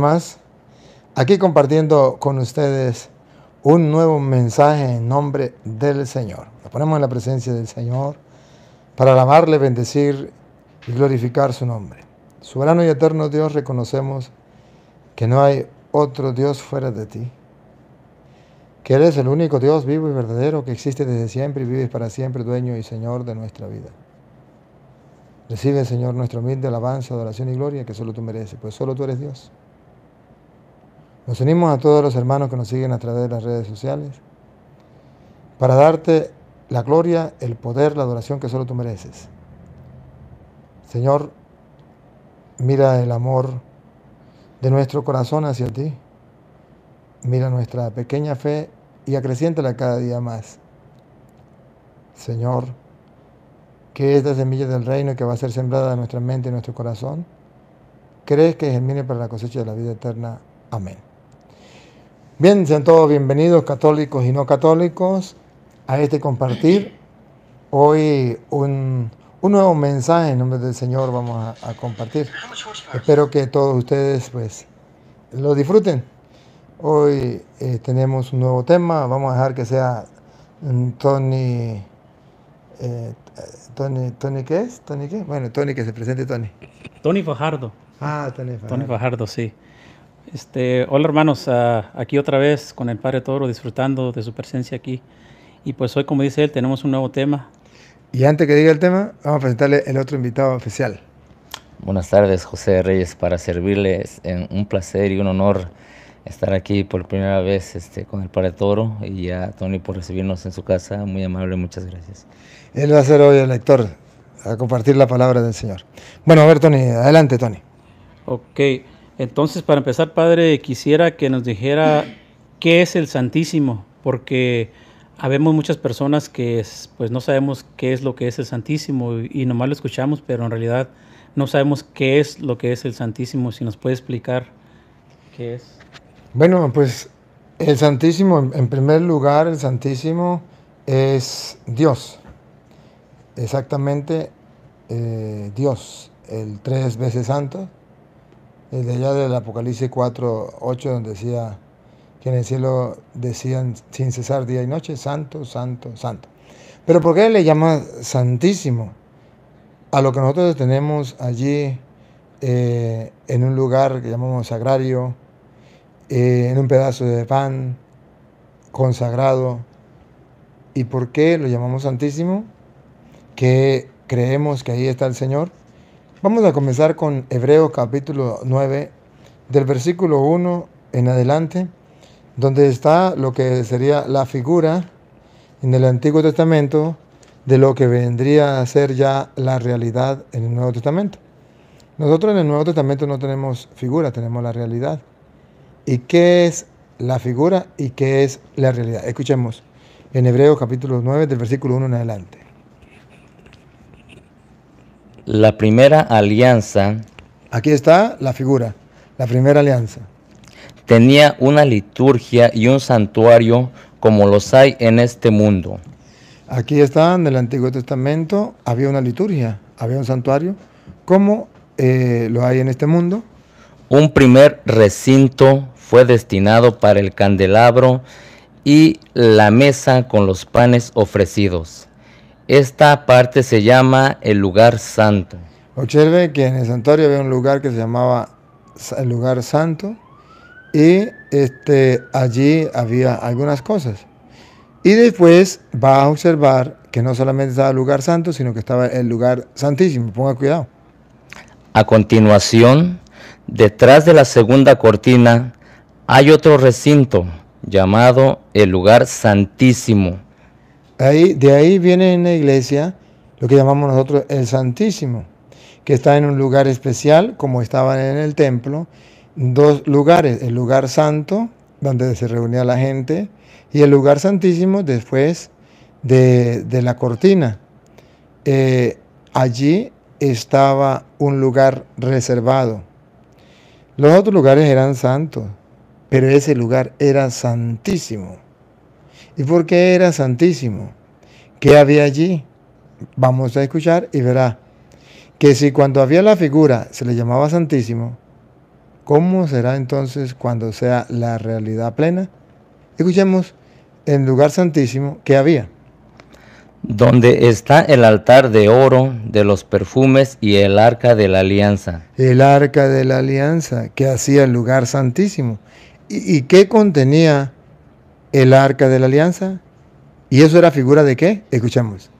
más aquí compartiendo con ustedes un nuevo mensaje en nombre del Señor. Nos ponemos en la presencia del Señor para alabarle, bendecir y glorificar su nombre. Soberano y eterno Dios, reconocemos que no hay otro Dios fuera de ti, que eres el único Dios vivo y verdadero que existe desde siempre y vives para siempre, dueño y Señor de nuestra vida. Recibe, Señor, nuestra humilde alabanza, adoración y gloria que solo tú mereces, pues solo tú eres Dios. Nos unimos a todos los hermanos que nos siguen a través de las redes sociales para darte la gloria, el poder, la adoración que solo tú mereces. Señor, mira el amor de nuestro corazón hacia ti. Mira nuestra pequeña fe y acreciéntala cada día más. Señor, que esta semilla del reino que va a ser sembrada en nuestra mente y en nuestro corazón, crees que germine para la cosecha de la vida eterna. Amén. Bien, sean todos bienvenidos, católicos y no católicos, a este compartir. Hoy un, nuevo mensaje en nombre del Señor vamos a, compartir. Espero que todos ustedes pues lo disfruten. Hoy eh, tenemos un nuevo tema, vamos a dejar que sea mm, Tony... Eh, Tony, Tony, ¿qué es? ¿Tony qué? Bueno, Tony, que se presente Tony. Tony Fajardo. Ah, Tony Fajardo. Tony Fajardo, sí. Este, hola hermanos, aquí otra vez con el Padre Toro, disfrutando de su presencia aquí. Y pues hoy, como dice él, tenemos un nuevo tema. Y antes que diga el tema, vamos a presentarle el otro invitado oficial. Buenas tardes, José Reyes, para servirles. Es un placer y un honor estar aquí por primera vez este, con el Padre Toro y a Tony por recibirnos en su casa. Muy amable, muchas gracias. Él va a ser hoy el lector, a compartir la palabra del Señor. Bueno, a ver, Tony, adelante, Tony. Ok. Entonces, para empezar, Padre, quisiera que nos dijera qué es el Santísimo, porque habemos muchas personas que pues no sabemos qué es lo que es el Santísimo y nomás lo escuchamos, pero en realidad no sabemos qué es lo que es el Santísimo. Si nos puede explicar qué es. Bueno, pues el Santísimo, en primer lugar, el Santísimo es Dios. Exactamente eh, Dios, el tres veces santo, desde allá del Apocalipsis 4, 8, donde decía que en el cielo decían sin cesar día y noche, santo, santo, santo. Pero ¿por qué le llama santísimo a lo que nosotros tenemos allí eh, en un lugar que llamamos sagrario, eh, en un pedazo de pan consagrado? ¿Y por qué lo llamamos santísimo? Que creemos que ahí está el Señor Vamos a comenzar con Hebreos capítulo 9, del versículo 1 en adelante, donde está lo que sería la figura en el Antiguo Testamento de lo que vendría a ser ya la realidad en el Nuevo Testamento. Nosotros en el Nuevo Testamento no tenemos figura, tenemos la realidad. ¿Y qué es la figura y qué es la realidad? Escuchemos en Hebreos capítulo 9 del versículo 1 en adelante. La primera alianza. Aquí está la figura, la primera alianza. Tenía una liturgia y un santuario como los hay en este mundo. Aquí está en el Antiguo Testamento, había una liturgia, había un santuario, como eh, lo hay en este mundo. Un primer recinto fue destinado para el candelabro y la mesa con los panes ofrecidos. Esta parte se llama el lugar santo. Observe que en el santuario había un lugar que se llamaba el lugar santo y este, allí había algunas cosas. Y después va a observar que no solamente estaba el lugar santo, sino que estaba el lugar santísimo. Ponga cuidado. A continuación, detrás de la segunda cortina hay otro recinto llamado el lugar santísimo de ahí viene en la iglesia lo que llamamos nosotros el Santísimo, que está en un lugar especial, como estaban en el templo, dos lugares, el lugar santo, donde se reunía la gente, y el lugar santísimo después de, la cortina. Eh, allí estaba un lugar reservado. Los otros lugares eran santos, pero ese lugar era santísimo. ¿Y por qué era santísimo? ¿Qué había allí? Vamos a escuchar y verá que si cuando había la figura se le llamaba santísimo, ¿cómo será entonces cuando sea la realidad plena? Escuchemos en lugar santísimo ¿qué había. Donde está el altar de oro de los perfumes y el arca de la alianza. El arca de la alianza que hacía el lugar santísimo. y qué contenía el arca de la alianza. ¿Y eso era figura de qué? Escuchamos.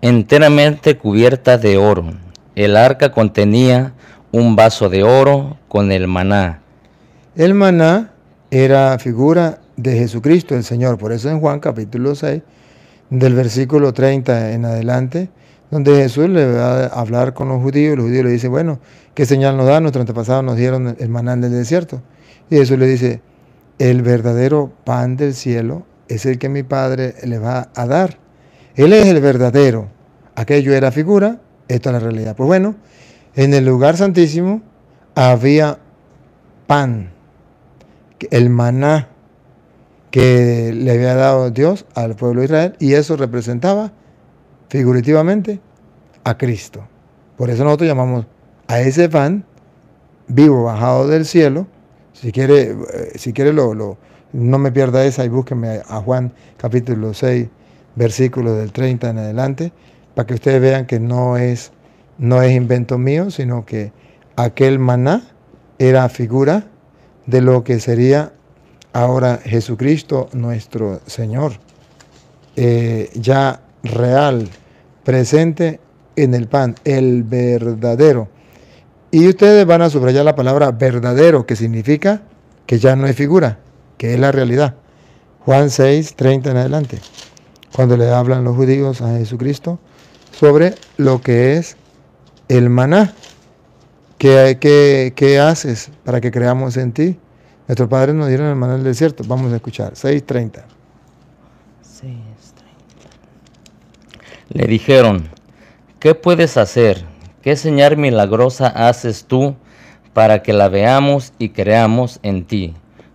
Enteramente cubierta de oro. El arca contenía un vaso de oro con el maná. El maná era figura de Jesucristo, el Señor. Por eso en Juan capítulo 6, del versículo 30 en adelante, donde Jesús le va a hablar con los judíos, los judíos le dicen, bueno, ¿qué señal nos da? Nuestros antepasados nos dieron el maná del desierto. Y Jesús le dice, el verdadero pan del cielo es el que mi Padre le va a dar. Él es el verdadero. Aquello era figura, esto es la realidad. Pues bueno, en el lugar santísimo había pan, el maná que le había dado Dios al pueblo de Israel y eso representaba figurativamente a Cristo. Por eso nosotros llamamos a ese pan vivo bajado del cielo si quiere, eh, si quiere lo, no me pierda esa y búsqueme a Juan capítulo 6, versículo del 30 en adelante, para que ustedes vean que no es, no es invento mío, sino que aquel maná era figura de lo que sería ahora Jesucristo nuestro Señor, eh, ya real, presente en el pan, el verdadero y ustedes van a subrayar la palabra verdadero, que significa que ya no es figura, que es la realidad. Juan 6, 30 en adelante, cuando le hablan los judíos a Jesucristo sobre lo que es el maná. ¿Qué, qué haces para que creamos en ti? Nuestros padres nos dieron el maná del desierto. Vamos a escuchar, 6.30. 6.30. Le dijeron, ¿qué puedes hacer? ¿Qué señal milagrosa haces tú para que la veamos y creamos en ti?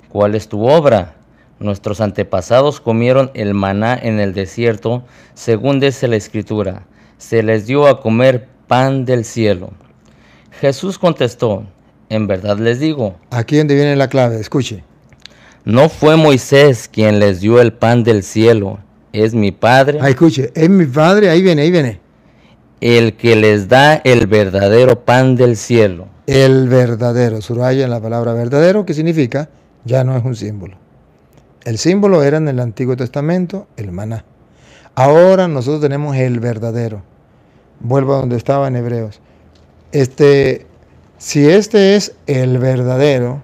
¿Cuál es tu obra? Nuestros antepasados comieron el maná en el desierto, según dice la escritura. Se les dio a comer pan del cielo. Jesús contestó, en verdad les digo. Aquí donde viene la clave, escuche. No fue Moisés quien les dio el pan del cielo, es mi Padre. Ah, escuche, es mi Padre, ahí viene, ahí viene el que les da el verdadero pan del cielo. El verdadero, suraya en la palabra verdadero, que significa ya no es un símbolo. El símbolo era en el Antiguo Testamento el maná. Ahora nosotros tenemos el verdadero. Vuelvo a donde estaba en Hebreos. Este, si este es el verdadero,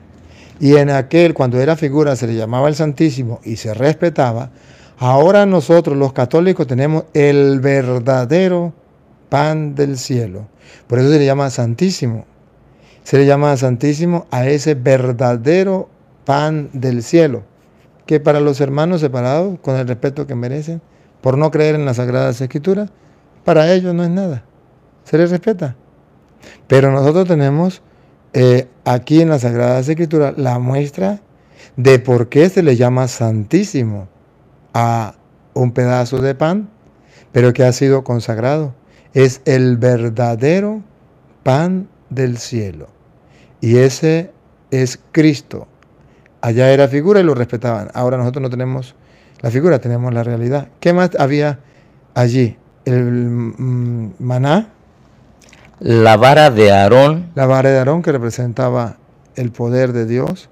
y en aquel, cuando era figura, se le llamaba el Santísimo y se respetaba, ahora nosotros los católicos tenemos el verdadero pan del cielo. Por eso se le llama santísimo. Se le llama santísimo a ese verdadero pan del cielo, que para los hermanos separados, con el respeto que merecen, por no creer en las sagradas escrituras, para ellos no es nada. Se les respeta. Pero nosotros tenemos eh, aquí en las sagradas escrituras la muestra de por qué se le llama santísimo a un pedazo de pan, pero que ha sido consagrado es el verdadero pan del cielo. Y ese es Cristo. Allá era figura y lo respetaban. Ahora nosotros no tenemos la figura, tenemos la realidad. ¿Qué más había allí? El mm, maná. La vara de Aarón. La vara de Aarón que representaba el poder de Dios.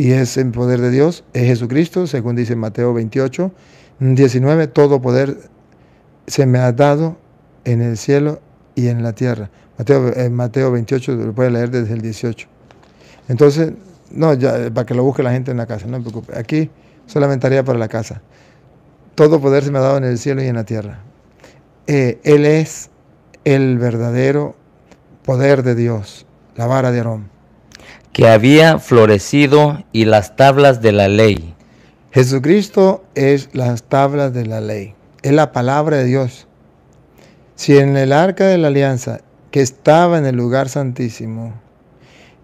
Y ese poder de Dios, es Jesucristo, según dice Mateo 28, 19, todo poder se me ha dado en el cielo y en la tierra. Mateo, eh, Mateo 28 lo puede leer desde el 18. Entonces, no, ya, eh, para que lo busque la gente en la casa, no me preocupe. Aquí solamente haría para la casa. Todo poder se me ha dado en el cielo y en la tierra. Eh, él es el verdadero poder de Dios, la vara de Aarón. Que había florecido y las tablas de la ley. Jesucristo es las tablas de la ley, es la palabra de Dios. Si en el arca de la alianza que estaba en el lugar santísimo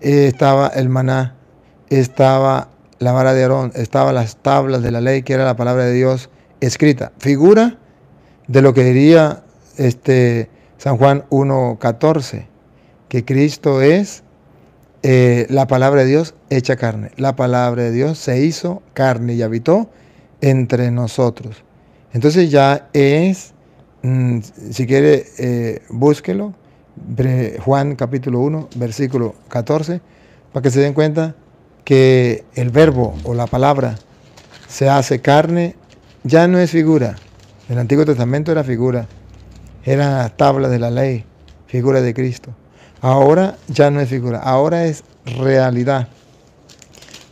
eh, estaba el maná, estaba la vara de Aarón, estaban las tablas de la ley, que era la palabra de Dios escrita, figura de lo que diría este San Juan 1.14, que Cristo es eh, la palabra de Dios hecha carne. La palabra de Dios se hizo carne y habitó entre nosotros. Entonces ya es Mm, si quiere, eh, búsquelo. Juan capítulo 1, versículo 14, para que se den cuenta que el verbo o la palabra se hace carne, ya no es figura. En el Antiguo Testamento era figura, era tabla de la ley, figura de Cristo. Ahora ya no es figura, ahora es realidad.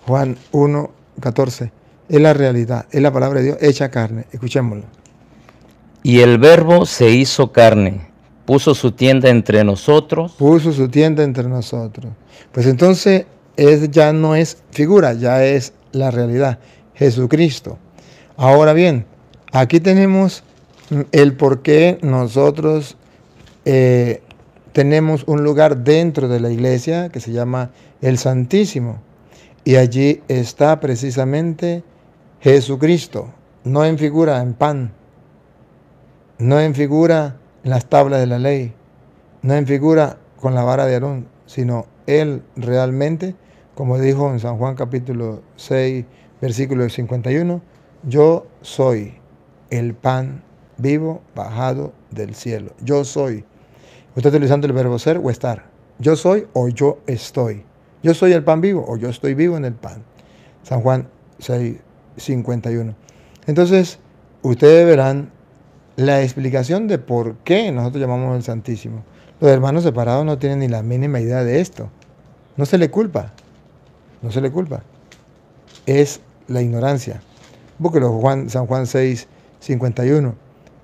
Juan 1, 14, es la realidad, es la palabra de Dios hecha carne. Escuchémoslo. Y el verbo se hizo carne, puso su tienda entre nosotros. Puso su tienda entre nosotros. Pues entonces es, ya no es figura, ya es la realidad, Jesucristo. Ahora bien, aquí tenemos mm, el por qué nosotros eh, tenemos un lugar dentro de la iglesia que se llama el Santísimo. Y allí está precisamente Jesucristo, no en figura, en pan no en figura en las tablas de la ley, no en figura con la vara de Aarón, sino él realmente, como dijo en San Juan capítulo 6, versículo 51, yo soy el pan vivo bajado del cielo. Yo soy. Está utilizando el verbo ser o estar. Yo soy o yo estoy. Yo soy el pan vivo o yo estoy vivo en el pan. San Juan 6, 51. Entonces, ustedes verán la explicación de por qué nosotros llamamos el Santísimo. Los hermanos separados no tienen ni la mínima idea de esto. No se le culpa. No se le culpa. Es la ignorancia. Porque Juan, San Juan 6, 51,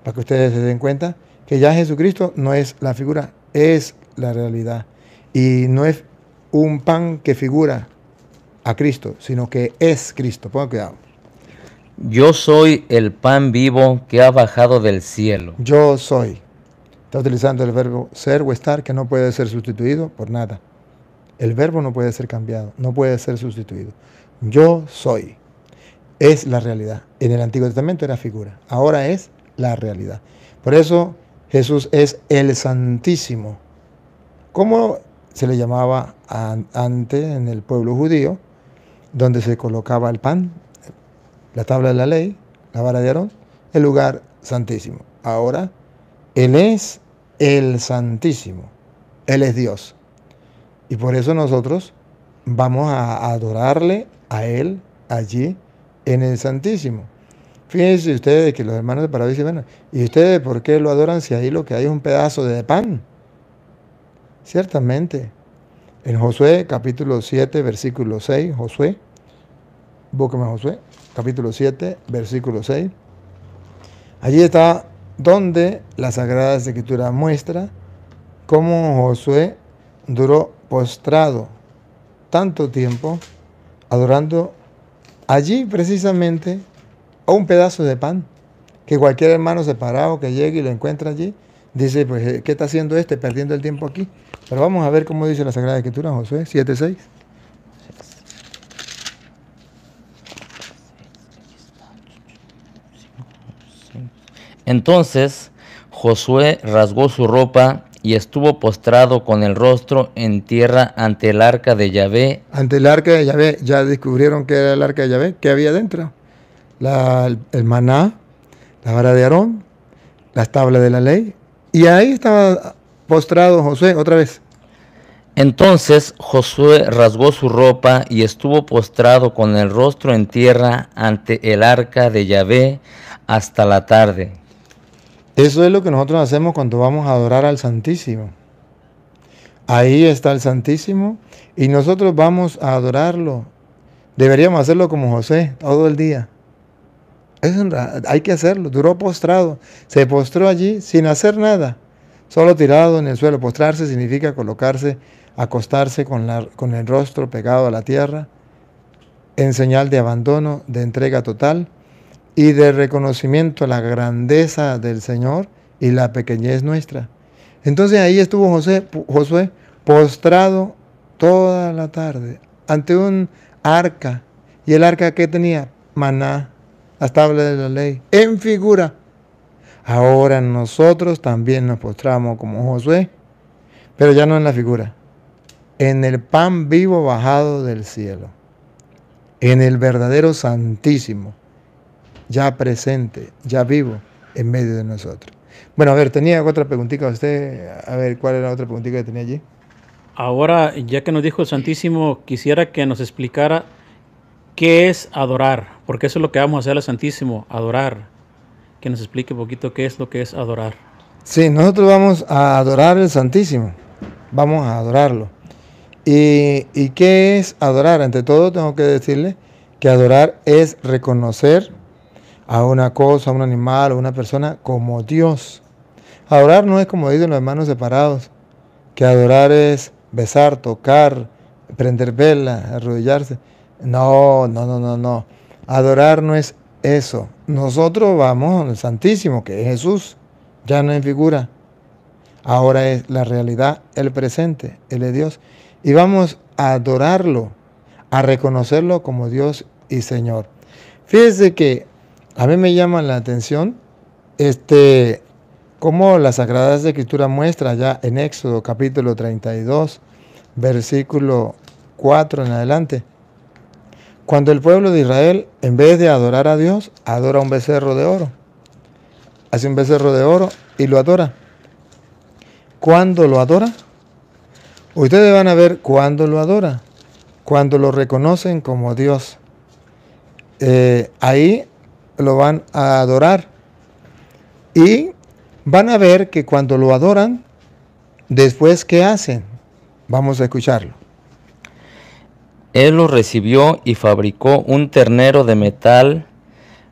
para que ustedes se den cuenta que ya Jesucristo no es la figura, es la realidad. Y no es un pan que figura a Cristo, sino que es Cristo. Pongan cuidado. Yo soy el pan vivo que ha bajado del cielo. Yo soy. Está utilizando el verbo ser o estar que no puede ser sustituido por nada. El verbo no puede ser cambiado, no puede ser sustituido. Yo soy. Es la realidad. En el Antiguo Testamento era figura, ahora es la realidad. Por eso Jesús es el Santísimo. ¿Cómo se le llamaba antes en el pueblo judío, donde se colocaba el pan la tabla de la ley, la vara de Aarón, el lugar santísimo. Ahora, Él es el santísimo, Él es Dios. Y por eso nosotros vamos a adorarle a Él allí en el santísimo. Fíjense ustedes que los hermanos de Paradise dicen, ¿y ustedes por qué lo adoran si ahí lo que hay es un pedazo de pan? Ciertamente. En Josué capítulo 7, versículo 6, Josué, búsqueme Josué, capítulo 7, versículo 6. Allí está donde la Sagrada Escritura muestra cómo Josué duró postrado tanto tiempo adorando allí precisamente a un pedazo de pan que cualquier hermano separado que llegue y lo encuentra allí dice, pues, eh, ¿qué está haciendo este perdiendo el tiempo aquí? Pero vamos a ver cómo dice la Sagrada Escritura, Josué 7.6. Entonces Josué rasgó su ropa y estuvo postrado con el rostro en tierra ante el arca de Yahvé. Ante el arca de Yahvé, ya descubrieron que era el arca de Yahvé, que había dentro. el, maná, la vara de Aarón, las tablas de la ley. Y ahí estaba postrado Josué otra vez. Entonces Josué rasgó su ropa y estuvo postrado con el rostro en tierra ante el arca de Yahvé hasta la tarde. Eso es lo que nosotros hacemos cuando vamos a adorar al Santísimo. Ahí está el Santísimo y nosotros vamos a adorarlo. Deberíamos hacerlo como José todo el día. hay que hacerlo. Duró postrado. Se postró allí sin hacer nada. Solo tirado en el suelo. Postrarse significa colocarse, acostarse con, la, con el rostro pegado a la tierra en señal de abandono, de entrega total y de reconocimiento a la grandeza del Señor y la pequeñez nuestra. Entonces ahí estuvo José, Josué postrado toda la tarde ante un arca. ¿Y el arca que tenía? Maná, las tablas de la ley, en figura. Ahora nosotros también nos postramos como Josué, pero ya no en la figura, en el pan vivo bajado del cielo, en el verdadero santísimo, ya presente, ya vivo en medio de nosotros. Bueno, a ver, tenía otra preguntita a usted, a ver, ¿cuál era la otra preguntita que tenía allí? Ahora, ya que nos dijo el Santísimo, quisiera que nos explicara qué es adorar, porque eso es lo que vamos a hacer al Santísimo, adorar. Que nos explique un poquito qué es lo que es adorar. Sí, nosotros vamos a adorar al Santísimo, vamos a adorarlo. ¿Y, ¿Y qué es adorar? Ante todo tengo que decirle que adorar es reconocer a una cosa, a un animal a una persona como Dios. Adorar no es como dicen los hermanos separados, que adorar es besar, tocar, prender vela, arrodillarse. No, no, no, no, no. Adorar no es eso. Nosotros vamos al Santísimo, que es Jesús, ya no en figura. Ahora es la realidad, el presente, el de Dios. Y vamos a adorarlo, a reconocerlo como Dios y Señor. Fíjense que a mí me llama la atención este, cómo la Sagrada Escritura muestra ya en Éxodo capítulo 32, versículo 4 en adelante. Cuando el pueblo de Israel, en vez de adorar a Dios, adora un becerro de oro. Hace un becerro de oro y lo adora. ¿Cuándo lo adora? Ustedes van a ver cuándo lo adora, cuando lo reconocen como Dios. Eh, ahí lo van a adorar. Y van a ver que cuando lo adoran, después, ¿qué hacen? Vamos a escucharlo. Él lo recibió y fabricó un ternero de metal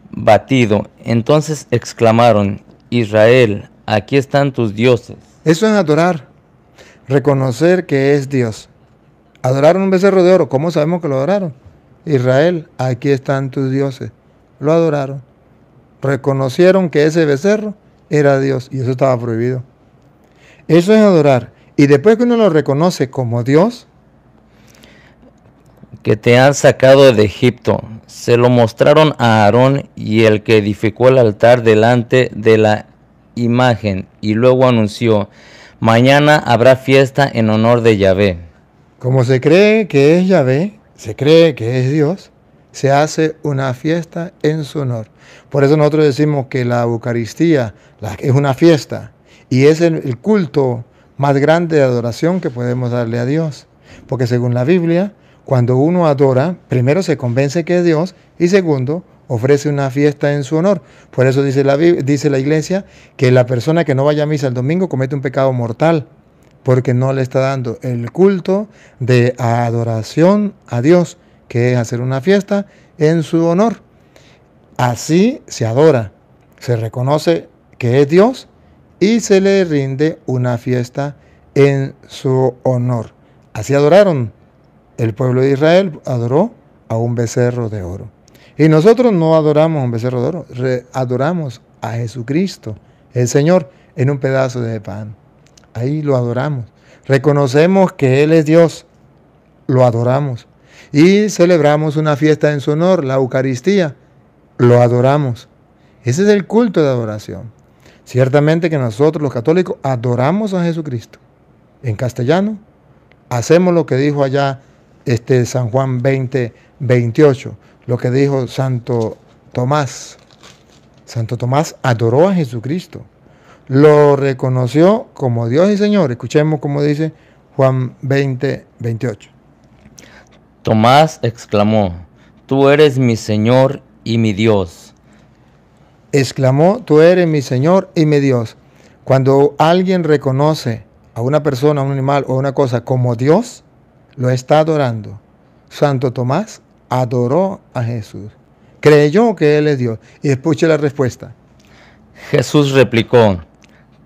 batido. Entonces exclamaron, Israel, aquí están tus dioses. Eso es adorar, reconocer que es Dios. Adoraron un becerro de oro, ¿cómo sabemos que lo adoraron? Israel, aquí están tus dioses lo adoraron. Reconocieron que ese becerro era Dios y eso estaba prohibido. Eso es adorar. Y después que uno lo reconoce como Dios, que te han sacado de Egipto. Se lo mostraron a Aarón y el que edificó el altar delante de la imagen y luego anunció, mañana habrá fiesta en honor de Yahvé. Como se cree que es Yahvé, se cree que es Dios, se hace una fiesta en su honor. Por eso nosotros decimos que la Eucaristía es una fiesta y es el, culto más grande de adoración que podemos darle a Dios. Porque según la Biblia, cuando uno adora, primero se convence que es Dios y segundo, ofrece una fiesta en su honor. Por eso dice la, dice la iglesia que la persona que no vaya a misa el domingo comete un pecado mortal, porque no le está dando el culto de adoración a Dios que es hacer una fiesta en su honor. Así se adora, se reconoce que es Dios y se le rinde una fiesta en su honor. Así adoraron. El pueblo de Israel adoró a un becerro de oro. Y nosotros no adoramos a un becerro de oro, adoramos a Jesucristo, el Señor, en un pedazo de pan. Ahí lo adoramos. Reconocemos que Él es Dios. Lo adoramos y celebramos una fiesta en su honor, la Eucaristía. Lo adoramos. Ese es el culto de adoración. Ciertamente que nosotros los católicos adoramos a Jesucristo. En castellano, hacemos lo que dijo allá este San Juan 20, 28, lo que dijo Santo Tomás. Santo Tomás adoró a Jesucristo. Lo reconoció como Dios y Señor. Escuchemos como dice Juan 20, 28. Tomás exclamó, Tú eres mi Señor y mi Dios. Exclamó, Tú eres mi Señor y mi Dios. Cuando alguien reconoce a una persona, un animal o una cosa como Dios, lo está adorando. Santo Tomás adoró a Jesús. Creyó que Él es Dios. Y escuche la respuesta. Jesús replicó,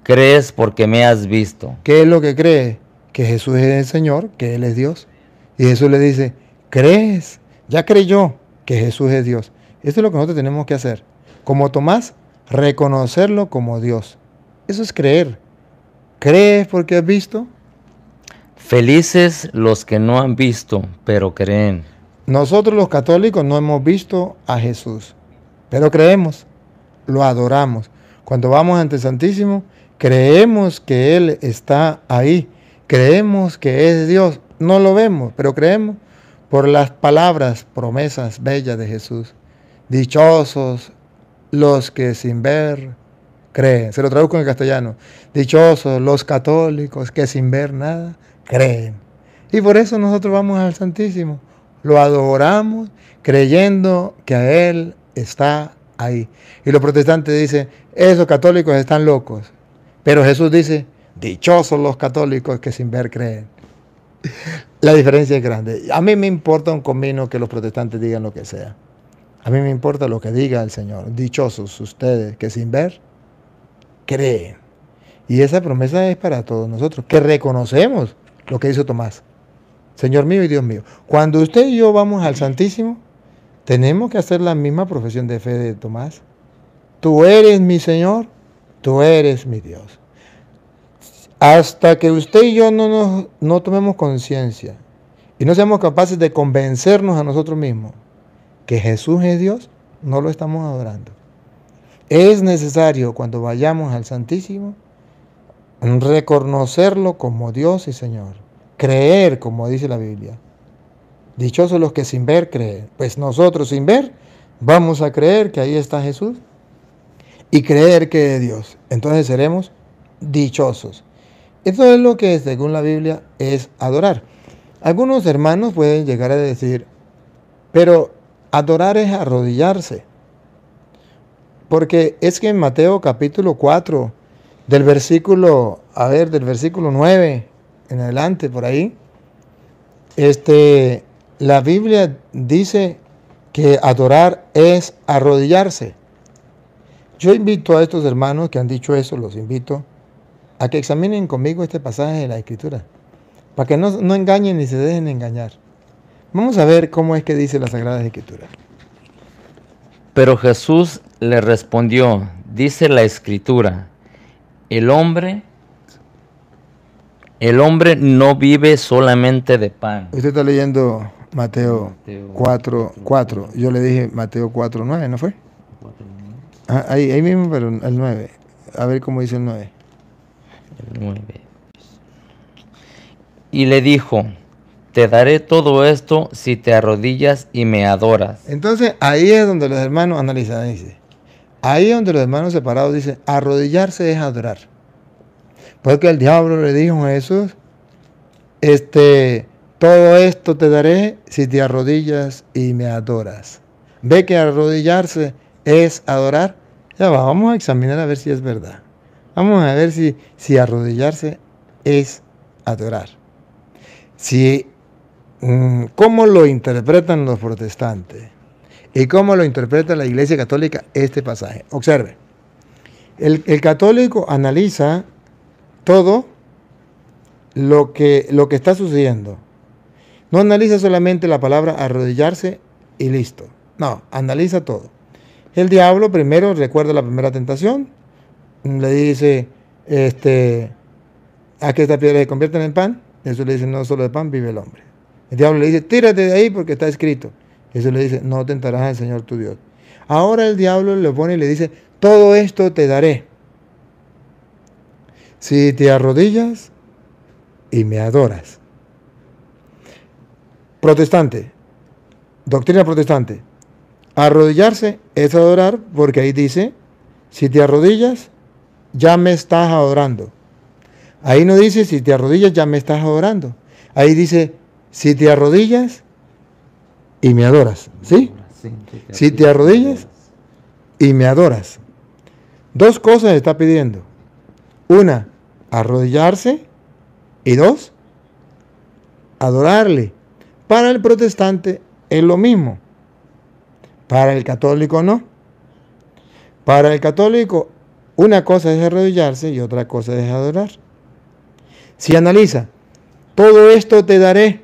crees porque me has visto. ¿Qué es lo que cree? Que Jesús es el Señor, que Él es Dios. Y Jesús le dice, crees, ya creyó que Jesús es Dios. Esto es lo que nosotros tenemos que hacer. Como Tomás, reconocerlo como Dios. Eso es creer. ¿Crees porque has visto? Felices los que no han visto, pero creen. Nosotros los católicos no hemos visto a Jesús, pero creemos, lo adoramos. Cuando vamos ante el Santísimo, creemos que Él está ahí, creemos que es Dios. No lo vemos, pero creemos por las palabras, promesas bellas de Jesús. Dichosos los que sin ver creen. Se lo traduzco en castellano. Dichosos los católicos que sin ver nada creen. Y por eso nosotros vamos al Santísimo. Lo adoramos creyendo que a Él está ahí. Y los protestantes dicen, esos católicos están locos. Pero Jesús dice, dichosos los católicos que sin ver creen. La diferencia es grande. A mí me importa un comino que los protestantes digan lo que sea. A mí me importa lo que diga el Señor. Dichosos ustedes que sin ver creen. Y esa promesa es para todos nosotros, que reconocemos lo que hizo Tomás. Señor mío y Dios mío, cuando usted y yo vamos al Santísimo, tenemos que hacer la misma profesión de fe de Tomás. Tú eres mi Señor, tú eres mi Dios. Hasta que usted y yo no, tomemos conciencia y no seamos capaces de convencernos a nosotros mismos que Jesús es Dios, no lo estamos adorando. Es necesario cuando vayamos al Santísimo reconocerlo como Dios y Señor, creer como dice la Biblia. Dichosos los que sin ver creen. Pues nosotros sin ver vamos a creer que ahí está Jesús y creer que es Dios. Entonces seremos dichosos. Eso es lo que según la Biblia es adorar. Algunos hermanos pueden llegar a decir, pero adorar es arrodillarse. Porque es que en Mateo capítulo 4, del versículo, a ver, del versículo 9 en adelante, por ahí, este, la Biblia dice que adorar es arrodillarse. Yo invito a estos hermanos que han dicho eso, los invito a que examinen conmigo este pasaje de la Escritura, para que no, engañen ni se dejen engañar. Vamos a ver cómo es que dice la Sagrada Escritura. Pero Jesús le respondió, dice la Escritura, el hombre, el hombre no vive solamente de pan. Usted está leyendo Mateo, 4, 4. Yo le dije Mateo 4, 9, ¿no fue? Ah, ahí, ahí mismo, pero el 9. A ver cómo dice el 9. Y le dijo, te daré todo esto si te arrodillas y me adoras. Entonces ahí es donde los hermanos analizan, dice. Ahí es donde los hermanos separados dicen, arrodillarse es adorar. Porque el diablo le dijo a Jesús, este, todo esto te daré si te arrodillas y me adoras. Ve que arrodillarse es adorar. Ya vamos a examinar a ver si es verdad. Vamos a ver si, si arrodillarse es adorar. Si, mm, ¿Cómo lo interpretan los protestantes? ¿Y cómo lo interpreta la Iglesia Católica este pasaje? Observe, el, católico analiza todo lo que, lo que está sucediendo. No analiza solamente la palabra arrodillarse y listo. No, analiza todo. El diablo primero recuerda la primera tentación, le dice, este, a que esta piedra se conviertan en pan. Jesús le dice, no solo de pan vive el hombre. El diablo le dice, tírate de ahí porque está escrito. Jesús le dice, no tentarás al Señor tu Dios. Ahora el diablo le pone y le dice, todo esto te daré. Si te arrodillas y me adoras. Protestante, doctrina protestante. Arrodillarse es adorar porque ahí dice, si te arrodillas ya me estás adorando. Ahí no dice, si te arrodillas, ya me estás adorando. Ahí dice, si te arrodillas y me adoras. ¿Sí? si te arrodillas y me adoras. Dos cosas está pidiendo. Una, arrodillarse. Y dos, adorarle. Para el protestante es lo mismo. Para el católico no. Para el católico una cosa es arrodillarse y otra cosa es adorar. Si analiza, todo esto te daré,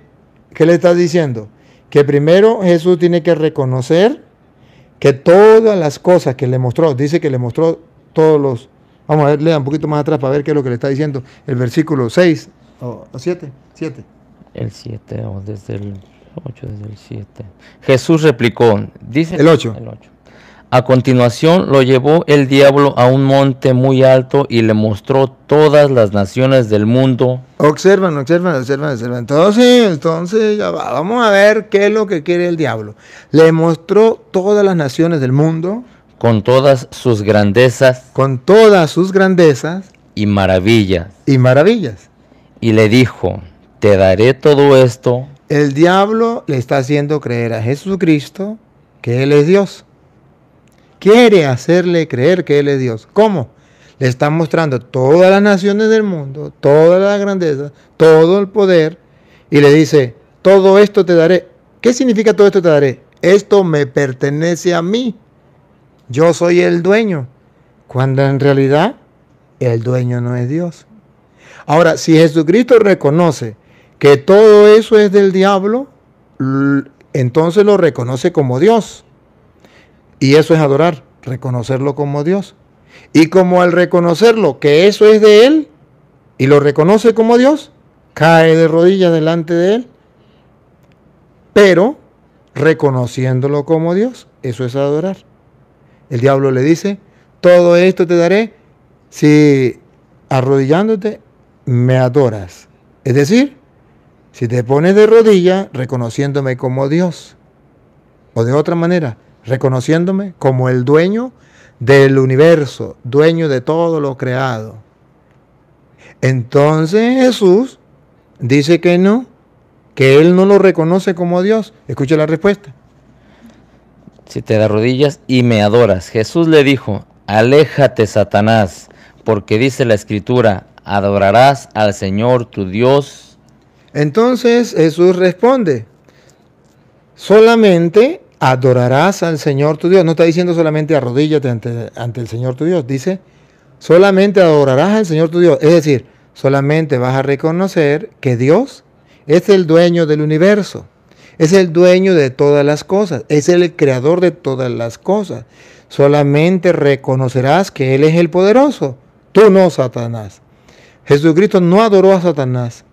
¿qué le estás diciendo? Que primero Jesús tiene que reconocer que todas las cosas que le mostró, dice que le mostró todos los... Vamos a ver, lea un poquito más atrás para ver qué es lo que le está diciendo el versículo 6 o 7. 7. El 7, o desde el 8, desde el 7. Jesús replicó, dice... El 8. El 8. A continuación lo llevó el diablo a un monte muy alto y le mostró todas las naciones del mundo. Observan, observan, observan, observan. Entonces, entonces ya vamos a ver qué es lo que quiere el diablo. Le mostró todas las naciones del mundo. Con todas sus grandezas. Con todas sus grandezas. Y maravillas. Y maravillas. Y le dijo, te daré todo esto. El diablo le está haciendo creer a Jesucristo que Él es Dios quiere hacerle creer que Él es Dios. ¿Cómo? Le está mostrando todas las naciones del mundo, toda la grandeza, todo el poder, y le dice, todo esto te daré. ¿Qué significa todo esto te daré? Esto me pertenece a mí. Yo soy el dueño. Cuando en realidad el dueño no es Dios. Ahora, si Jesucristo reconoce que todo eso es del diablo, entonces lo reconoce como Dios. Y eso es adorar, reconocerlo como Dios. Y como al reconocerlo que eso es de Él, y lo reconoce como Dios, cae de rodillas delante de Él, pero reconociéndolo como Dios, eso es adorar. El diablo le dice, todo esto te daré si arrodillándote me adoras. Es decir, si te pones de rodillas reconociéndome como Dios. O de otra manera, reconociéndome como el dueño del universo, dueño de todo lo creado. Entonces Jesús dice que no, que él no lo reconoce como Dios. Escucha la respuesta. Si te rodillas y me adoras, Jesús le dijo, aléjate Satanás, porque dice la escritura, adorarás al Señor tu Dios. Entonces Jesús responde, solamente adorarás al Señor tu Dios. No está diciendo solamente arrodíllate ante, ante el Señor tu Dios. Dice, solamente adorarás al Señor tu Dios. Es decir, solamente vas a reconocer que Dios es el dueño del universo. Es el dueño de todas las cosas. Es el creador de todas las cosas. Solamente reconocerás que Él es el poderoso. Tú no, Satanás. Jesucristo no adoró a Satanás.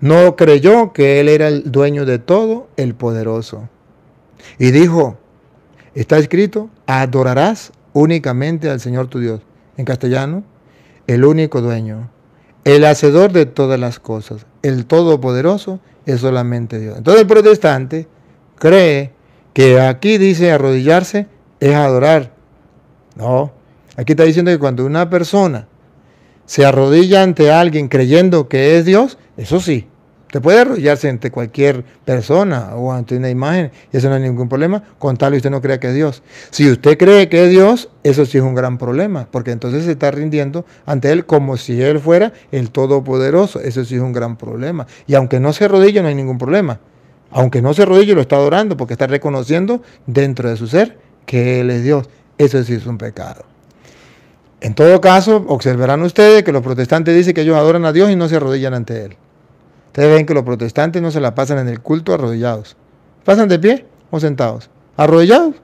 No creyó que Él era el dueño de todo, el poderoso. Y dijo, está escrito, adorarás únicamente al Señor tu Dios. En castellano, el único dueño, el hacedor de todas las cosas, el todopoderoso es solamente Dios. Entonces el protestante cree que aquí dice arrodillarse es adorar. No, aquí está diciendo que cuando una persona se arrodilla ante alguien creyendo que es Dios, eso sí, te puede arrodillarse ante cualquier persona o ante una imagen, y eso no es ningún problema, con tal y usted no crea que es Dios. Si usted cree que es Dios, eso sí es un gran problema, porque entonces se está rindiendo ante Él como si Él fuera el Todopoderoso. Eso sí es un gran problema. Y aunque no se arrodille, no hay ningún problema. Aunque no se arrodille, lo está adorando, porque está reconociendo dentro de su ser que Él es Dios. Eso sí es un pecado. En todo caso, observarán ustedes que los protestantes dicen que ellos adoran a Dios y no se arrodillan ante Él. Ustedes ven que los protestantes no se la pasan en el culto arrodillados. ¿Pasan de pie o sentados? Arrodillados.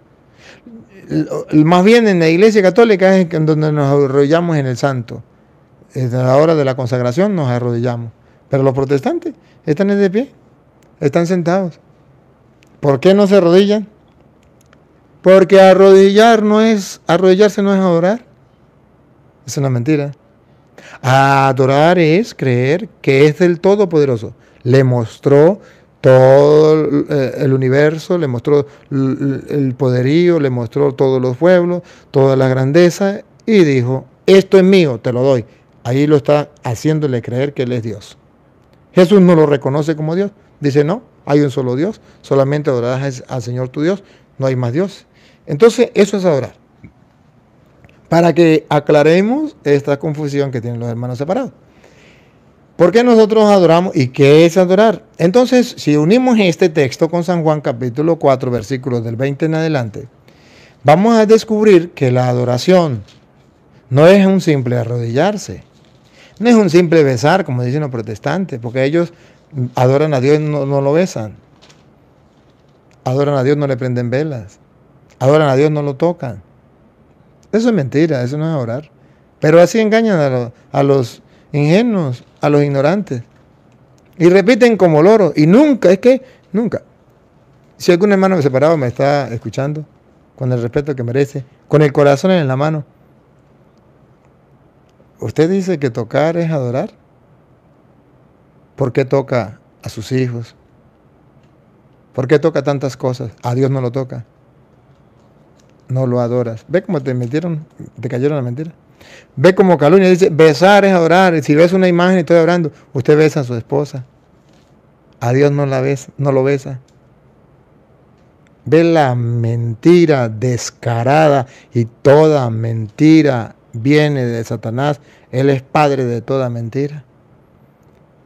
Más bien en la iglesia católica es donde nos arrodillamos en el santo. en la hora de la consagración nos arrodillamos. Pero los protestantes están de pie, están sentados. ¿Por qué no se arrodillan? Porque arrodillar no es, arrodillarse no es adorar. Es una mentira. Adorar es creer que es del Todopoderoso. Le mostró todo el eh, universo, le mostró el poderío, le mostró todos los pueblos, toda la grandeza y dijo, esto es mío, te lo doy. Ahí lo está haciéndole creer que Él es Dios. Jesús no lo reconoce como Dios. Dice, no, hay un solo Dios, solamente adorarás al Señor tu Dios, no hay más Dios. Entonces, eso es adorar para que aclaremos esta confusión que tienen los hermanos separados. ¿Por qué nosotros adoramos y qué es adorar? Entonces, si unimos este texto con San Juan capítulo 4, versículos del 20 en adelante, vamos a descubrir que la adoración no es un simple arrodillarse, no es un simple besar, como dicen los protestantes, porque ellos adoran a Dios y no, no lo besan. Adoran a Dios, no le prenden velas. Adoran a Dios, no lo tocan. Eso es mentira, eso no es adorar Pero así engañan a los, ingenuos, a los ignorantes. Y repiten como loro. Y nunca, es que nunca. Si algún hermano separado me está escuchando, con el respeto que merece, con el corazón en la mano, ¿usted dice que tocar es adorar? ¿Por qué toca a sus hijos? ¿Por qué toca tantas cosas? A Dios no lo toca no lo adoras. Ve cómo te metieron, te cayeron la mentira. Ve como calumnia, dice, besar es adorar. Si ves una imagen y estoy hablando usted besa a su esposa. A Dios no, la besa, no lo besa. Ve la mentira descarada y toda mentira viene de Satanás. Él es padre de toda mentira.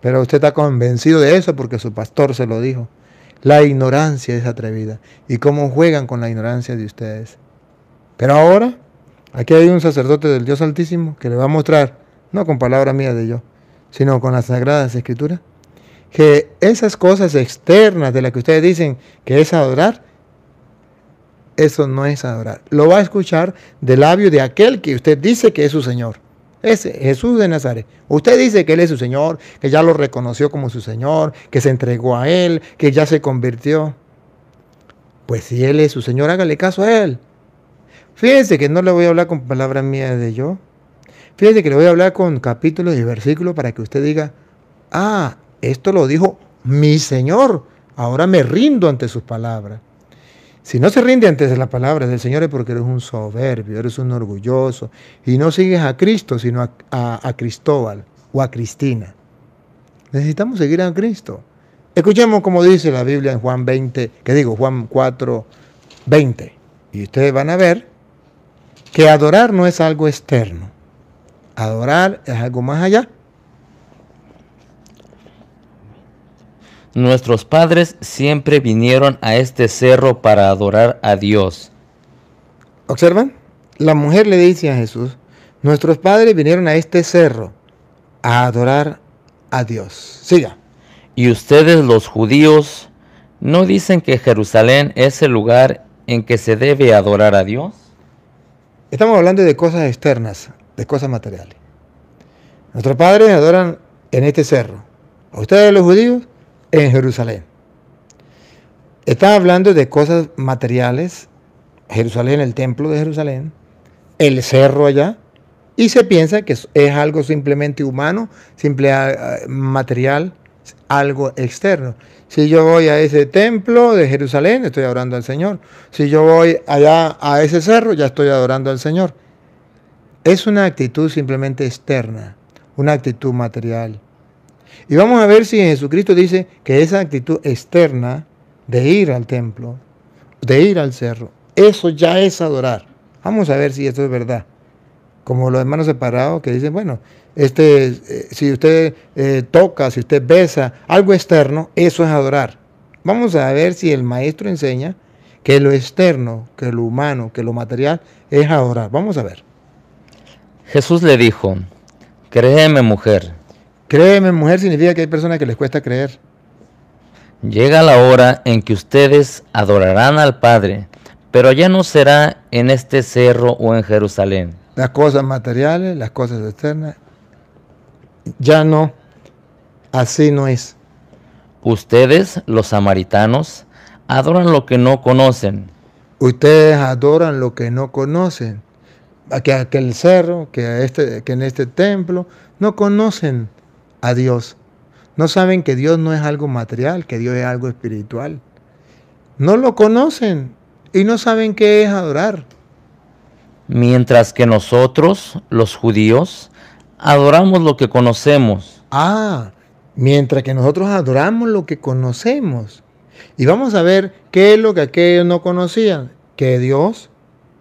Pero usted está convencido de eso porque su pastor se lo dijo. La ignorancia es atrevida. ¿Y cómo juegan con la ignorancia de ustedes? Pero ahora, aquí hay un sacerdote del Dios Altísimo que le va a mostrar, no con palabra mía de yo, sino con las sagradas escrituras, que esas cosas externas de las que ustedes dicen que es adorar, eso no es adorar. Lo va a escuchar del labio de aquel que usted dice que es su Señor. ese Jesús de Nazaret. Usted dice que Él es su Señor, que ya lo reconoció como su Señor, que se entregó a Él, que ya se convirtió. Pues si Él es su Señor, hágale caso a Él. Fíjense que no le voy a hablar con palabras mías de yo. Fíjense que le voy a hablar con capítulos y versículos para que usted diga, ah, esto lo dijo mi Señor. Ahora me rindo ante sus palabras. Si no se rinde ante las palabras del Señor es porque eres un soberbio, eres un orgulloso y no sigues a Cristo, sino a, Cristóbal o a Cristina. Necesitamos seguir a Cristo. Escuchemos como dice la Biblia en Juan 20, que digo, Juan 4, 20. Y ustedes van a ver que adorar no es algo externo, adorar es algo más allá. Nuestros padres siempre vinieron a este cerro para adorar a Dios. ¿Observan? La mujer le dice a Jesús, nuestros padres vinieron a este cerro a adorar a Dios. Siga. Y ustedes los judíos no dicen que Jerusalén es el lugar en que se debe adorar a Dios. Estamos hablando de cosas externas, de cosas materiales. Nuestros padres adoran en este cerro. ustedes los judíos en Jerusalén. Está hablando de cosas materiales. Jerusalén, el templo de Jerusalén, el cerro allá. Y se piensa que es algo simplemente humano, simple ah, ah, material, algo externo. Si yo voy a ese templo de Jerusalén, estoy adorando al Señor. Si yo voy allá a ese cerro, ya estoy adorando al Señor. Es una actitud simplemente externa, una actitud material. Y vamos a ver si Jesucristo dice que esa actitud externa de ir al templo, de ir al cerro, eso ya es adorar. Vamos a ver si esto es verdad como los hermanos separados que dicen, bueno, este, eh, si usted eh, toca, si usted besa, algo externo, eso es adorar. Vamos a ver si el maestro enseña que lo externo, que lo humano, que lo material es adorar. Vamos a ver. Jesús le dijo, créeme mujer. Créeme mujer significa que hay personas que les cuesta creer. Llega la hora en que ustedes adorarán al Padre, pero ya no será en este cerro o en Jerusalén las cosas materiales, las cosas externas. Ya no, así no es. Ustedes, los samaritanos, adoran lo que no conocen. Ustedes adoran lo que no conocen. Que aquel cerro, que, este, que en este templo, no conocen a Dios. No saben que Dios no es algo material, que Dios es algo espiritual. No lo conocen y no saben qué es adorar mientras que nosotros, los judíos, adoramos lo que conocemos. Ah, mientras que nosotros adoramos lo que conocemos. Y vamos a ver qué es lo que aquellos no conocían, que Dios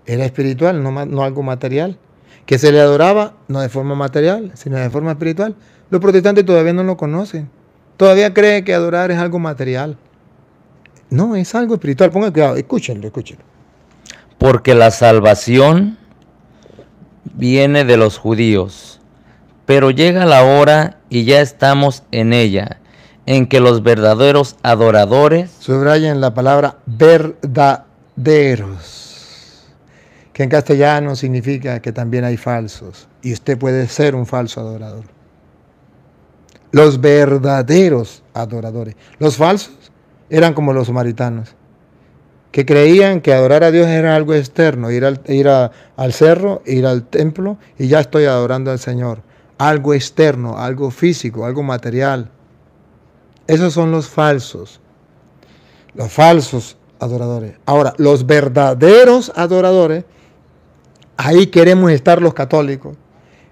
era espiritual, no, no algo material, que se le adoraba no de forma material, sino de forma espiritual. Los protestantes todavía no lo conocen, todavía creen que adorar es algo material. No, es algo espiritual, pongan cuidado, escúchenlo, escúchenlo. Porque la salvación viene de los judíos. Pero llega la hora y ya estamos en ella, en que los verdaderos adoradores... Subrayen la palabra verdaderos, que en castellano significa que también hay falsos, y usted puede ser un falso adorador. Los verdaderos adoradores. Los falsos eran como los samaritanos que creían que adorar a Dios era algo externo, ir al, ir al cerro, ir al templo y ya estoy adorando al Señor. Algo externo, algo físico, algo material. Esos son los falsos, los falsos adoradores. Ahora, los verdaderos adoradores, ahí queremos estar los católicos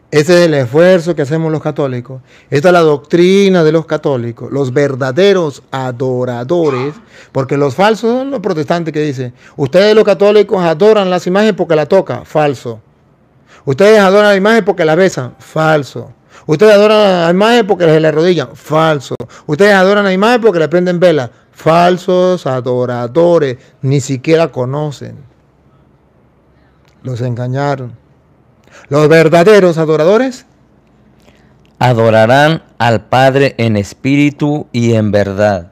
ese es el esfuerzo que hacemos los católicos. Esta es la doctrina de los católicos, los verdaderos adoradores, porque los falsos son los protestantes que dicen, ustedes los católicos adoran las imágenes porque la tocan, falso. Ustedes adoran las imágenes porque la besan, falso. Ustedes adoran las imagen porque se le arrodillan, falso. Ustedes adoran las imágenes porque le prenden vela, falsos adoradores, ni siquiera conocen. Los engañaron. Los verdaderos adoradores adorarán al Padre en espíritu y en verdad.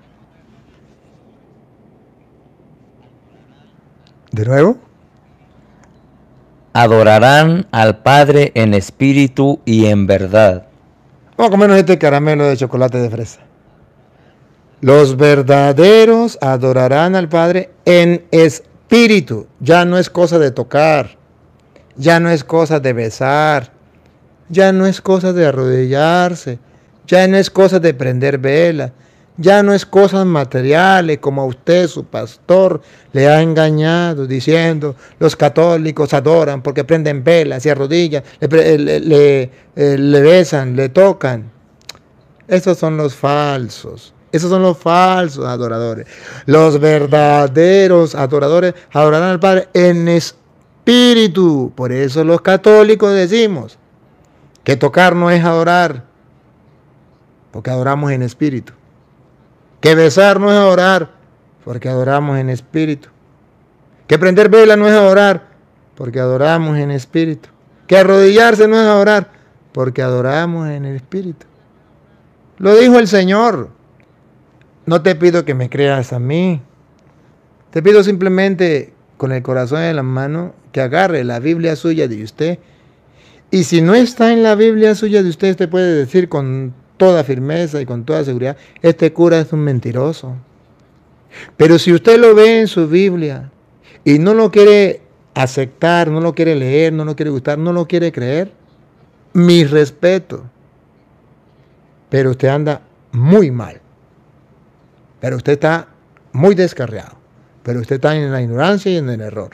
De nuevo. Adorarán al Padre en espíritu y en verdad. Vamos a comernos este caramelo de chocolate de fresa. Los verdaderos adorarán al Padre en espíritu. Ya no es cosa de tocar. Ya no es cosa de besar, ya no es cosa de arrodillarse, ya no es cosa de prender velas, ya no es cosas materiales como a usted, su pastor, le ha engañado diciendo, los católicos adoran porque prenden velas y arrodillan, eh, le, besan, le tocan. Esos son los falsos. Esos son los falsos adoradores. Los verdaderos adoradores adorarán al Padre en, es, espíritu. Por eso los católicos decimos que tocar no es adorar, porque adoramos en espíritu. Que besar no es adorar, porque adoramos en espíritu. Que prender vela no es adorar, porque adoramos en espíritu. Que arrodillarse no es adorar, porque adoramos en el espíritu. Lo dijo el Señor. No te pido que me creas a mí. Te pido simplemente con el corazón en la mano, que agarre la Biblia suya de usted. Y si no está en la Biblia suya de usted, usted puede decir con toda firmeza y con toda seguridad, este cura es un mentiroso. Pero si usted lo ve en su Biblia y no lo quiere aceptar, no lo quiere leer, no lo quiere gustar, no lo quiere creer, mi respeto. Pero usted anda muy mal. Pero usted está muy descarriado pero usted está en la ignorancia y en el error.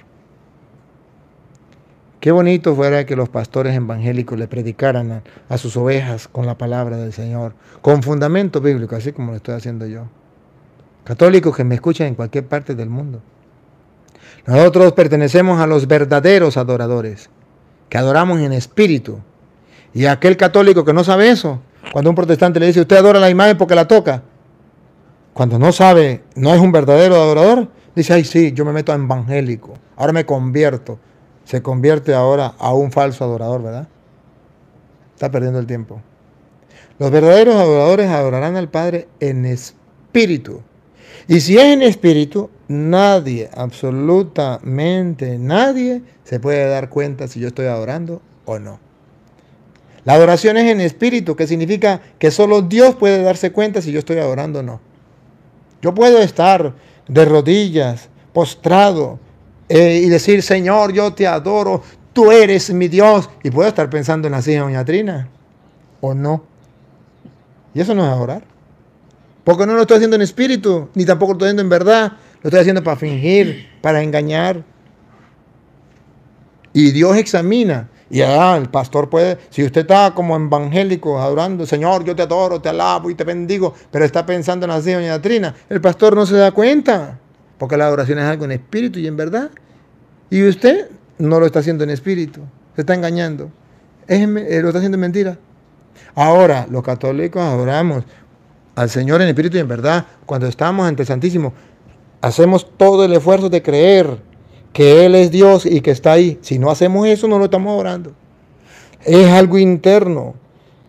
Qué bonito fuera que los pastores evangélicos le predicaran a, sus ovejas con la palabra del Señor, con fundamento bíblico, así como lo estoy haciendo yo. Católicos que me escuchan en cualquier parte del mundo. Nosotros pertenecemos a los verdaderos adoradores, que adoramos en espíritu. Y aquel católico que no sabe eso, cuando un protestante le dice, usted adora la imagen porque la toca, cuando no sabe, no es un verdadero adorador, Dice, ay, sí, yo me meto a evangélico, ahora me convierto. Se convierte ahora a un falso adorador, ¿verdad? Está perdiendo el tiempo. Los verdaderos adoradores adorarán al Padre en espíritu. Y si es en espíritu, nadie, absolutamente nadie, se puede dar cuenta si yo estoy adorando o no. La adoración es en espíritu, que significa que solo Dios puede darse cuenta si yo estoy adorando o no. Yo puedo estar de rodillas, postrado, eh, y decir, Señor, yo te adoro, tú eres mi Dios. Y puedo estar pensando en la silla Doña Trina, o no. Y eso no es adorar Porque no lo estoy haciendo en espíritu, ni tampoco lo estoy haciendo en verdad. Lo estoy haciendo para fingir, para engañar. Y Dios examina y el pastor puede, si usted está como evangélico adorando, Señor, yo te adoro, te alabo y te bendigo, pero está pensando en así, doña Trina, el pastor no se da cuenta, porque la adoración es algo en espíritu y en verdad. Y usted no lo está haciendo en espíritu, se está engañando, es, eh, lo está haciendo en mentira. Ahora, los católicos adoramos al Señor en espíritu y en verdad, cuando estamos ante el Santísimo, hacemos todo el esfuerzo de creer que Él es Dios y que está ahí. Si no hacemos eso, no lo estamos adorando. Es algo interno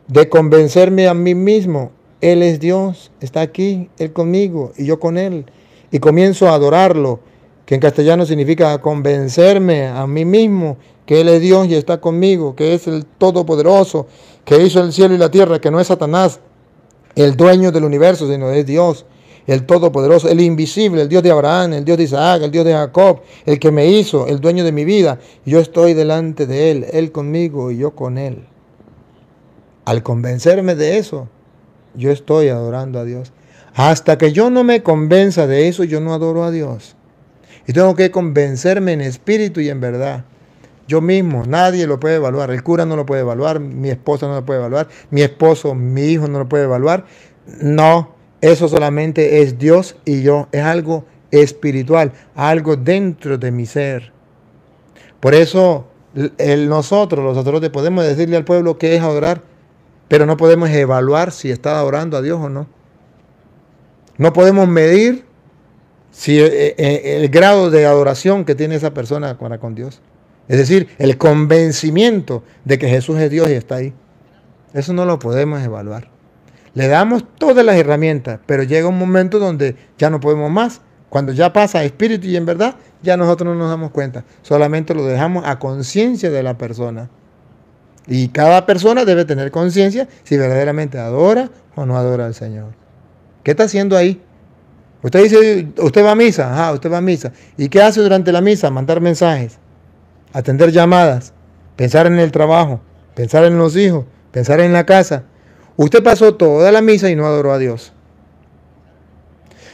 de convencerme a mí mismo. Él es Dios, está aquí, Él conmigo y yo con Él. Y comienzo a adorarlo, que en castellano significa convencerme a mí mismo que Él es Dios y está conmigo, que es el Todopoderoso, que hizo el cielo y la tierra, que no es Satanás, el dueño del universo, sino es Dios el Todopoderoso, el invisible, el Dios de Abraham, el Dios de Isaac, el Dios de Jacob, el que me hizo, el dueño de mi vida. Yo estoy delante de Él, Él conmigo y yo con Él. Al convencerme de eso, yo estoy adorando a Dios. Hasta que yo no me convenza de eso, yo no adoro a Dios. Y tengo que convencerme en espíritu y en verdad. Yo mismo, nadie lo puede evaluar. El cura no lo puede evaluar, mi esposa no lo puede evaluar, mi esposo, mi hijo no lo puede evaluar. No, eso solamente es Dios y yo. Es algo espiritual, algo dentro de mi ser. Por eso nosotros, los sacerdotes, podemos decirle al pueblo que es adorar, pero no podemos evaluar si está adorando a Dios o no. No podemos medir si eh, eh, el, grado de adoración que tiene esa persona para con Dios. Es decir, el convencimiento de que Jesús es Dios y está ahí. Eso no lo podemos evaluar. Le damos todas las herramientas, pero llega un momento donde ya no podemos más. Cuando ya pasa espíritu y en verdad, ya nosotros no nos damos cuenta. Solamente lo dejamos a conciencia de la persona. Y cada persona debe tener conciencia si verdaderamente adora o no adora al Señor. ¿Qué está haciendo ahí? Usted dice, usted va a misa, ajá, usted va a misa. ¿Y qué hace durante la misa? Mandar mensajes, atender llamadas, pensar en el trabajo, pensar en los hijos, pensar en la casa, Usted pasó toda la misa y no adoró a Dios.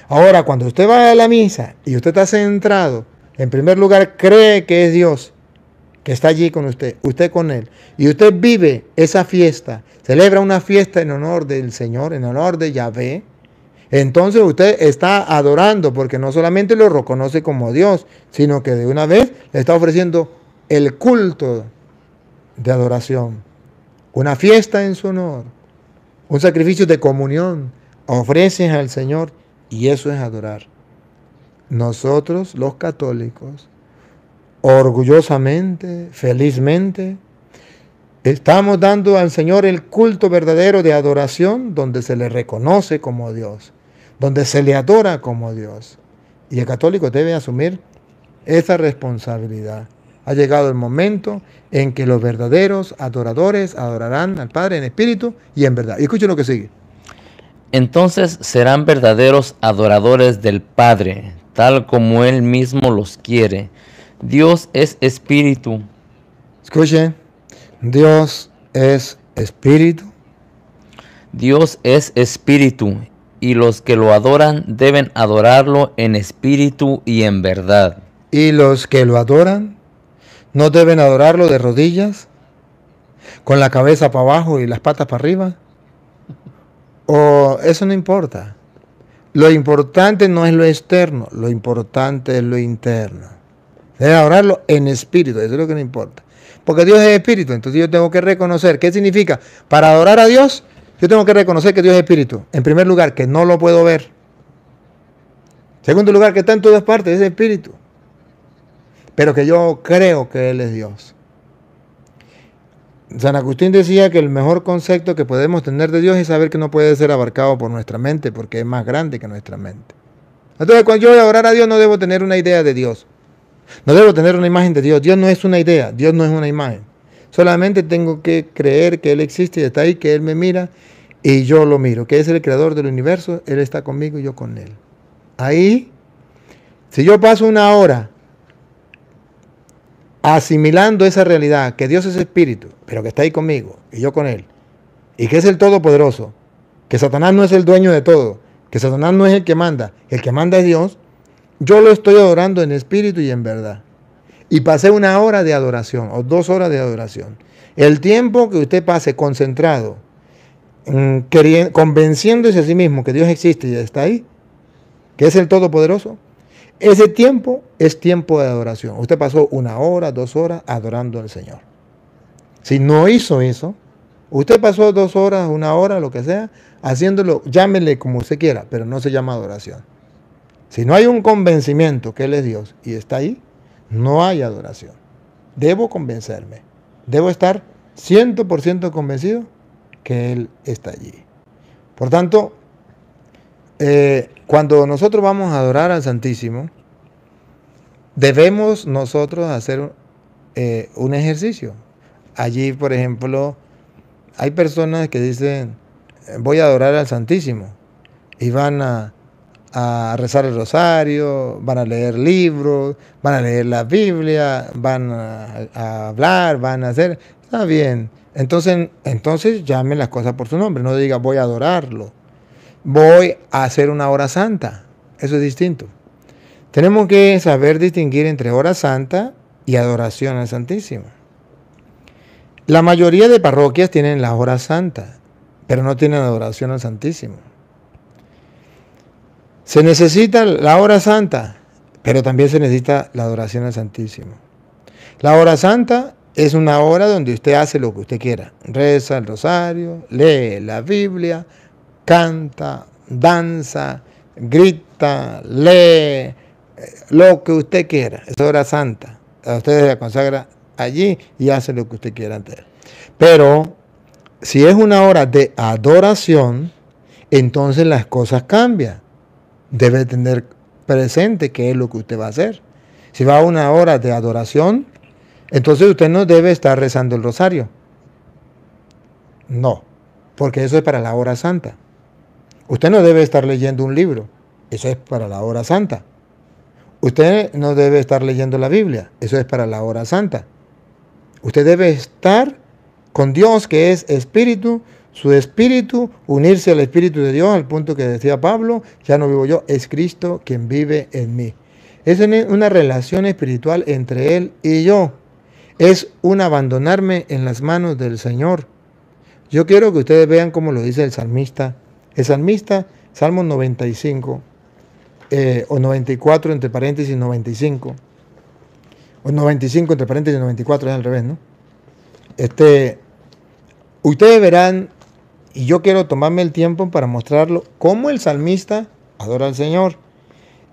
Ahora, cuando usted va a la misa y usted está centrado, en primer lugar cree que es Dios, que está allí con usted, usted con Él, y usted vive esa fiesta, celebra una fiesta en honor del Señor, en honor de Yahvé, entonces usted está adorando porque no solamente lo reconoce como Dios, sino que de una vez le está ofreciendo el culto de adoración, una fiesta en su honor. Un sacrificio de comunión ofreces al Señor y eso es adorar. Nosotros los católicos, orgullosamente, felizmente, estamos dando al Señor el culto verdadero de adoración donde se le reconoce como Dios, donde se le adora como Dios. Y el católico debe asumir esa responsabilidad. Ha llegado el momento en que los verdaderos adoradores adorarán al Padre en espíritu y en verdad. Y escuchen lo que sigue. Entonces serán verdaderos adoradores del Padre, tal como Él mismo los quiere. Dios es espíritu. Escuchen, Dios es espíritu. Dios es espíritu, y los que lo adoran deben adorarlo en espíritu y en verdad. Y los que lo adoran no deben adorarlo de rodillas, con la cabeza para abajo y las patas para arriba. O eso no importa. Lo importante no es lo externo, lo importante es lo interno. deben adorarlo en espíritu, eso es lo que no importa. Porque Dios es espíritu, entonces yo tengo que reconocer, ¿qué significa? Para adorar a Dios, yo tengo que reconocer que Dios es espíritu. En primer lugar, que no lo puedo ver. Segundo lugar, que está en todas partes, es espíritu pero que yo creo que Él es Dios. San Agustín decía que el mejor concepto que podemos tener de Dios es saber que no puede ser abarcado por nuestra mente, porque es más grande que nuestra mente. Entonces, cuando yo voy a orar a Dios, no debo tener una idea de Dios. No debo tener una imagen de Dios. Dios no es una idea, Dios no es una imagen. Solamente tengo que creer que Él existe y está ahí, que Él me mira y yo lo miro, que es el creador del universo, Él está conmigo y yo con Él. Ahí, si yo paso una hora asimilando esa realidad, que Dios es espíritu, pero que está ahí conmigo y yo con él, y que es el Todopoderoso, que Satanás no es el dueño de todo, que Satanás no es el que manda, el que manda es Dios, yo lo estoy adorando en espíritu y en verdad. Y pasé una hora de adoración o dos horas de adoración. El tiempo que usted pase concentrado, mm, convenciéndose a sí mismo que Dios existe y está ahí, que es el Todopoderoso, ese tiempo es tiempo de adoración. Usted pasó una hora, dos horas adorando al Señor. Si no hizo eso, usted pasó dos horas, una hora, lo que sea, haciéndolo, llámele como usted quiera, pero no se llama adoración. Si no hay un convencimiento que Él es Dios y está ahí, no hay adoración. Debo convencerme. Debo estar 100% convencido que Él está allí. Por tanto, eh, cuando nosotros vamos a adorar al Santísimo, debemos nosotros hacer eh, un ejercicio. Allí, por ejemplo, hay personas que dicen, voy a adorar al Santísimo, y van a, rezar el rosario, van a leer libros, van a leer la Biblia, van a, hablar, van a hacer, está bien. Entonces, entonces llamen las cosas por su nombre, no diga voy a adorarlo, voy a hacer una hora santa. Eso es distinto. Tenemos que saber distinguir entre hora santa y adoración al Santísimo. La mayoría de parroquias tienen la hora santa, pero no tienen adoración al Santísimo. Se necesita la hora santa, pero también se necesita la adoración al Santísimo. La hora santa es una hora donde usted hace lo que usted quiera. Reza el rosario, lee la Biblia, canta, danza, grita, lee, eh, lo que usted quiera. Es hora santa. usted la consagra allí y hace lo que usted quiera hacer. Pero si es una hora de adoración, entonces las cosas cambian. Debe tener presente qué es lo que usted va a hacer. Si va a una hora de adoración, entonces usted no debe estar rezando el rosario. No, porque eso es para la hora santa. Usted no debe estar leyendo un libro, eso es para la hora santa. Usted no debe estar leyendo la Biblia, eso es para la hora santa. Usted debe estar con Dios que es espíritu, su espíritu, unirse al espíritu de Dios, al punto que decía Pablo, ya no vivo yo, es Cristo quien vive en mí. Es una relación espiritual entre Él y yo. Es un abandonarme en las manos del Señor. Yo quiero que ustedes vean cómo lo dice el salmista el salmista, Salmo 95, eh, o 94 entre paréntesis 95, o 95 entre paréntesis 94, es al revés, ¿no? Este, ustedes verán, y yo quiero tomarme el tiempo para mostrarlo, cómo el salmista adora al Señor.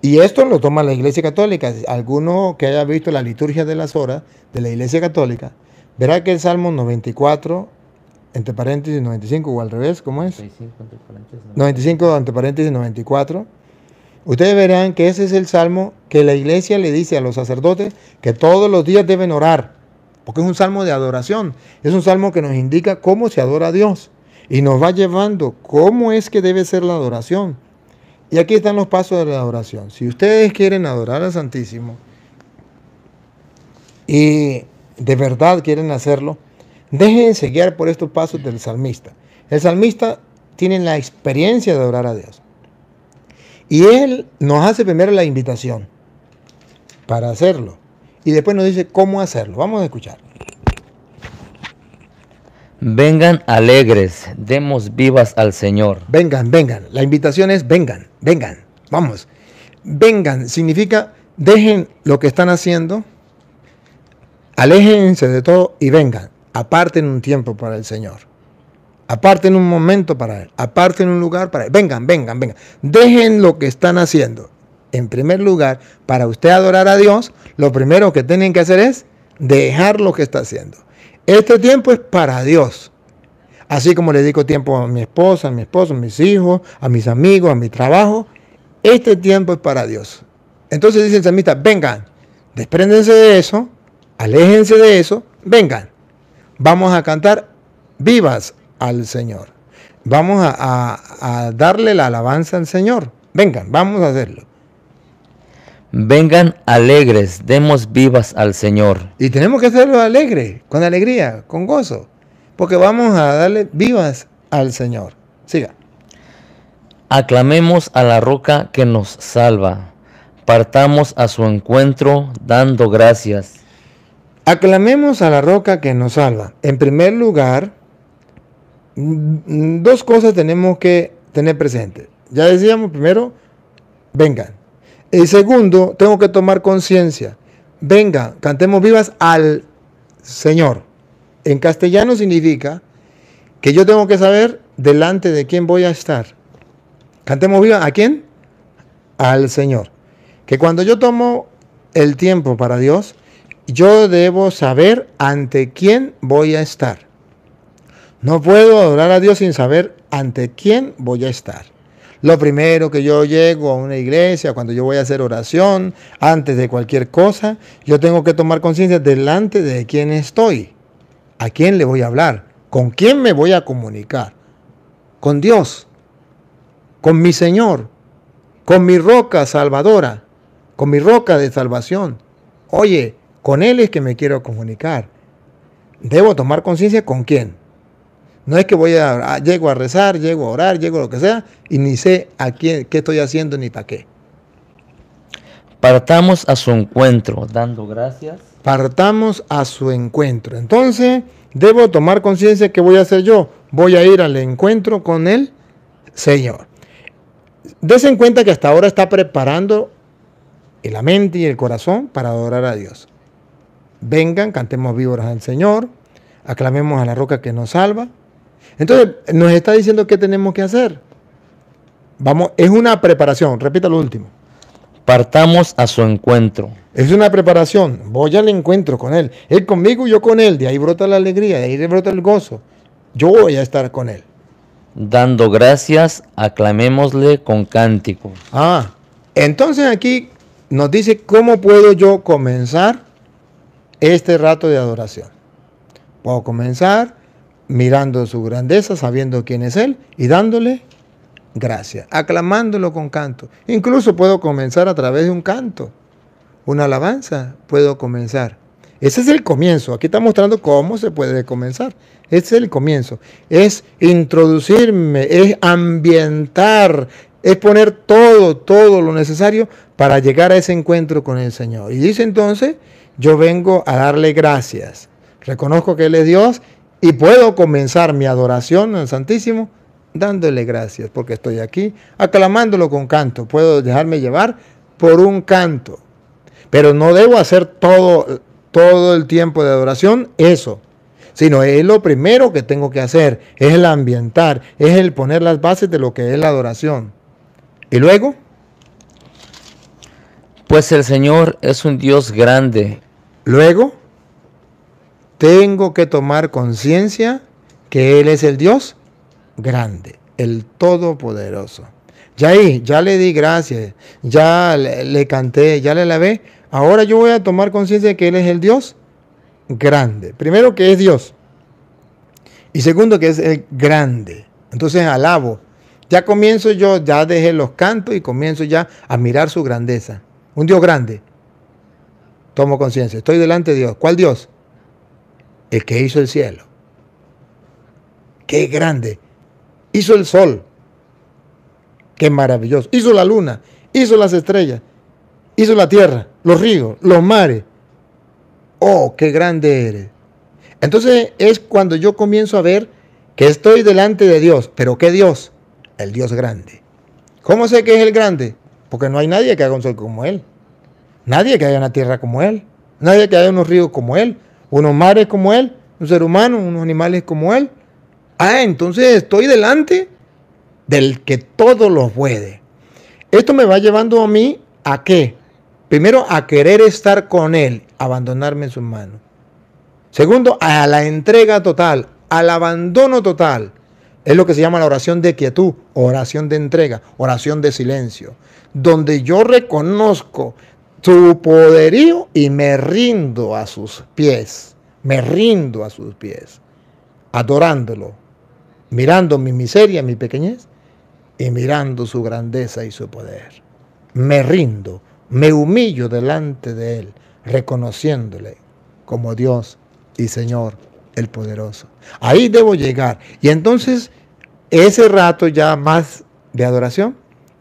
Y esto lo toma la Iglesia Católica. Alguno que haya visto la liturgia de las horas de la Iglesia Católica, verá que el Salmo 94 entre paréntesis 95 o al revés, ¿cómo es? 95 entre paréntesis 94. paréntesis 94. Ustedes verán que ese es el salmo que la iglesia le dice a los sacerdotes que todos los días deben orar, porque es un salmo de adoración, es un salmo que nos indica cómo se adora a Dios y nos va llevando cómo es que debe ser la adoración. Y aquí están los pasos de la adoración. Si ustedes quieren adorar al Santísimo y de verdad quieren hacerlo, Déjense guiar por estos pasos del salmista. El salmista tiene la experiencia de orar a Dios. Y él nos hace primero la invitación para hacerlo. Y después nos dice cómo hacerlo. Vamos a escuchar. Vengan alegres, demos vivas al Señor. Vengan, vengan. La invitación es vengan, vengan. Vamos. Vengan significa dejen lo que están haciendo, aléjense de todo y vengan aparten un tiempo para el Señor. Aparten un momento para Él. Aparten un lugar para Él. Vengan, vengan, vengan. Dejen lo que están haciendo. En primer lugar, para usted adorar a Dios, lo primero que tienen que hacer es dejar lo que está haciendo. Este tiempo es para Dios. Así como le dedico tiempo a mi esposa, a mi esposo, a mis hijos, a mis amigos, a mi trabajo. Este tiempo es para Dios. Entonces dicen salmistas, vengan, despréndense de eso, aléjense de eso, vengan vamos a cantar vivas al Señor. Vamos a, darle la alabanza al Señor. Vengan, vamos a hacerlo. Vengan alegres, demos vivas al Señor. Y tenemos que hacerlo alegre, con alegría, con gozo, porque vamos a darle vivas al Señor. Siga. Aclamemos a la roca que nos salva. Partamos a su encuentro dando gracias. Aclamemos a la roca que nos salva. En primer lugar, mm, dos cosas tenemos que tener presentes. Ya decíamos primero, vengan. Y segundo, tengo que tomar conciencia. Vengan, cantemos vivas al Señor. En castellano significa que yo tengo que saber delante de quién voy a estar. Cantemos vivas a quién? Al Señor. Que cuando yo tomo el tiempo para Dios, yo debo saber ante quién voy a estar. No puedo adorar a Dios sin saber ante quién voy a estar. Lo primero que yo llego a una iglesia, cuando yo voy a hacer oración, antes de cualquier cosa, yo tengo que tomar conciencia delante de quién estoy, a quién le voy a hablar, con quién me voy a comunicar. Con Dios, con mi Señor, con mi roca salvadora, con mi roca de salvación. Oye, con Él es que me quiero comunicar. Debo tomar conciencia con quién. No es que voy a, llego a rezar, llego a orar, llego a lo que sea, y ni sé a quién, qué estoy haciendo ni para qué. Partamos a su encuentro, dando gracias. Partamos a su encuentro. Entonces, debo tomar conciencia que voy a hacer yo. Voy a ir al encuentro con el Señor. en cuenta que hasta ahora está preparando la mente y el corazón para adorar a Dios vengan, cantemos víboras al Señor, aclamemos a la roca que nos salva. Entonces, nos está diciendo qué tenemos que hacer. Vamos, es una preparación, repita lo último. Partamos a su encuentro. Es una preparación, voy al encuentro con Él. Él conmigo, yo con Él. De ahí brota la alegría, de ahí brota el gozo. Yo voy a estar con Él. Dando gracias, aclamémosle con cántico. Ah, entonces aquí nos dice cómo puedo yo comenzar este rato de adoración. Puedo comenzar mirando su grandeza, sabiendo quién es Él y dándole gracias, aclamándolo con canto. Incluso puedo comenzar a través de un canto, una alabanza, puedo comenzar. Ese es el comienzo. Aquí está mostrando cómo se puede comenzar. Ese es el comienzo. Es introducirme, es ambientar, es poner todo, todo lo necesario para llegar a ese encuentro con el Señor. Y dice entonces yo vengo a darle gracias. Reconozco que Él es Dios y puedo comenzar mi adoración al Santísimo dándole gracias porque estoy aquí, aclamándolo con canto. Puedo dejarme llevar por un canto. Pero no debo hacer todo, todo el tiempo de adoración eso, sino es lo primero que tengo que hacer, es el ambientar, es el poner las bases de lo que es la adoración. Y luego... Pues el Señor es un Dios grande, Luego, tengo que tomar conciencia que Él es el Dios grande, el Todopoderoso. Ya ahí, ya le di gracias, ya le, canté, ya le lavé. Ahora yo voy a tomar conciencia de que Él es el Dios grande. Primero que es Dios. Y segundo que es el grande. Entonces alabo. Ya comienzo yo, ya dejé los cantos y comienzo ya a mirar su grandeza. Un Dios grande tomo conciencia, estoy delante de Dios. ¿Cuál Dios? El que hizo el cielo. Qué grande. Hizo el sol. Qué maravilloso. Hizo la luna, hizo las estrellas, hizo la tierra, los ríos, los mares. Oh, qué grande eres. Entonces es cuando yo comienzo a ver que estoy delante de Dios. ¿Pero qué Dios? El Dios grande. ¿Cómo sé que es el grande? Porque no hay nadie que haga un sol como Él. Nadie que haya una tierra como él. Nadie que haya unos ríos como él. Unos mares como él. Un ser humano, unos animales como él. Ah, entonces estoy delante del que todo lo puede. Esto me va llevando a mí a qué? Primero, a querer estar con él, abandonarme en sus manos. Segundo, a la entrega total, al abandono total. Es lo que se llama la oración de quietud, oración de entrega, oración de silencio, donde yo reconozco su poderío y me rindo a sus pies, me rindo a sus pies, adorándolo, mirando mi miseria, mi pequeñez y mirando su grandeza y su poder. Me rindo, me humillo delante de Él, reconociéndole como Dios y Señor el Poderoso. Ahí debo llegar. Y entonces, ese rato ya más de adoración,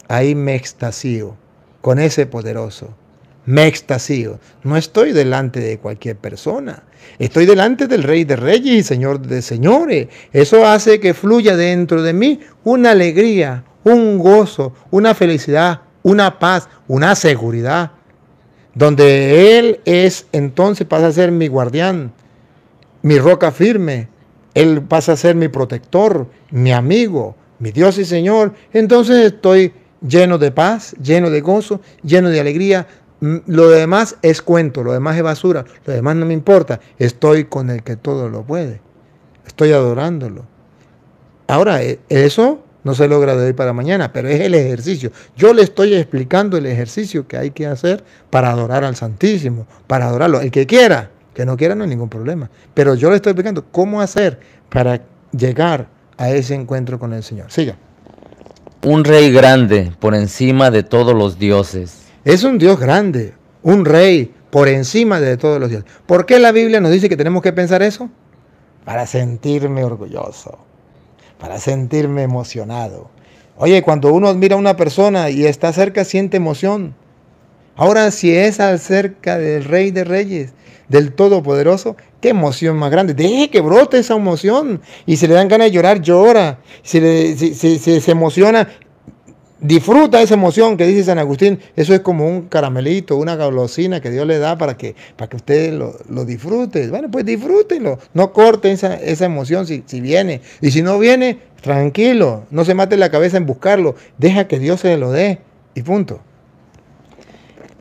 ahí me extasío con ese poderoso me extasío. No estoy delante de cualquier persona. Estoy delante del Rey de Reyes y Señor de Señores. Eso hace que fluya dentro de mí una alegría, un gozo, una felicidad, una paz, una seguridad. Donde Él es, entonces pasa a ser mi guardián, mi roca firme. Él pasa a ser mi protector, mi amigo, mi Dios y Señor. Entonces estoy lleno de paz, lleno de gozo, lleno de alegría, Mm, lo demás es cuento, lo demás es basura, lo demás no me importa. Estoy con el que todo lo puede. Estoy adorándolo. Ahora, e, eso no se logra de hoy para mañana, pero es el ejercicio. Yo le estoy explicando el ejercicio que hay que hacer para adorar al Santísimo, para adorarlo. El que quiera, que no quiera no hay ningún problema. Pero yo le estoy explicando cómo hacer para llegar a ese encuentro con el Señor. Siga. Un rey grande por encima de todos los dioses es un Dios grande, un rey por encima de todos los dioses. ¿Por qué la Biblia nos dice que tenemos que pensar eso? Para sentirme orgulloso, para sentirme emocionado. Oye, cuando uno admira a una persona y está cerca, siente emoción. Ahora, si es acerca del Rey de Reyes, del Todopoderoso, qué emoción más grande. Deje que brote esa emoción. Y si le dan ganas de llorar, llora. Si, si se emociona, Disfruta esa emoción que dice San Agustín. Eso es como un caramelito, una golosina que Dios le da para que, para que usted lo, lo disfrute. Bueno, pues disfrútenlo. No corten esa, emoción si, si viene. Y si no viene, tranquilo. No se mate la cabeza en buscarlo. Deja que Dios se lo dé. Y punto.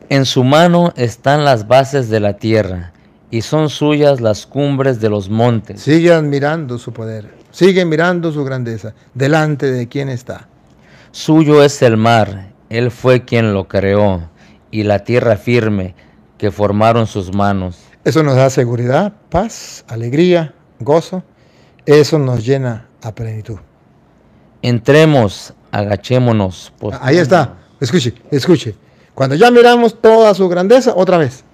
En su mano están las bases de la tierra y son suyas las cumbres de los montes. Sigue admirando su poder. Sigue mirando su grandeza. Delante de quien está. Suyo es el mar, Él fue quien lo creó, y la tierra firme que formaron sus manos. Eso nos da seguridad, paz, alegría, gozo. Eso nos llena a plenitud. Entremos, agachémonos. Ah, ahí está. Escuche, escuche. Cuando ya miramos toda su grandeza, otra vez.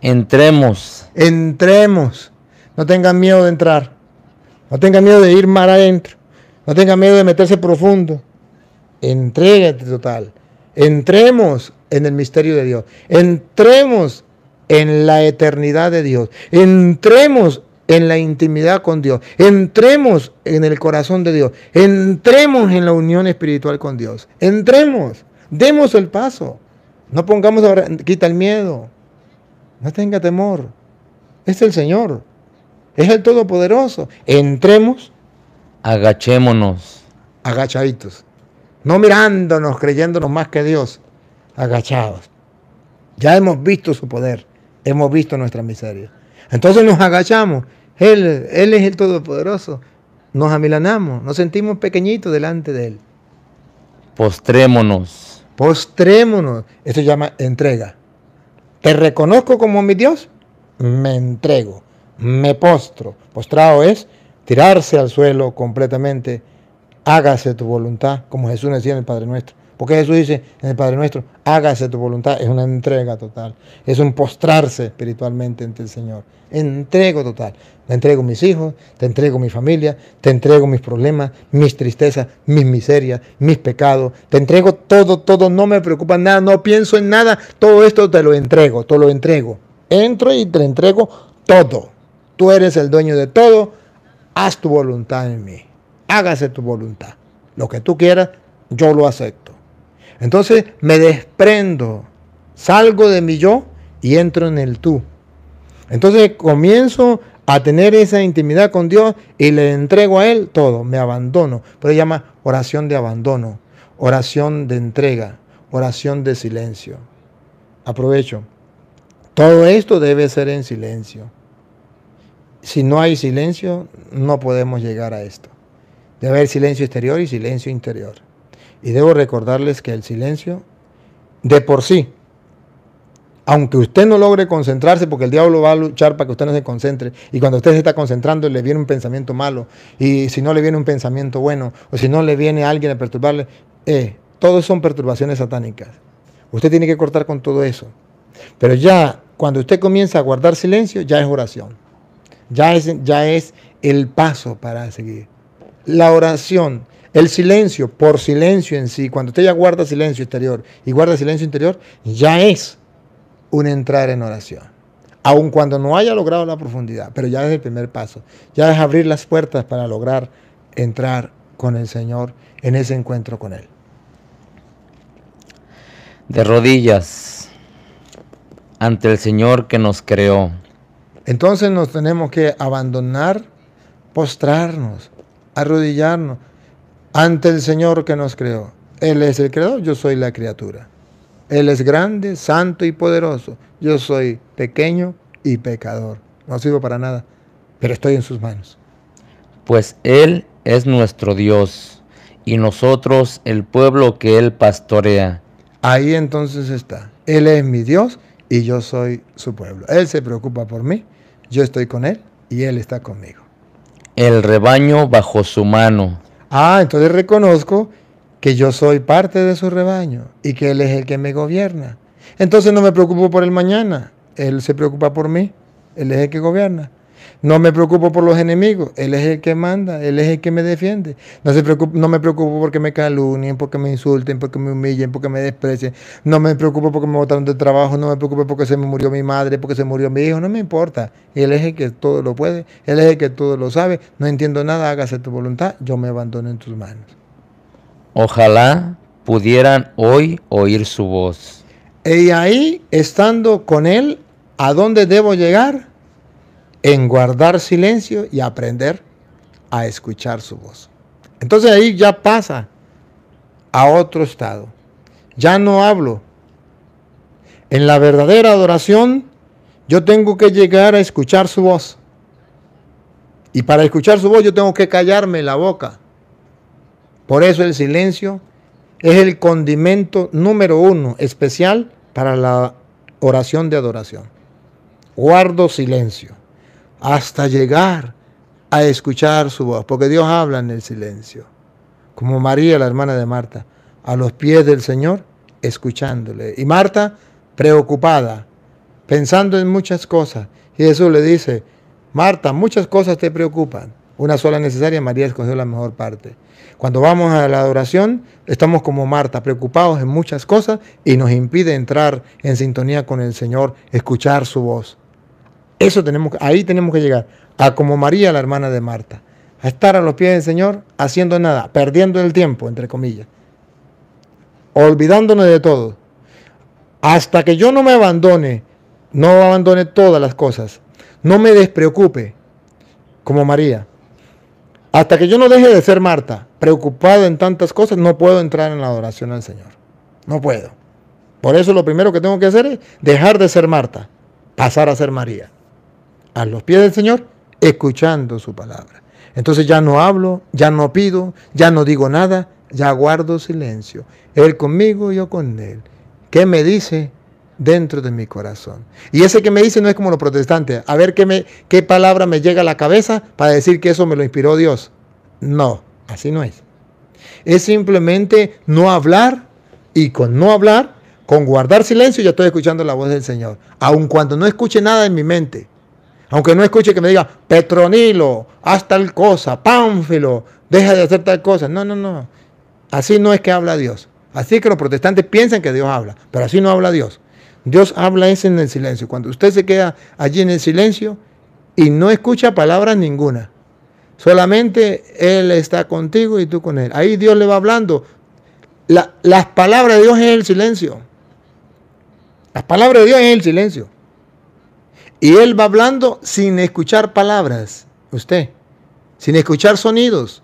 Entremos. Entremos. No tengan miedo de entrar. No tengan miedo de ir mar adentro. No tengan miedo de meterse profundo. Entrégate total. Entremos en el misterio de Dios. Entremos en la eternidad de Dios. Entremos en la intimidad con Dios. Entremos en el corazón de Dios. Entremos en la unión espiritual con Dios. Entremos. Demos el paso. No pongamos ahora, quita el miedo. No tenga temor. Es el Señor. Es el Todopoderoso. Entremos. Agachémonos. Agachaditos no mirándonos, creyéndonos más que Dios, agachados. Ya hemos visto su poder, hemos visto nuestra miseria. Entonces nos agachamos. Él, él es el Todopoderoso. Nos amilanamos, nos sentimos pequeñitos delante de Él. Postrémonos. Postrémonos. Esto se llama entrega. Te reconozco como mi Dios, me entrego, me postro. Postrado es tirarse al suelo completamente hágase tu voluntad, como Jesús decía en el Padre Nuestro. Porque Jesús dice en el Padre Nuestro, hágase tu voluntad, es una entrega total, es un postrarse espiritualmente ante el Señor. Entrego total. Te entrego mis hijos, te entrego mi familia, te entrego mis problemas, mis tristezas, mis miserias, mis pecados. Te entrego todo, todo, no me preocupa nada, no pienso en nada, todo esto te lo entrego, te lo entrego. Entro y te entrego todo. Tú eres el dueño de todo, haz tu voluntad en mí hágase tu voluntad. Lo que tú quieras, yo lo acepto. Entonces me desprendo, salgo de mi yo y entro en el tú. Entonces comienzo a tener esa intimidad con Dios y le entrego a Él todo, me abandono. Pero se llama oración de abandono, oración de entrega, oración de silencio. Aprovecho. Todo esto debe ser en silencio. Si no hay silencio, no podemos llegar a esto. Debe haber silencio exterior y silencio interior. Y debo recordarles que el silencio, de por sí, aunque usted no logre concentrarse, porque el diablo va a luchar para que usted no se concentre, y cuando usted se está concentrando le viene un pensamiento malo, y si no le viene un pensamiento bueno, o si no le viene alguien a perturbarle, eh, todos son perturbaciones satánicas. Usted tiene que cortar con todo eso. Pero ya cuando usted comienza a guardar silencio, ya es oración. Ya es, ya es el paso para seguir. La oración, el silencio, por silencio en sí, cuando usted ya guarda silencio exterior y guarda silencio interior, ya es un entrar en oración. Aun cuando no haya logrado la profundidad, pero ya es el primer paso. Ya es abrir las puertas para lograr entrar con el Señor en ese encuentro con Él. De rodillas ante el Señor que nos creó. Entonces nos tenemos que abandonar, postrarnos, arrodillarnos ante el Señor que nos creó. Él es el creador, yo soy la criatura. Él es grande, santo y poderoso. Yo soy pequeño y pecador. No sirvo para nada, pero estoy en sus manos. Pues Él es nuestro Dios y nosotros el pueblo que Él pastorea. Ahí entonces está. Él es mi Dios y yo soy su pueblo. Él se preocupa por mí, yo estoy con Él y Él está conmigo el rebaño bajo su mano. Ah, entonces reconozco que yo soy parte de su rebaño y que Él es el que me gobierna. Entonces no me preocupo por el mañana, Él se preocupa por mí, Él es el que gobierna. No me preocupo por los enemigos, Él es el que manda, Él es el que me defiende. No, se no me preocupo porque me calunien, porque me insulten, porque me humillen, porque me desprecien. No me preocupo porque me botaron de trabajo, no me preocupo porque se me murió mi madre, porque se murió mi hijo, no me importa. Él es el que todo lo puede, Él es el que todo lo sabe. No entiendo nada, hágase tu voluntad, yo me abandono en tus manos. Ojalá pudieran hoy oír su voz. Y ahí, estando con Él, ¿a dónde debo llegar? en guardar silencio y aprender a escuchar su voz. Entonces ahí ya pasa a otro estado. Ya no hablo. En la verdadera adoración yo tengo que llegar a escuchar su voz. Y para escuchar su voz yo tengo que callarme la boca. Por eso el silencio es el condimento número uno especial para la oración de adoración. Guardo silencio hasta llegar a escuchar su voz, porque Dios habla en el silencio, como María, la hermana de Marta, a los pies del Señor, escuchándole. Y Marta, preocupada, pensando en muchas cosas. Y Jesús le dice, Marta, muchas cosas te preocupan. Una sola necesaria, María escogió la mejor parte. Cuando vamos a la adoración, estamos como Marta, preocupados en muchas cosas y nos impide entrar en sintonía con el Señor, escuchar su voz. Eso tenemos, ahí tenemos que llegar, a como María, la hermana de Marta, a estar a los pies del Señor haciendo nada, perdiendo el tiempo, entre comillas, olvidándonos de todo. Hasta que yo no me abandone, no abandone todas las cosas, no me despreocupe, como María. Hasta que yo no deje de ser Marta, preocupado en tantas cosas, no puedo entrar en la adoración al Señor. No puedo. Por eso lo primero que tengo que hacer es dejar de ser Marta, pasar a ser María a los pies del Señor, escuchando su palabra. Entonces ya no hablo, ya no pido, ya no digo nada, ya guardo silencio. Él conmigo, yo con él. ¿Qué me dice? dentro de mi corazón. Y ese que me dice no es como los protestantes, a ver qué, me, qué palabra me llega a la cabeza para decir que eso me lo inspiró Dios. No, así no es. Es simplemente no hablar y con no hablar, con guardar silencio, ya estoy escuchando la voz del Señor, aun cuando no escuche nada en mi mente. Aunque no escuche que me diga, Petronilo, haz tal cosa, Pánfilo, deja de hacer tal cosa. No, no, no. Así no es que habla Dios. Así que los protestantes piensan que Dios habla, pero así no habla Dios. Dios habla es en el silencio. Cuando usted se queda allí en el silencio y no escucha palabras ninguna, solamente Él está contigo y tú con Él. Ahí Dios le va hablando. las palabras de Dios es el silencio. Las palabras de Dios es el silencio. Y él va hablando sin escuchar palabras, usted, sin escuchar sonidos.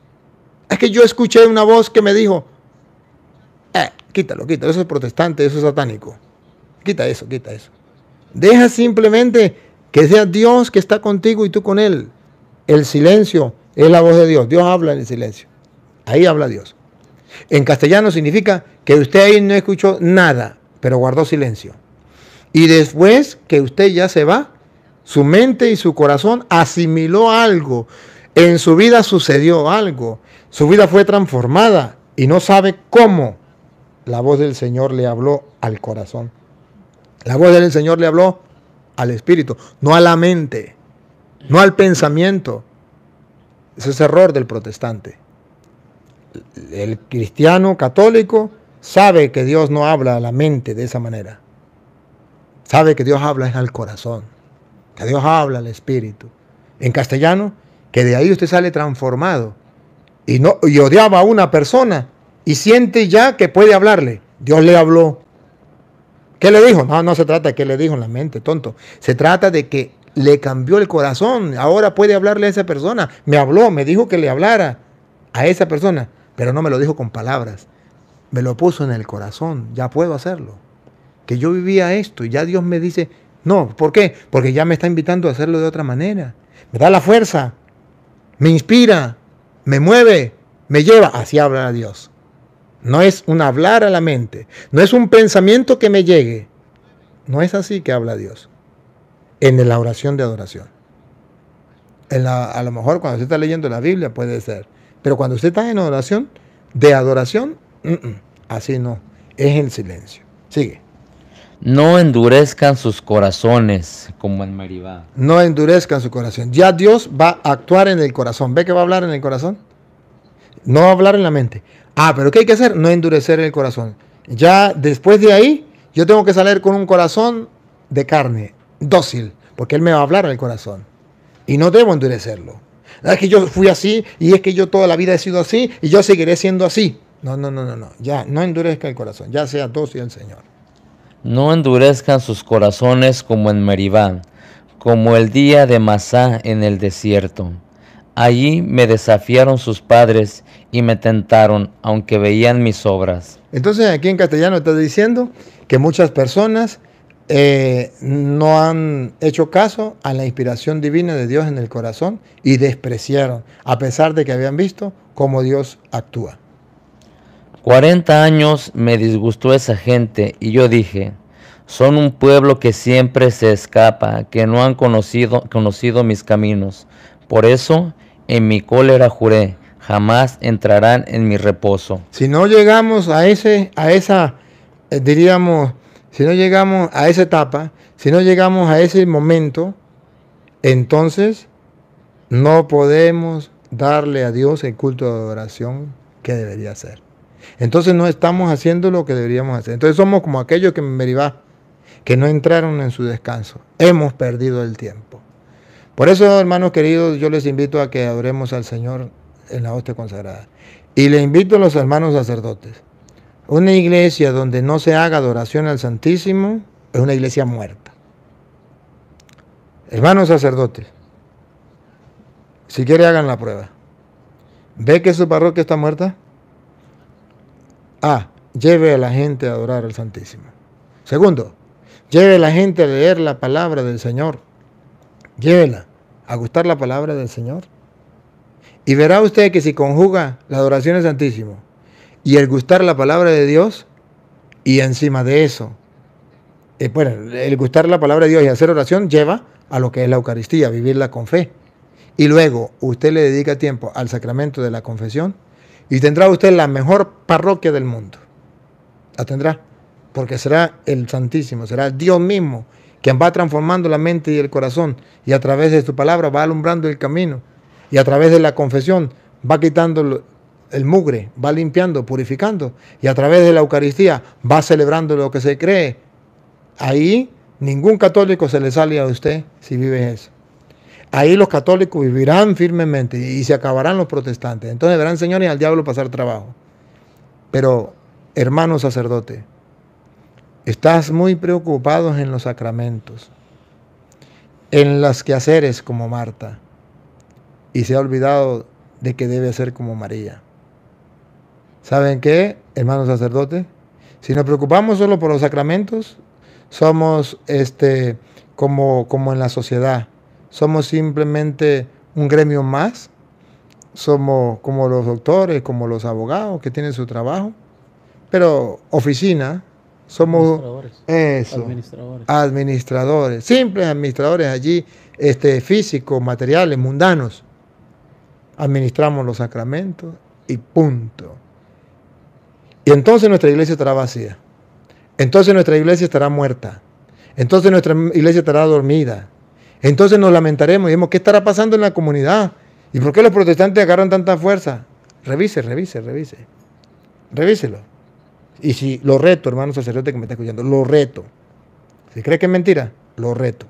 Es que yo escuché una voz que me dijo, eh, quítalo, quítalo, eso es protestante, eso es satánico. Quita eso, quita eso. Deja simplemente que sea Dios que está contigo y tú con Él. El silencio es la voz de Dios. Dios habla en el silencio. Ahí habla Dios. En castellano significa que usted ahí no escuchó nada, pero guardó silencio. Y después que usted ya se va, su mente y su corazón asimiló algo, en su vida sucedió algo, su vida fue transformada y no sabe cómo la voz del Señor le habló al corazón. La voz del Señor le habló al espíritu, no a la mente, no al pensamiento. Ese es error del protestante. El cristiano católico sabe que Dios no habla a la mente de esa manera. Sabe que Dios habla al corazón que Dios habla al Espíritu. En castellano, que de ahí usted sale transformado y, no, odiaba a una persona y siente ya que puede hablarle. Dios le habló. ¿Qué le dijo? No, no se trata de qué le dijo en la mente, tonto. Se trata de que le cambió el corazón. Ahora puede hablarle a esa persona. Me habló, me dijo que le hablara a esa persona, pero no me lo dijo con palabras. Me lo puso en el corazón. Ya puedo hacerlo. Que yo vivía esto y ya Dios me dice, no, ¿por qué? Porque ya me está invitando a hacerlo de otra manera. Me da la fuerza, me inspira, me mueve, me lleva. Así habla a Dios. No es un hablar a la mente, no es un pensamiento que me llegue. No es así que habla Dios en la oración de adoración. a lo mejor cuando usted está leyendo la Biblia puede ser, pero cuando usted está en oración de adoración, mm, mm, así no, es el silencio. Sigue. No endurezcan sus corazones como en Maribá. No endurezcan su corazón. Ya Dios va a actuar en el corazón. ¿Ve que va a hablar en el corazón? No va a hablar en la mente. Ah, pero ¿qué hay que hacer? No endurecer el corazón. Ya después de ahí, yo tengo que salir con un corazón de carne, dócil, porque Él me va a hablar en el corazón. Y no debo endurecerlo. Ah, es que yo fui así y es que yo toda la vida he sido así y yo seguiré siendo así. No, no, no, no, no. Ya, no endurezca el corazón. Ya sea dócil el Señor. No endurezcan sus corazones como en Meribá, como el día de Masá en el desierto. Allí me desafiaron sus padres y me tentaron, aunque veían mis obras. Entonces aquí en castellano está diciendo que muchas personas eh, no han hecho caso a la inspiración divina de Dios en el corazón y despreciaron, a pesar de que habían visto cómo Dios actúa. 40 años me disgustó esa gente y yo dije, son un pueblo que siempre se escapa, que no han conocido, mis caminos. Por eso, en mi cólera juré, jamás entrarán en mi reposo. Si no llegamos a, ese, a esa, eh, diríamos, si no llegamos a esa etapa, si no llegamos a ese momento, entonces no podemos darle a Dios el culto de adoración que debería ser. Entonces no estamos haciendo lo que deberíamos hacer. Entonces somos como aquellos que en Meribá, que no entraron en su descanso. Hemos perdido el tiempo. Por eso, hermanos queridos, yo les invito a que adoremos al Señor en la hostia consagrada. Y le invito a los hermanos sacerdotes. Una iglesia donde no se haga adoración al Santísimo es una iglesia muerta. Hermanos sacerdotes, si quiere hagan la prueba. ¿Ve que su parroquia está muerta? A. Lleve a la gente a adorar al Santísimo. Segundo, lleve a la gente a leer la palabra del Señor. Llévela a gustar la palabra del Señor. Y verá usted que si conjuga la adoración al Santísimo y el gustar la palabra de Dios, y encima de eso, eh, bueno, el gustar la palabra de Dios y hacer oración lleva a lo que es la Eucaristía, vivirla con fe. Y luego usted le dedica tiempo al sacramento de la confesión, y tendrá usted la mejor parroquia del mundo. La tendrá. Porque será el Santísimo, será Dios mismo quien va transformando la mente y el corazón. Y a través de su palabra va alumbrando el camino. Y a través de la confesión va quitando el mugre, va limpiando, purificando. Y a través de la Eucaristía va celebrando lo que se cree. Ahí ningún católico se le sale a usted si vive eso. Ahí los católicos vivirán firmemente y se acabarán los protestantes. Entonces verán, señores, al diablo pasar trabajo. Pero, hermano sacerdote, estás muy preocupado en los sacramentos, en las quehaceres como Marta, y se ha olvidado de que debe ser como María. ¿Saben qué, hermano sacerdote? Si nos preocupamos solo por los sacramentos, somos este, como, como en la sociedad, somos simplemente un gremio más, somos como los doctores, como los abogados que tienen su trabajo, pero oficina, somos administradores, administradores. administradores. simples administradores allí, este, físicos, materiales, mundanos. Administramos los sacramentos y punto. Y entonces nuestra iglesia estará vacía. Entonces nuestra iglesia estará muerta. Entonces nuestra iglesia estará dormida. Entonces nos lamentaremos y vemos ¿qué estará pasando en la comunidad? ¿Y por qué los protestantes agarran tanta fuerza? Revise, revise, revise. Revíselo. Y si lo reto, hermano sacerdote que me está escuchando, lo reto. Si cree que es mentira, lo reto.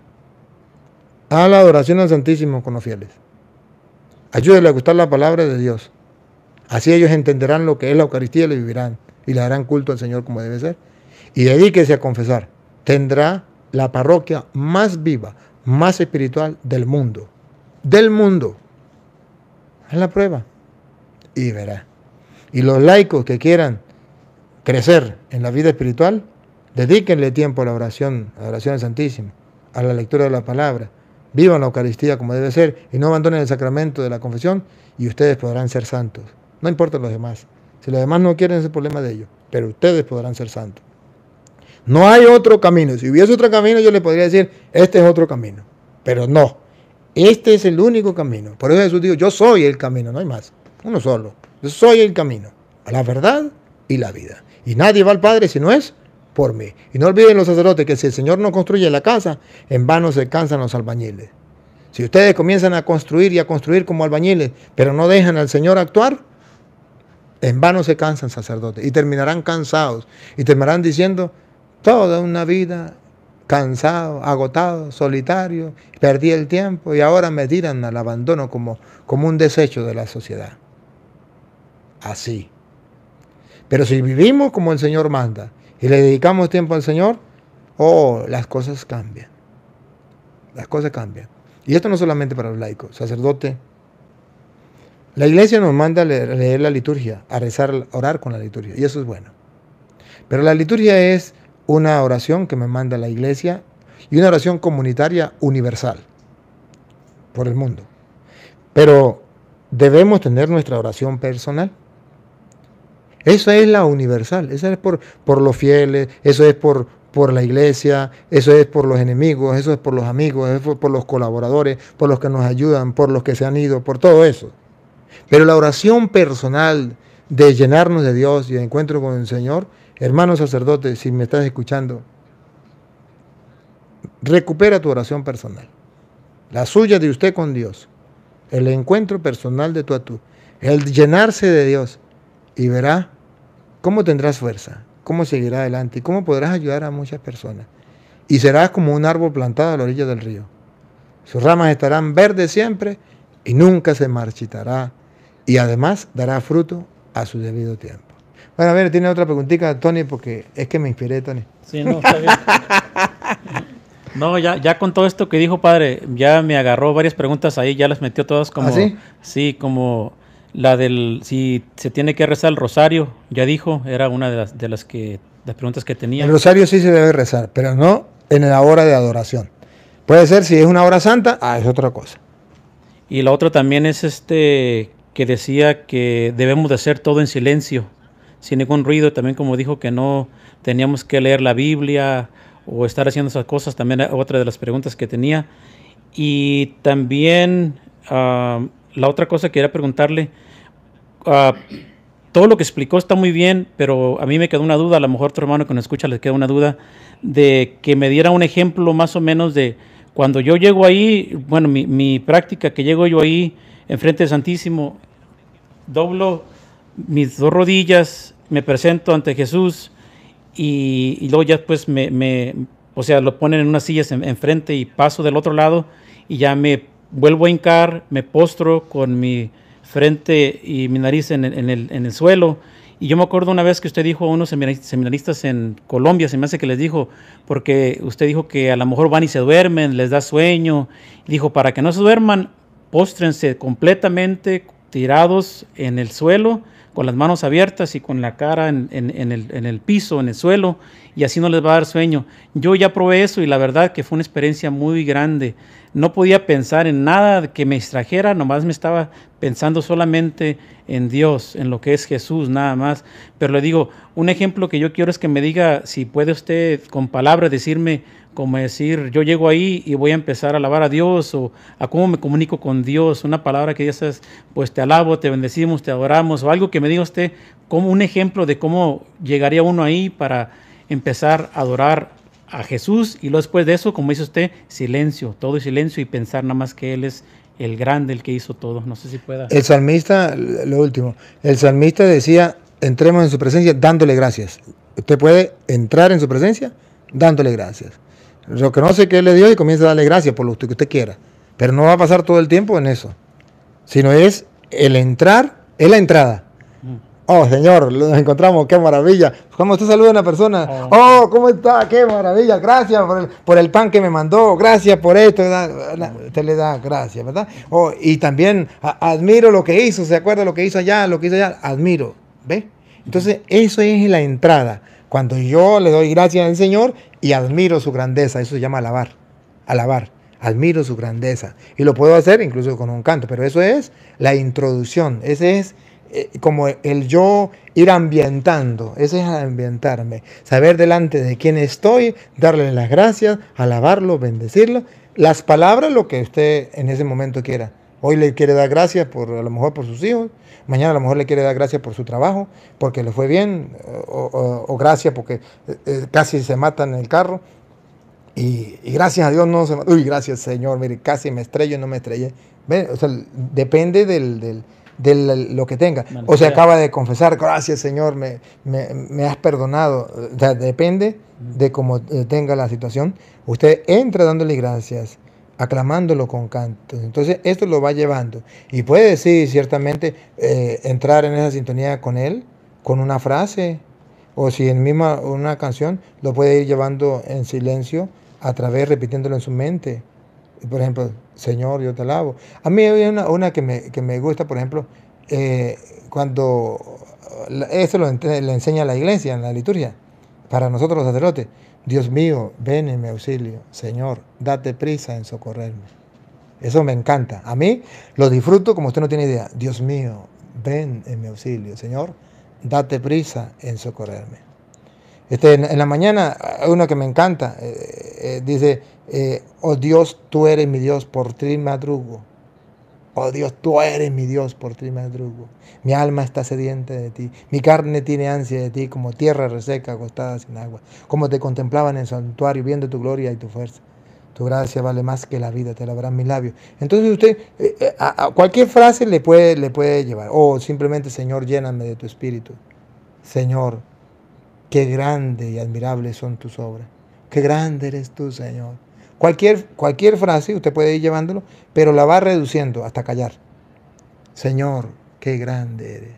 A la adoración al Santísimo con los fieles. Ayúdele a gustar la palabra de Dios. Así ellos entenderán lo que es la Eucaristía y le vivirán. Y le darán culto al Señor como debe ser. Y dedíquese a confesar. Tendrá la parroquia más viva, más espiritual del mundo. Del mundo. es la prueba y verá. Y los laicos que quieran crecer en la vida espiritual, dedíquenle tiempo a la oración, a la oración del Santísimo, a la lectura de la palabra. Vivan la Eucaristía como debe ser y no abandonen el sacramento de la confesión y ustedes podrán ser santos. No importa los demás. Si los demás no quieren, ese problema de ellos. Pero ustedes podrán ser santos. No hay otro camino. Si hubiese otro camino, yo le podría decir, este es otro camino. Pero no, este es el único camino. Por eso Jesús dijo, yo soy el camino, no hay más. Uno solo. Yo soy el camino a la verdad y la vida. Y nadie va al Padre si no es por mí. Y no olviden los sacerdotes que si el Señor no construye la casa, en vano se cansan los albañiles. Si ustedes comienzan a construir y a construir como albañiles, pero no dejan al Señor actuar, en vano se cansan sacerdotes y terminarán cansados y terminarán diciendo, toda una vida cansado, agotado, solitario, perdí el tiempo y ahora me tiran al abandono como, como un desecho de la sociedad. Así. Pero si vivimos como el Señor manda y le dedicamos tiempo al Señor, oh, las cosas cambian. Las cosas cambian. Y esto no solamente para los laicos, sacerdote. La iglesia nos manda a leer la liturgia, a rezar, a orar con la liturgia, y eso es bueno. Pero la liturgia es una oración que me manda la iglesia y una oración comunitaria universal por el mundo. Pero debemos tener nuestra oración personal. Esa es la universal, esa es por, por los fieles, eso es por, por la iglesia, eso es por los enemigos, eso es por los amigos, eso es por, por los colaboradores, por los que nos ayudan, por los que se han ido, por todo eso. Pero la oración personal de llenarnos de Dios y de encuentro con el Señor Hermano sacerdote, si me estás escuchando, recupera tu oración personal, la suya de usted con Dios, el encuentro personal de tú a tú, el llenarse de Dios y verá cómo tendrás fuerza, cómo seguirá adelante y cómo podrás ayudar a muchas personas. Y serás como un árbol plantado a la orilla del río. Sus ramas estarán verdes siempre y nunca se marchitará y además dará fruto a su debido tiempo. Bueno, a ver, tiene otra preguntita, Tony, porque es que me inspiré, Tony. Sí, no, está bien. No, ya, ya con todo esto que dijo padre, ya me agarró varias preguntas ahí, ya las metió todas como... ¿Ah, sí? sí? como la del si se tiene que rezar el rosario, ya dijo, era una de las, de las, que, las preguntas que tenía. El rosario sí se debe rezar, pero no en la hora de adoración. Puede ser si es una hora santa, ah, es otra cosa. Y la otra también es este que decía que debemos de hacer todo en silencio sin ningún ruido. También como dijo que no teníamos que leer la Biblia o estar haciendo esas cosas, también otra de las preguntas que tenía. Y también ah, la otra cosa que quería preguntarle, ah, todo lo que explicó está muy bien, pero a mí me quedó una duda, a lo mejor tu hermano que nos escucha le queda una duda, de que me diera un ejemplo más o menos de cuando yo llego ahí, bueno, mi, mi práctica que llego yo ahí enfrente de Santísimo, doblo mis dos rodillas, me presento ante Jesús y, luego ya pues me, o sea, lo ponen en unas sillas enfrente y paso del otro lado y ya me vuelvo a hincar, me postro con mi frente y mi nariz en, el, suelo. Y yo me acuerdo una vez que usted dijo a unos seminaristas en Colombia, se me hace que les dijo, porque usted dijo que a lo mejor van y se duermen, les da sueño. dijo, para que no se duerman, póstrense completamente tirados en el suelo con las manos abiertas y con la cara en, el, el, piso, en el suelo, y así no les va a dar sueño. Yo ya probé eso y la verdad que fue una experiencia muy grande no podía pensar en nada que me extrajera, nomás me estaba pensando solamente en Dios, en lo que es Jesús, nada más. Pero le digo, un ejemplo que yo quiero es que me diga, si puede usted con palabras decirme, como decir, yo llego ahí y voy a empezar a alabar a Dios, o a cómo me comunico con Dios, una palabra que dices, pues te alabo, te bendecimos, te adoramos, o algo que me diga usted, como un ejemplo de cómo llegaría uno ahí para empezar a adorar a Jesús y luego después de eso, como dice usted, silencio, todo silencio y pensar nada más que Él es el grande, el que hizo todo. No sé si pueda. El salmista, lo último, el salmista decía, entremos en su presencia dándole gracias. Usted puede entrar en su presencia dándole gracias. Reconoce que Él le dio y comienza a darle gracias por lo que usted quiera. Pero no va a pasar todo el tiempo en eso, sino es el entrar, es la entrada. Oh, señor, nos encontramos, qué maravilla. ¿Cómo usted saluda a una persona? Oh, oh ¿cómo está? Qué maravilla. Gracias por el, pan que me mandó. Gracias por esto. Usted le da gracias, ¿verdad? Oh, y también admiro lo que hizo. ¿Se acuerda lo que hizo allá? Lo que hizo allá. Admiro. ¿Ve? Entonces, eso es la entrada. Cuando yo le doy gracias al Señor y admiro su grandeza. Eso se llama alabar. Alabar admiro su grandeza. Y lo puedo hacer incluso con un canto, pero eso es la introducción, ese es eh, como el yo ir ambientando, ese es ambientarme, saber delante de quién estoy, darle las gracias, alabarlo, bendecirlo, las palabras, lo que usted en ese momento quiera. Hoy le quiere dar gracias por a lo mejor por sus hijos, mañana a lo mejor le quiere dar gracias por su trabajo, porque le fue bien, o, gracias porque eh, eh, casi se matan en el carro. Y, gracias a Dios no se Uy, gracias Señor, mire, casi me estrello no me estrellé. depende del de lo que tenga. O se acaba de confesar, gracias Señor, me, me, has perdonado. depende de cómo eh, tenga la situación. Usted entra dándole gracias, aclamándolo con canto. Entonces, esto lo va llevando. Y puede decir, ciertamente, eh, entrar en esa sintonía con Él, con una frase, o si en misma una canción, lo puede ir llevando en silencio, a través, repitiéndolo en su mente. Por ejemplo, Señor, yo te alabo. A mí hay una, que, me, gusta, por ejemplo, eh, cuando eso lo, le enseña la iglesia en la liturgia, para nosotros los sacerdotes. Dios mío, ven en mi auxilio. Señor, date prisa en socorrerme. Eso me encanta. A mí lo disfruto como usted no tiene idea. Dios mío, ven en mi auxilio. Señor, date prisa en socorrerme. Este, en, la mañana hay uno que me encanta. Eh, eh, dice, eh, oh Dios, tú eres mi Dios, por ti madrugo. Oh Dios, tú eres mi Dios, por ti madrugo. Mi alma está sediente de ti. Mi carne tiene ansia de ti, como tierra reseca, acostada sin agua. Como te contemplaban en el santuario, viendo tu gloria y tu fuerza. Tu gracia vale más que la vida, te lavarán mis labios. Entonces usted, a, cualquier frase le puede, le puede llevar. O oh, simplemente, Señor, lléname de tu espíritu. Señor, Qué grande y admirable son tus obras. Qué grande eres tú, Señor. Cualquier, cualquier frase, usted puede ir llevándolo, pero la va reduciendo hasta callar. Señor, qué grande eres.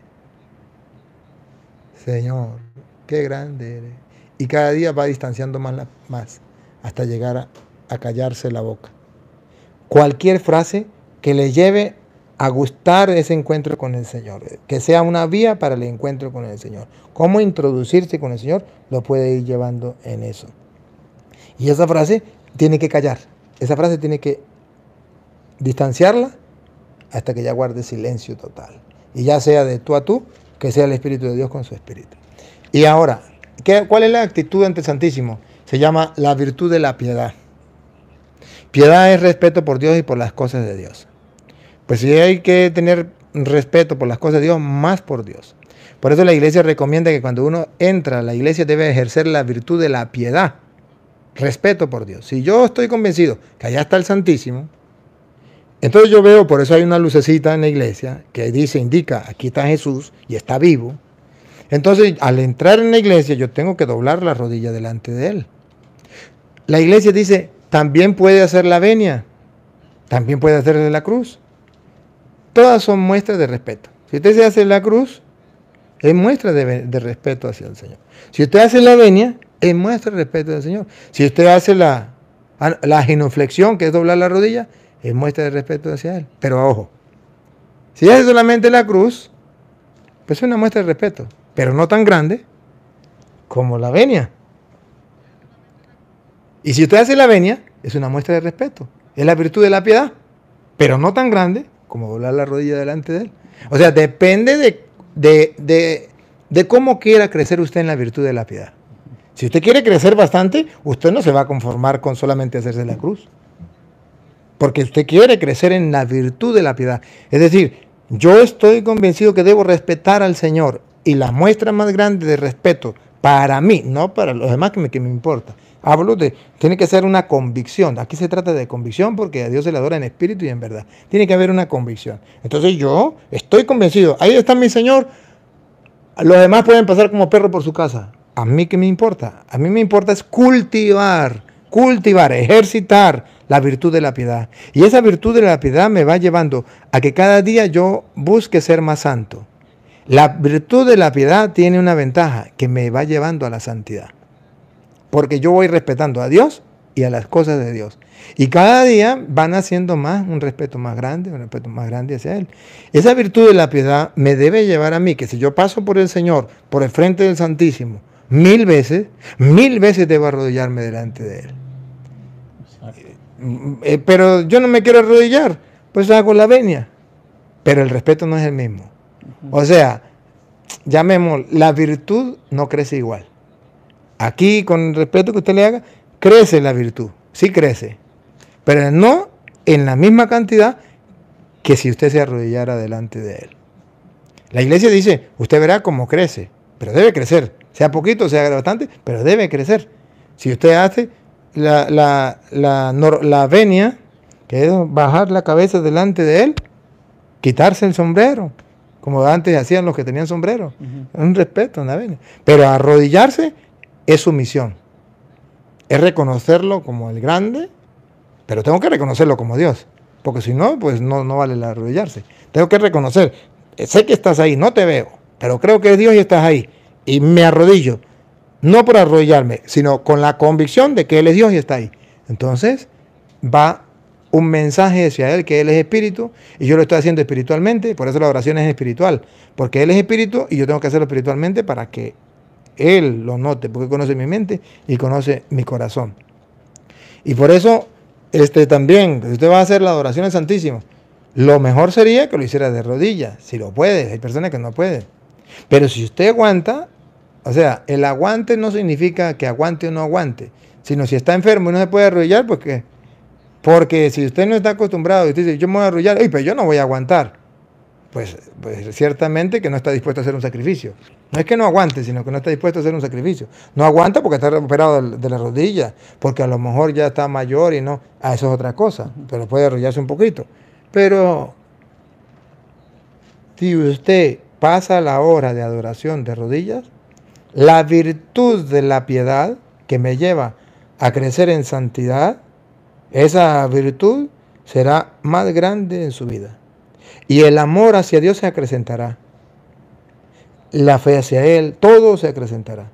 Señor, qué grande eres. Y cada día va distanciando más, más hasta llegar a, a callarse la boca. Cualquier frase que le lleve a gustar ese encuentro con el Señor, que sea una vía para el encuentro con el Señor. Cómo introducirse con el Señor lo puede ir llevando en eso. Y esa frase tiene que callar, esa frase tiene que distanciarla hasta que ya guarde silencio total. Y ya sea de tú a tú, que sea el Espíritu de Dios con su Espíritu. Y ahora, ¿cuál es la actitud ante el Santísimo? Se llama la virtud de la piedad. Piedad es respeto por Dios y por las cosas de Dios. Pues si hay que tener respeto por las cosas de Dios, más por Dios. Por eso la iglesia recomienda que cuando uno entra, a la iglesia debe ejercer la virtud de la piedad, respeto por Dios. Si yo estoy convencido que allá está el Santísimo, entonces yo veo, por eso hay una lucecita en la iglesia que dice, indica, aquí está Jesús y está vivo. Entonces, al entrar en la iglesia, yo tengo que doblar la rodilla delante de él. La iglesia dice, también puede hacer la venia, también puede hacerle la cruz. Todas son muestras de respeto. Si usted se hace la cruz, es muestra de, respeto hacia el Señor. Si usted hace la venia, es muestra de respeto el Señor. Si usted hace la, ah, la genuflexión, que es doblar la rodilla, es muestra de respeto hacia Él. Pero ojo, si hace solamente la cruz, pues es una muestra de respeto, pero no tan grande como la venia. Y si usted hace la venia, es una muestra de respeto. Es la virtud de la piedad, pero no tan grande como doblar la rodilla delante de Él. O sea, depende de, de, de, cómo quiera crecer usted en la virtud de la piedad. Si usted quiere crecer bastante, usted no se va a conformar con solamente hacerse la cruz. Porque usted quiere crecer en la virtud de la piedad. Es decir, yo estoy convencido que debo respetar al Señor. Y la muestra más grande de respeto para mí, no para los demás que me, que me importa, Hablo de, tiene que ser una convicción. Aquí se trata de convicción porque a Dios se le adora en espíritu y en verdad. Tiene que haber una convicción. Entonces yo estoy convencido. Ahí está mi Señor. Los demás pueden pasar como perro por su casa. A mí qué me importa. A mí me importa es cultivar, cultivar, ejercitar la virtud de la piedad. Y esa virtud de la piedad me va llevando a que cada día yo busque ser más santo. La virtud de la piedad tiene una ventaja que me va llevando a la santidad porque yo voy respetando a Dios y a las cosas de Dios. Y cada día van haciendo más, un respeto más grande, un respeto más grande hacia Él. Esa virtud de la piedad me debe llevar a mí, que si yo paso por el Señor, por el frente del Santísimo, mil veces, mil veces debo arrodillarme delante de Él. Eh, pero yo no me quiero arrodillar, pues hago la venia. Pero el respeto no es el mismo. O sea, llamemos, la virtud no crece igual. Aquí, con el respeto que usted le haga, crece la virtud, sí crece, pero no en la misma cantidad que si usted se arrodillara delante de él. La iglesia dice, usted verá cómo crece, pero debe crecer, sea poquito, sea bastante, pero debe crecer. Si usted hace la, la, venia, que es bajar la cabeza delante de él, quitarse el sombrero, como antes hacían los que tenían sombrero, un respeto, una venia. Pero arrodillarse es su misión, Es reconocerlo como el grande, pero tengo que reconocerlo como Dios. Porque si no, pues no, no vale la arrodillarse. Tengo que reconocer, eh, sé que estás ahí, no te veo, pero creo que es Dios y estás ahí. Y me arrodillo. No por arrodillarme, sino con la convicción de que Él es Dios y está ahí. Entonces va un mensaje hacia Él, que Él es espíritu, y yo lo estoy haciendo espiritualmente, por eso la oración es espiritual, porque Él es espíritu y yo tengo que hacerlo espiritualmente para que él lo note, porque conoce mi mente y conoce mi corazón. Y por eso, este también, usted va a hacer la adoración al Santísimo. Lo mejor sería que lo hiciera de rodillas, si lo puede. Hay personas que no pueden. Pero si usted aguanta, o sea, el aguante no significa que aguante o no aguante, sino si está enfermo y no se puede arrodillar, pues que. Porque si usted no está acostumbrado y usted dice, yo me voy a arrodillar, pero yo no voy a aguantar. Pues, pues, ciertamente que no está dispuesto a hacer un sacrificio. No es que no aguante, sino que no está dispuesto a hacer un sacrificio. No aguanta porque está recuperado de las rodillas, porque a lo mejor ya está mayor y no. a ah, eso es otra cosa, pero puede arrollarse un poquito. Pero si usted pasa la hora de adoración de rodillas, la virtud de la piedad que me lleva a crecer en santidad, esa virtud será más grande en su vida. Y el amor hacia Dios se acrecentará. La fe hacia Él, todo se acrecentará.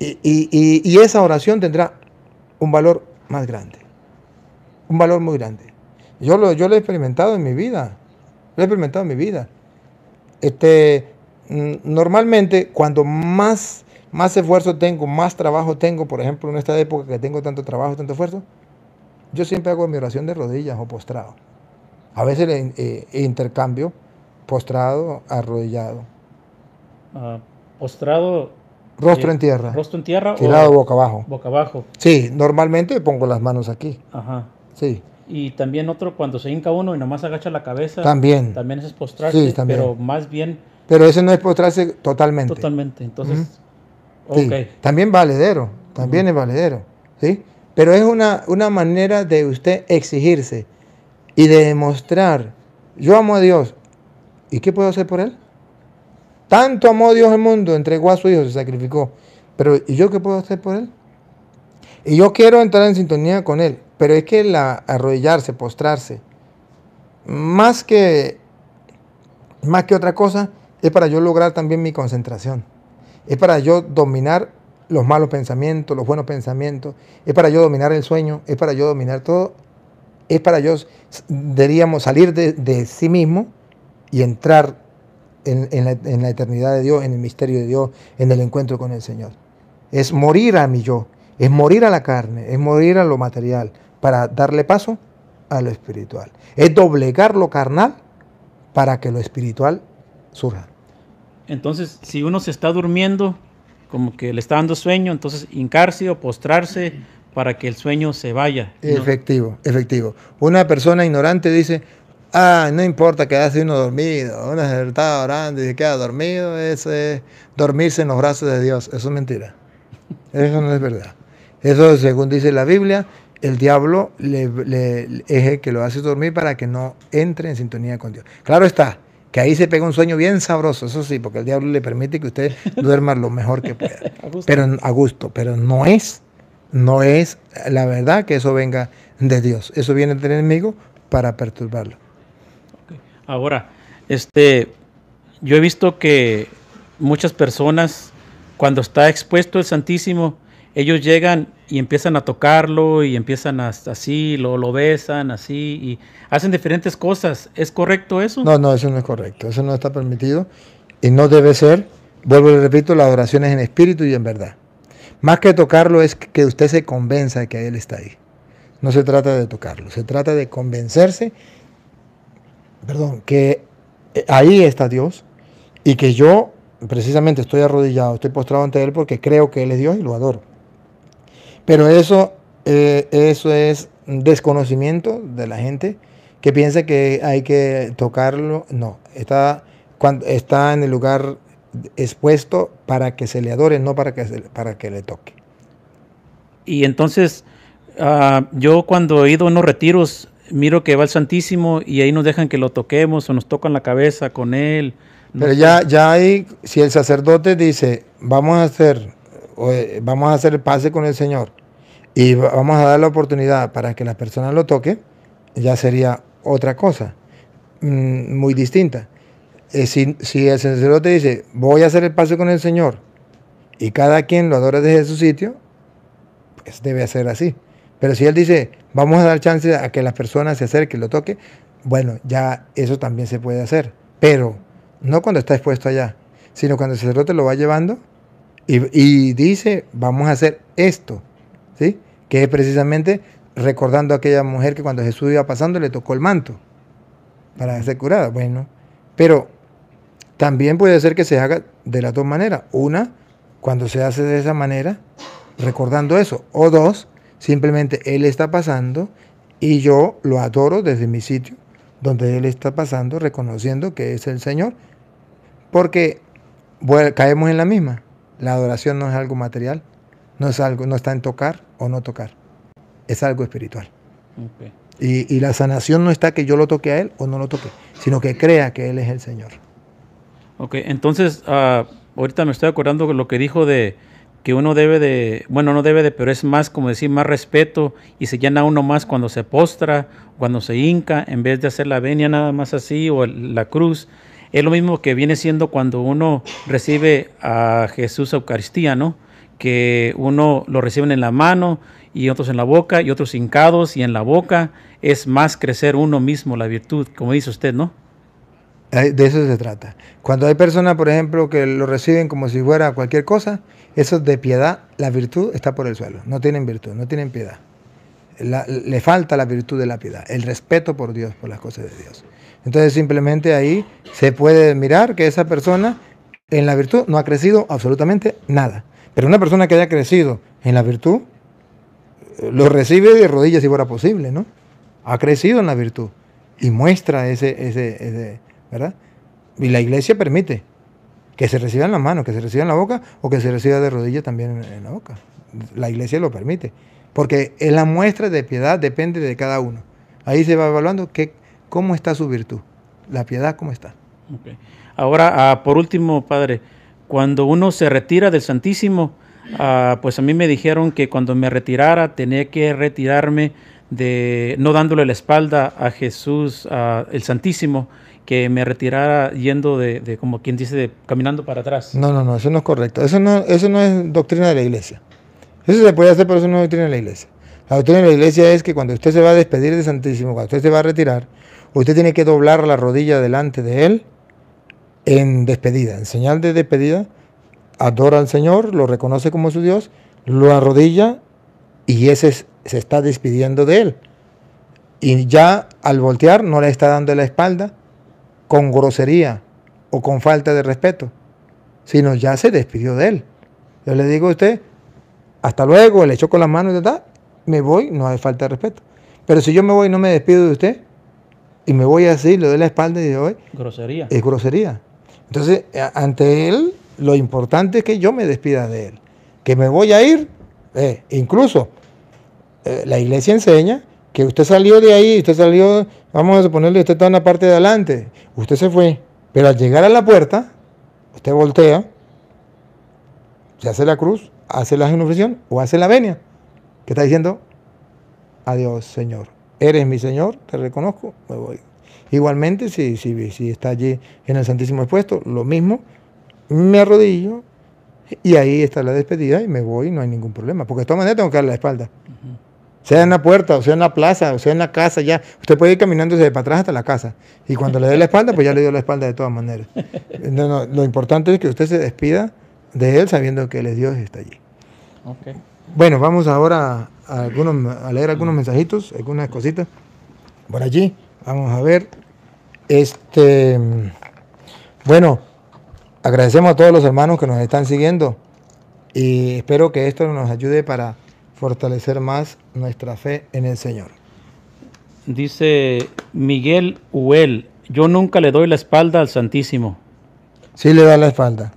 Y, esa oración tendrá un valor más grande. Un valor muy grande. Yo lo, he experimentado en mi vida. Lo he experimentado en mi vida. Este, mm, normalmente, cuando más, más esfuerzo tengo, más trabajo tengo, por ejemplo, en esta época que tengo tanto trabajo, tanto esfuerzo, yo siempre hago mi oración de rodillas o postrado. A veces eh, intercambio, postrado, arrodillado. Ah, postrado. Rostro eh, en tierra. Rostro en tierra. Tirado o boca abajo. Boca abajo. Sí, normalmente pongo las manos aquí. Ajá. Sí. Y también otro cuando se hinca uno y nomás agacha la cabeza. También. También es postrarse, sí, también. pero más bien. Pero ese no es postrarse totalmente. Totalmente. Entonces. También valedero. También es valedero. ¿Sí? Pero es una, una manera de usted exigirse y de demostrar, yo amo a Dios, ¿y qué puedo hacer por Él? Tanto amó Dios al mundo, entregó a su Hijo, se sacrificó. Pero ¿y yo qué puedo hacer por Él? Y yo quiero entrar en sintonía con Él, pero es que la, arrodillarse, postrarse, más que, más que otra cosa, es para yo lograr también mi concentración. Es para yo dominar los malos pensamientos, los buenos pensamientos. Es para yo dominar el sueño. Es para yo dominar todo es para ellos, deberíamos salir de, sí mismo y entrar en, la, eternidad de Dios, en el misterio de Dios, en el encuentro con el Señor. Es morir a mi yo, es morir a la carne, es morir a lo material, para darle paso a lo espiritual. Es doblegar lo carnal para que lo espiritual surja. Entonces, si uno se está durmiendo, como que le está dando sueño, entonces hincarse o postrarse para que el sueño se vaya. Efectivo, efectivo. Una persona ignorante dice, ah, no importa que hace uno dormido, uno está orando y se queda dormido, es dormirse en los brazos de Dios. Eso es mentira. Eso no es verdad. Eso, según dice la Biblia, el diablo le, es el que lo hace dormir para que no entre en sintonía con Dios. Claro está, que ahí se pega un sueño bien sabroso, eso sí, porque el diablo le permite que usted duerma lo mejor que pueda, pero a gusto, pero no es no es la verdad que eso venga de Dios. Eso viene del enemigo para perturbarlo. Ahora, este, yo he visto que muchas personas, cuando está expuesto el Santísimo, ellos llegan y empiezan a tocarlo y empiezan a, así, lo, lo besan así y hacen diferentes cosas. ¿Es correcto eso? No, no, eso no es correcto. Eso no está permitido y no debe ser, vuelvo y repito, oración es en espíritu y en verdad. Más que tocarlo es que usted se convenza de que Él está ahí. No se trata de tocarlo, se trata de convencerse, perdón, que eh, ahí está Dios y que yo precisamente estoy arrodillado, estoy postrado ante Él porque creo que Él es Dios y lo adoro. Pero eso, eh, eso es desconocimiento de la gente que piensa que hay que tocarlo. No, está, está en el lugar expuesto para que se le adore, no para que, para que le toque. Y entonces, ah, yo cuando he ido a unos retiros, miro que va el Santísimo y ahí nos dejan que lo toquemos o nos tocan la cabeza con él. Pero ya, ya ahí, si el sacerdote dice, vamos a hacer, eh, vamos a hacer el pase con el Señor y vamos a dar la oportunidad para que la persona lo toque, ya sería otra cosa mm, muy distinta. Eh, si, el sacerdote dice, voy a hacer el paso con el Señor, y cada quien lo adora desde su sitio, pues debe hacer así. Pero si él dice, vamos a dar chance a que las personas se acerquen, lo toquen, bueno, ya eso también se puede hacer. Pero no cuando está expuesto allá, sino cuando el sacerdote lo va llevando y, y dice, vamos a hacer esto, ¿sí? Que es precisamente recordando a aquella mujer que cuando Jesús iba pasando le tocó el manto para ser curada. Bueno, pero también puede ser que se haga de las dos maneras. Una, cuando se hace de esa manera, recordando eso. O dos, simplemente Él está pasando y yo lo adoro desde mi sitio, donde Él está pasando, reconociendo que es el Señor. Porque caemos en la misma. La adoración no es algo material, no, es algo, no está en tocar o no tocar, es algo espiritual. y la sanación no está que yo lo toque a Él o no lo toque, sino que crea que Él es el Señor. Ok, entonces ah, ahorita me estoy acordando de lo que dijo de que uno debe de, bueno, no debe de, pero es más, como decir, más respeto y se llena uno más cuando se postra, cuando se hinca, en vez de hacer la venia nada más así o la cruz. Es lo mismo que viene siendo cuando uno recibe a Jesús Eucaristía, ¿no? Que uno lo recibe en la mano y otros en la boca y otros hincados y en la boca. Es más crecer uno mismo la virtud, como dice usted, ¿no? De eso se trata. Cuando hay personas, por ejemplo, que lo reciben como si fuera cualquier cosa, eso de piedad, la virtud está por el suelo. No tienen virtud, no tienen piedad. le falta la virtud de la piedad, el respeto por Dios, por las cosas de Dios. Entonces simplemente ahí se puede mirar que esa persona en la virtud no ha crecido absolutamente nada. Pero una persona que haya crecido en la virtud, lo recibe de rodillas si fuera posible, ¿no? Ha crecido en la virtud y muestra ese, ese, ese ¿verdad? Y la iglesia permite que se reciba en las manos, que se reciba en la boca o que se reciba de rodillas también en, la boca. La iglesia lo permite, porque en la muestra de piedad depende de cada uno. Ahí se va evaluando que, cómo está su virtud, la piedad cómo está. Ahora, ah, por último, Padre, cuando uno se retira del Santísimo, ah, pues a mí me dijeron que cuando me retirara tenía que retirarme de no dándole la espalda a Jesús, ah, el Santísimo que me retirara yendo de, como quien dice, caminando para atrás. No, no, no, eso no es correcto. Eso no, eso no es doctrina de la iglesia. Eso se puede hacer, pero eso no es doctrina de la iglesia. La doctrina de la iglesia es que cuando usted se va a despedir de Santísimo, cuando usted se va a retirar, usted tiene que doblar la rodilla delante de él en despedida, en señal de despedida, adora al Señor, lo reconoce como su Dios, lo arrodilla y ese se está despidiendo de él. Y ya al voltear no le está dando la espalda con grosería o con falta de respeto, sino ya se despidió de él. Yo le digo a usted, hasta luego, le echo con las manos y me voy, no hay falta de respeto. Pero si yo me voy y no me despido de usted, y me voy así, le doy la espalda y le doy... Grosería. Es grosería. Entonces, ante él, lo importante es que yo me despida de él. Que me voy a ir, eh, incluso eh, la iglesia enseña que usted salió de ahí, usted salió, vamos a suponerle, usted está en la parte de adelante, usted se fue, pero al llegar a la puerta, usted voltea, se hace la cruz, hace la genuflexión o hace la venia, que está diciendo, adiós Señor, eres mi Señor, te reconozco, me voy. Igualmente, si, si está allí en el Santísimo Expuesto, lo mismo, me arrodillo y ahí está la despedida y me voy, no hay ningún problema, porque de todas maneras tengo que darle la espalda sea en la puerta, o sea en la plaza, o sea en la casa, ya. Usted puede ir caminándose de para atrás hasta la casa. Y cuando le dé la espalda, pues ya le dio la espalda de todas maneras. No, no, lo importante es que usted se despida de él sabiendo que el es Dios está allí. Bueno, vamos ahora a, algunos, a leer algunos mensajitos, algunas cositas. Por allí, vamos a ver. Este, bueno, agradecemos a todos los hermanos que nos están siguiendo y espero que esto nos ayude para fortalecer más nuestra fe en el Señor. Dice Miguel Huel, yo nunca le doy la espalda al Santísimo. Sí le da la espalda.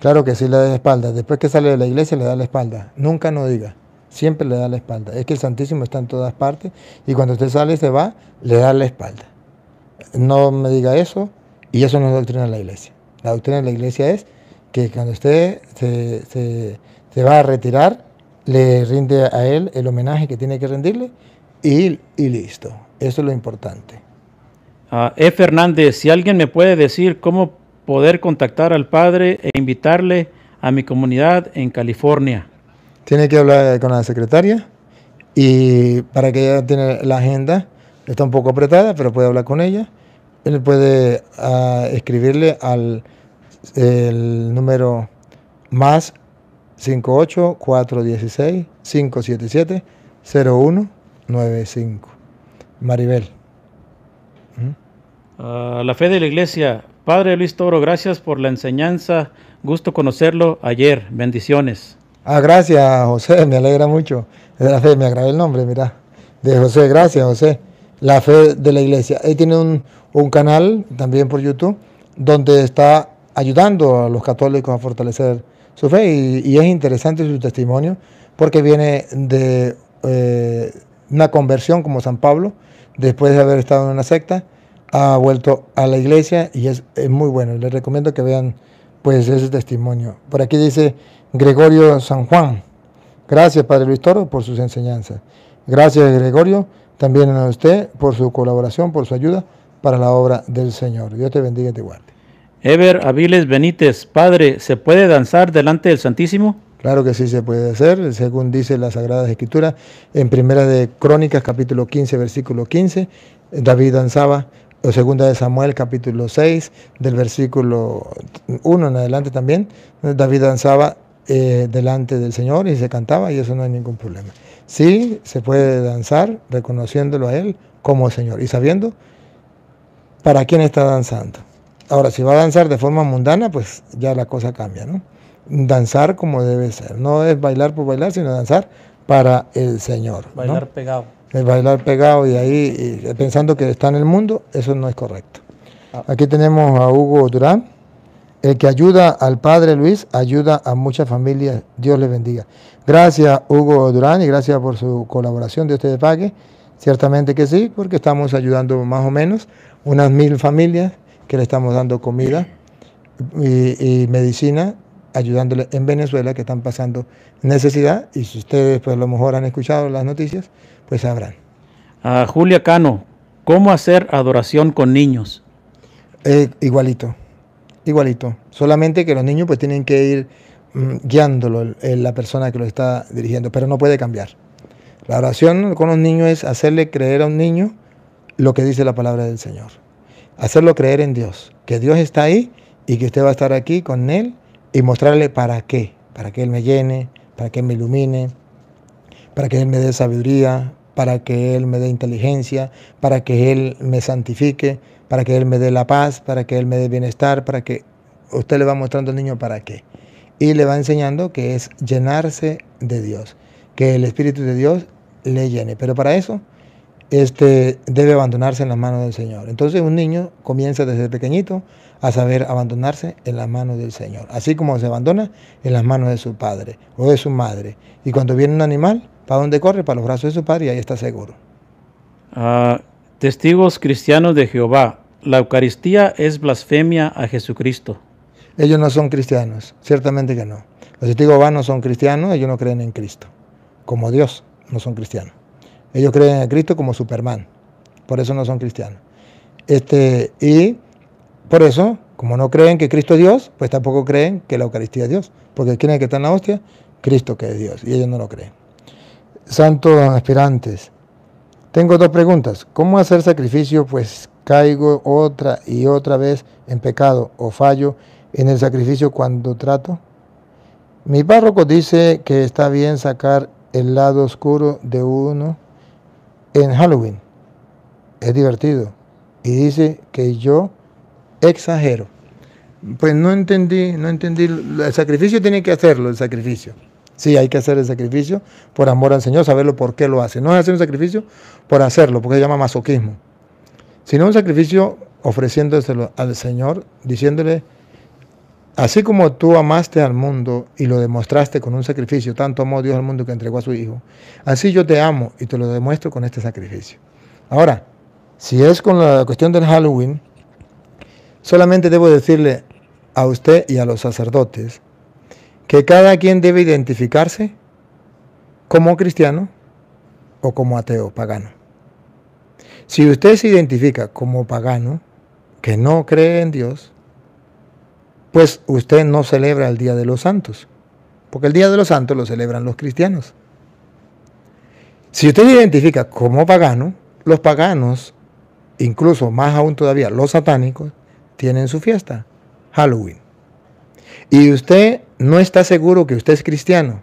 Claro que sí le da la espalda. Después que sale de la iglesia le da la espalda. Nunca no diga. Siempre le da la espalda. Es que el Santísimo está en todas partes y cuando usted sale se va, le da la espalda. No me diga eso y eso no es doctrina de la iglesia. La doctrina de la iglesia es que cuando usted se va a retirar, le rinde a él el homenaje que tiene que rendirle y, listo. Eso es lo importante. Ah, e. Fernández, si alguien me puede decir cómo poder contactar al padre e invitarle a mi comunidad en California. Tiene que hablar con la secretaria y para que ella tenga la agenda, está un poco apretada, pero puede hablar con ella. Él puede ah, escribirle al el número más 58416 577 0195 Maribel. la fe de la iglesia. Padre Luis Toro, gracias por la enseñanza. Gusto conocerlo ayer. Bendiciones. Ah, gracias, José. Me alegra mucho. De la fe, me agrada el nombre, mira. De José, gracias, José. La fe de la iglesia. Él tiene un, un canal también por YouTube donde está ayudando a los católicos a fortalecer su fe y, es interesante su testimonio porque viene de eh, una conversión como San Pablo, después de haber estado en una secta, ha vuelto a la iglesia y es, muy bueno. Les recomiendo que vean pues ese testimonio. Por aquí dice Gregorio San Juan. Gracias, Padre Luis Toro, por sus enseñanzas. Gracias, Gregorio, también a usted por su colaboración, por su ayuda para la obra del Señor. Dios te bendiga y te guarde. Eber Aviles Benítez, padre, ¿se puede danzar delante del Santísimo? Claro que sí se puede hacer, según dice la Sagradas Escrituras, en Primera de Crónicas, capítulo 15, versículo 15, David danzaba, o Segunda de Samuel, capítulo 6, del versículo 1 en adelante también, David danzaba eh, delante del Señor y se cantaba y eso no hay ningún problema. Sí, se puede danzar reconociéndolo a Él como Señor y sabiendo para quién está danzando. Ahora, si va a danzar de forma mundana, pues ya la cosa cambia, ¿no? Danzar como debe ser. No es bailar por bailar, sino danzar para el Señor. Bailar pegado. bailar pegado y ahí pensando que está en el mundo, eso no es correcto. Ah. Aquí tenemos a Hugo Durán. El que ayuda al padre Luis ayuda a muchas familias. Dios le bendiga. Gracias, Hugo Durán, y gracias por su colaboración. ¿De te pague. Ciertamente que sí, porque estamos ayudando más o menos unas mil familias que le estamos dando comida y, medicina, ayudándole en Venezuela que están pasando necesidad y si ustedes pues a lo mejor han escuchado las noticias, pues sabrán. A Julia Cano, ¿cómo hacer adoración con niños? Eh, igualito, igualito. Solamente que los niños pues tienen que ir mm, guiándolo la persona que lo está dirigiendo, pero no puede cambiar. La oración con un niño es hacerle creer a un niño lo que dice la palabra del Señor hacerlo creer en Dios, que Dios está ahí y que usted va a estar aquí con Él y mostrarle para qué, para que Él me llene, para que Él me ilumine, para que Él me dé sabiduría, para que Él me dé inteligencia, para que Él me santifique, para que Él me dé la paz, para que Él me dé bienestar, para que usted le va mostrando al niño para qué. Y le va enseñando que es llenarse de Dios, que el Espíritu de Dios le llene. Pero para eso este, debe abandonarse en las manos del Señor. Entonces un niño comienza desde pequeñito a saber abandonarse en las manos del Señor, así como se abandona en las manos de su padre o de su madre. Y cuando viene un animal, ¿para dónde corre? Para los brazos de su padre y ahí está seguro. Ah, testigos cristianos de Jehová, la Eucaristía es blasfemia a Jesucristo. Ellos no son cristianos, ciertamente que no. Los testigos no son cristianos, ellos no creen en Cristo, como Dios, no son cristianos. Ellos creen en Cristo como Superman, por eso no son cristianos. Este, y por eso, como no creen que Cristo es Dios, pues tampoco creen que la Eucaristía es Dios, porque quieren que está en la hostia? Cristo que es Dios, y ellos no lo creen. Santos aspirantes, tengo dos preguntas. ¿Cómo hacer sacrificio? Pues caigo otra y otra vez en pecado o fallo en el sacrificio cuando trato. Mi párroco dice que está bien sacar el lado oscuro de uno en Halloween. Es divertido. Y dice que yo exagero. Pues no entendí, no entendí. El sacrificio tiene que hacerlo, el sacrificio. Sí, hay que hacer el sacrificio por amor al Señor, saberlo por qué lo hace. No es hacer un sacrificio por hacerlo, porque se llama masoquismo. Sino un sacrificio ofreciéndoselo al Señor, diciéndole, Así como tú amaste al mundo y lo demostraste con un sacrificio, tanto amó Dios al mundo que entregó a su Hijo, así yo te amo y te lo demuestro con este sacrificio. Ahora, si es con la cuestión del Halloween, solamente debo decirle a usted y a los sacerdotes que cada quien debe identificarse como cristiano o como ateo pagano. Si usted se identifica como pagano, que no cree en Dios, pues usted no celebra el Día de los Santos, porque el Día de los Santos lo celebran los cristianos. Si usted se identifica como pagano, los paganos, incluso más aún todavía los satánicos, tienen su fiesta, Halloween. Y usted no está seguro que usted es cristiano,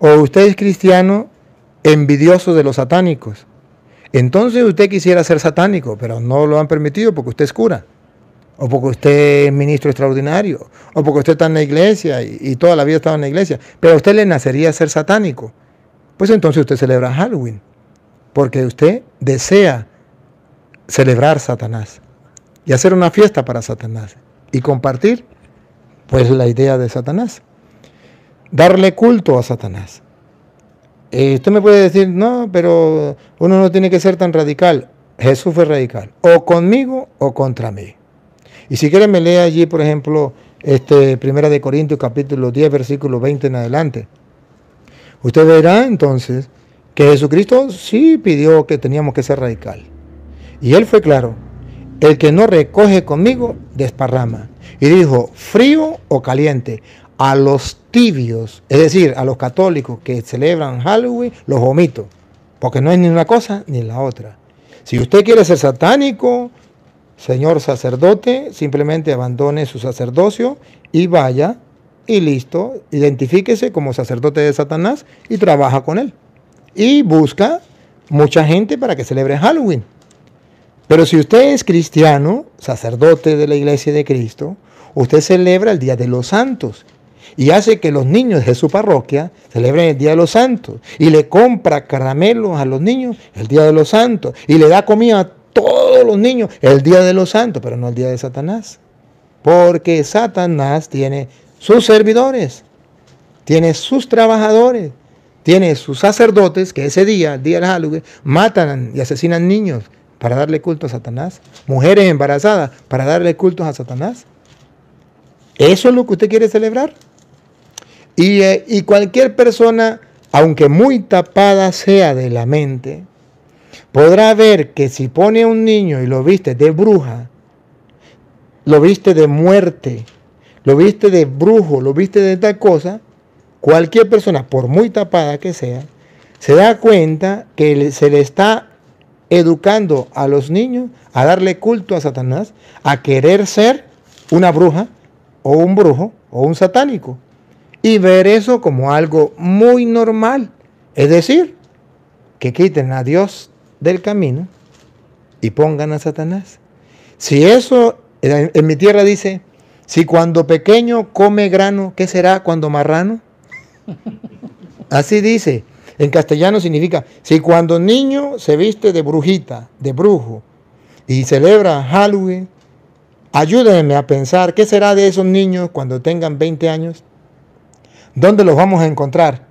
o usted es cristiano envidioso de los satánicos. Entonces usted quisiera ser satánico, pero no lo han permitido porque usted es cura o porque usted es ministro extraordinario, o porque usted está en la iglesia y, toda la vida estaba en la iglesia, pero a usted le nacería ser satánico, pues entonces usted celebra Halloween, porque usted desea celebrar Satanás y hacer una fiesta para Satanás y compartir pues la idea de Satanás, darle culto a Satanás. Eh, usted me puede decir, no, pero uno no tiene que ser tan radical. Jesús fue radical, o conmigo o contra mí. Y si quieren me lea allí, por ejemplo, este, Primera de Corintios capítulo 10, versículo 20 en adelante. Usted verá entonces que Jesucristo sí pidió que teníamos que ser radical. Y él fue claro, el que no recoge conmigo, desparrama. Y dijo, frío o caliente, a los tibios, es decir, a los católicos que celebran Halloween, los vomito. Porque no es ni una cosa ni la otra. Si usted quiere ser satánico, Señor sacerdote, simplemente abandone su sacerdocio y vaya y listo, identifíquese como sacerdote de Satanás y trabaja con él. Y busca mucha gente para que celebre Halloween. Pero si usted es cristiano, sacerdote de la iglesia de Cristo, usted celebra el Día de los Santos y hace que los niños de su parroquia celebren el Día de los Santos y le compra caramelos a los niños el Día de los Santos y le da comida a todos los niños el día de los santos, pero no el día de Satanás. Porque Satanás tiene sus servidores, tiene sus trabajadores, tiene sus sacerdotes que ese día, el día del Halloween, matan y asesinan niños para darle culto a Satanás, mujeres embarazadas para darle culto a Satanás. Eso es lo que usted quiere celebrar. Y, eh, y cualquier persona, aunque muy tapada sea de la mente, podrá ver que si pone a un niño y lo viste de bruja, lo viste de muerte, lo viste de brujo, lo viste de tal cosa, cualquier persona, por muy tapada que sea, se da cuenta que se le está educando a los niños a darle culto a Satanás, a querer ser una bruja o un brujo o un satánico. Y ver eso como algo muy normal. Es decir, que quiten a Dios del camino y pongan a Satanás. Si eso, en, mi tierra dice, si cuando pequeño come grano, ¿qué será cuando marrano? Así dice. En castellano significa, si cuando niño se viste de brujita, de brujo, y celebra Halloween, ayúdenme a pensar qué será de esos niños cuando tengan 20 años. ¿Dónde los vamos a encontrar?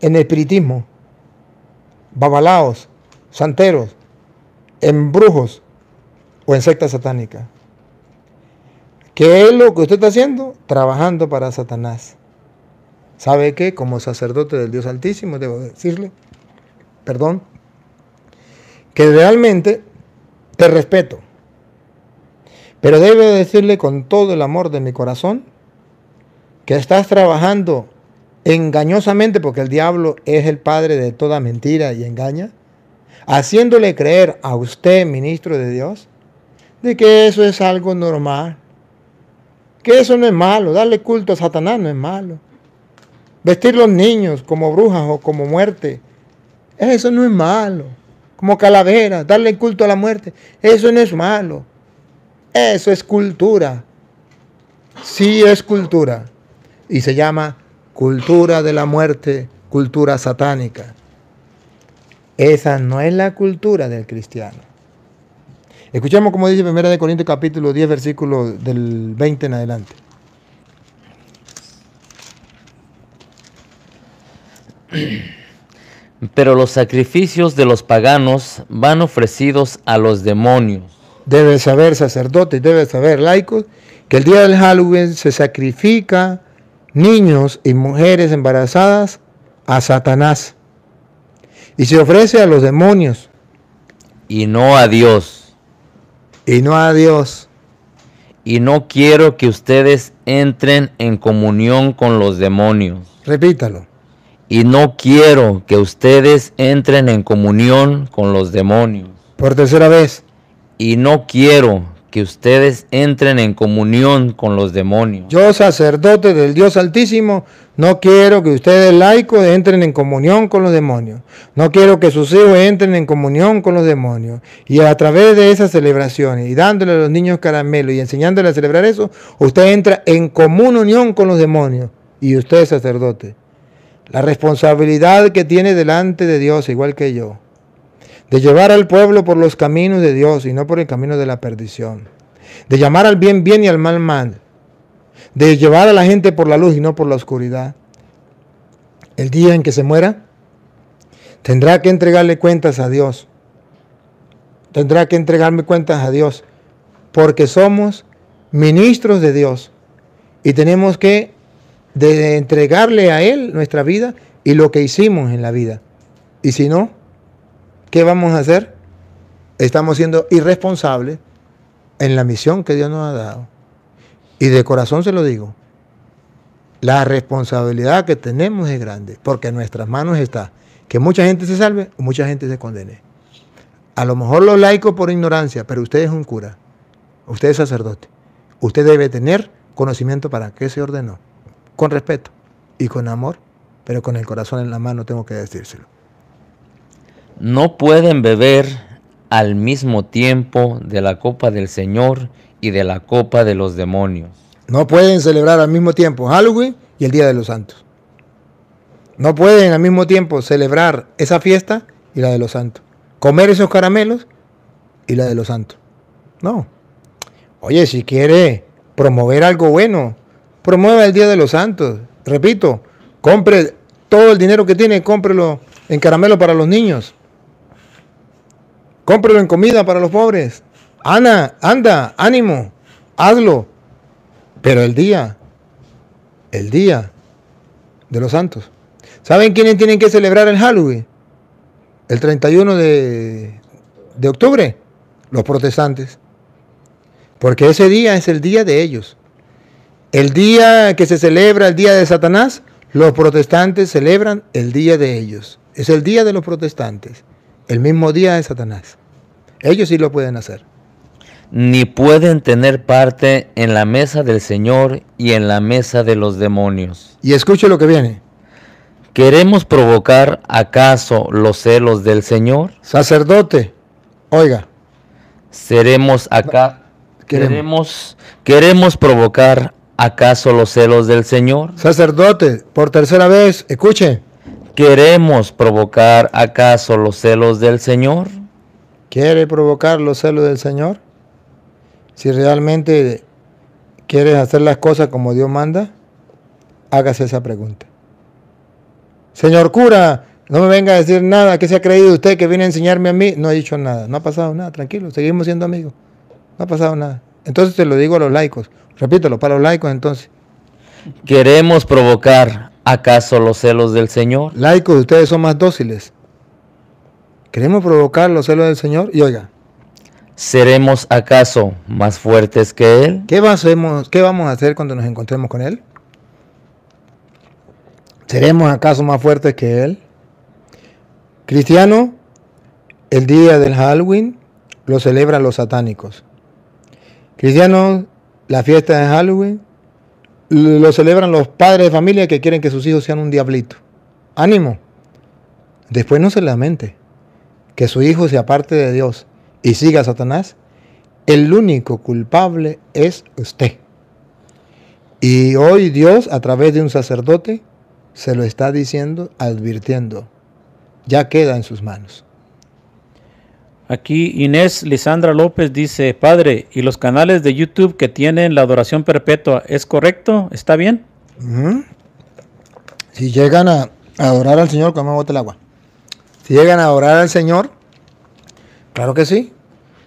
En el espiritismo babalaos, santeros, embrujos brujos o en secta satánica. ¿Qué es lo que usted está haciendo? Trabajando para Satanás. ¿Sabe qué? Como sacerdote del Dios Altísimo, debo decirle, perdón, que realmente te respeto. Pero debo decirle con todo el amor de mi corazón que estás trabajando engañosamente, porque el diablo es el padre de toda mentira y engaña, haciéndole creer a usted, ministro de Dios, de que eso es algo normal, que eso no es malo, darle culto a Satanás no es malo, vestir los niños como brujas o como muerte, eso no es malo, como calaveras, darle culto a la muerte, eso no es malo, eso es cultura, sí es cultura, y se llama cultura de la muerte, cultura satánica. Esa no es la cultura del cristiano. Escuchemos como dice 1 Corintios capítulo 10, versículo del 20 en adelante. Pero los sacrificios de los paganos van ofrecidos a los demonios. Debe saber sacerdotes, debe saber laicos, que el día del Halloween se sacrifica niños y mujeres embarazadas a Satanás y se ofrece a los demonios. Y no a Dios. Y no a Dios. Y no quiero que ustedes entren en comunión con los demonios. Repítalo. Y no quiero que ustedes entren en comunión con los demonios. Por tercera vez. Y no quiero ustedes entren en comunión con los demonios. Yo, sacerdote del Dios Altísimo, no quiero que ustedes laicos entren en comunión con los demonios. No quiero que sus hijos entren en comunión con los demonios. Y a través de esas celebraciones y dándole a los niños caramelo y enseñándole a celebrar eso, usted entra en común unión con los demonios. Y usted, sacerdote, la responsabilidad que tiene delante de Dios, igual que yo de llevar al pueblo por los caminos de Dios y no por el camino de la perdición, de llamar al bien bien y al mal mal, de llevar a la gente por la luz y no por la oscuridad. El día en que se muera, tendrá que entregarle cuentas a Dios. Tendrá que entregarme cuentas a Dios, porque somos ministros de Dios y tenemos que de entregarle a Él nuestra vida y lo que hicimos en la vida. Y si no, ¿qué vamos a hacer? Estamos siendo irresponsables en la misión que Dios nos ha dado. Y de corazón se lo digo, la responsabilidad que tenemos es grande, porque en nuestras manos está que mucha gente se salve o mucha gente se condene. A lo mejor lo laico por ignorancia, pero usted es un cura, usted es sacerdote, usted debe tener conocimiento para qué se ordenó, con respeto y con amor, pero con el corazón en la mano tengo que decírselo no pueden beber al mismo tiempo de la copa del Señor y de la copa de los demonios. No pueden celebrar al mismo tiempo Halloween y el Día de los Santos. No pueden al mismo tiempo celebrar esa fiesta y la de los santos. Comer esos caramelos y la de los santos. No. Oye, si quiere promover algo bueno, promueva el Día de los Santos. Repito, compre todo el dinero que tiene, cómprelo en caramelo para los niños. Cómprelo en comida para los pobres. Ana, anda, ánimo, hazlo. Pero el día, el día de los santos. ¿Saben quiénes tienen que celebrar el Halloween? El 31 de, de octubre, los protestantes. Porque ese día es el día de ellos. El día que se celebra el día de Satanás, los protestantes celebran el día de ellos. Es el día de los protestantes el mismo día de Satanás. Ellos sí lo pueden hacer. Ni pueden tener parte en la mesa del Señor y en la mesa de los demonios. Y escuche lo que viene. ¿Queremos provocar acaso los celos del Señor? Sacerdote, oiga. Seremos acá. Queremos. queremos, queremos provocar acaso los celos del Señor. Sacerdote, por tercera vez, escuche. ¿Queremos provocar acaso los celos del Señor? ¿Quiere provocar los celos del Señor? Si realmente quieres hacer las cosas como Dios manda, hágase esa pregunta. Señor cura, no me venga a decir nada. ¿Qué se ha creído usted que viene a enseñarme a mí? No he dicho nada. No ha pasado nada. Tranquilo, seguimos siendo amigos. No ha pasado nada. Entonces te lo digo a los laicos. Repítelo, para los laicos entonces. Queremos provocar ¿Acaso los celos del Señor? Laicos, ustedes son más dóciles. ¿Queremos provocar los celos del Señor? Y oiga. ¿Seremos acaso más fuertes que Él? ¿Qué, vamos a hacer cuando nos encontremos con Él? ¿Seremos acaso más fuertes que Él? Cristiano, el día del Halloween lo celebran los satánicos. Cristiano, la fiesta de Halloween lo celebran los padres de familia que quieren que sus hijos sean un diablito. Ánimo. Después no se lamente que su hijo se aparte de Dios y siga a Satanás. El único culpable es usted. Y hoy Dios, a través de un sacerdote, se lo está diciendo, advirtiendo. Ya queda en sus manos. Aquí Inés Lisandra López dice, padre, ¿y los canales de YouTube que tienen la adoración perpetua es correcto? ¿Está bien? Si llegan a, adorar al Señor, ¿cómo me el agua. Si llegan a adorar al Señor, claro que sí.